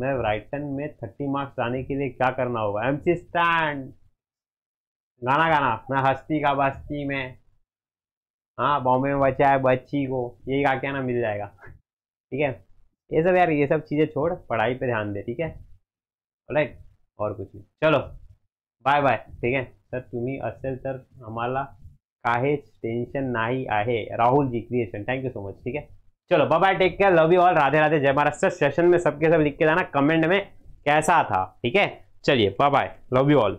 मैं राइटन में थर्टी मार्क्स लाने के लिए क्या करना होगा एम सी स्टैंड गाना गाना मैं हस्ती का बस्ती में हाँ बॉम्बे में बचा है बच्ची को यही गा के ना मिल जाएगा ठीक है ये सब यार ये सब चीज़ें छोड़ पढ़ाई पे ध्यान दे ठीक है राइट और कुछ नहीं चलो बाय बाय ठीक है सर तुम्हें असल तर हमारा काहे टेंशन नहीं आहे Rahul ji creation thank you so much ठीक है चलो bye take care love you all Radhe Radhe जय महाराष्ट्र सेशन में सबके सब लिख के जाना कमेंट में कैसा था ठीक है चलिए bye bye love you all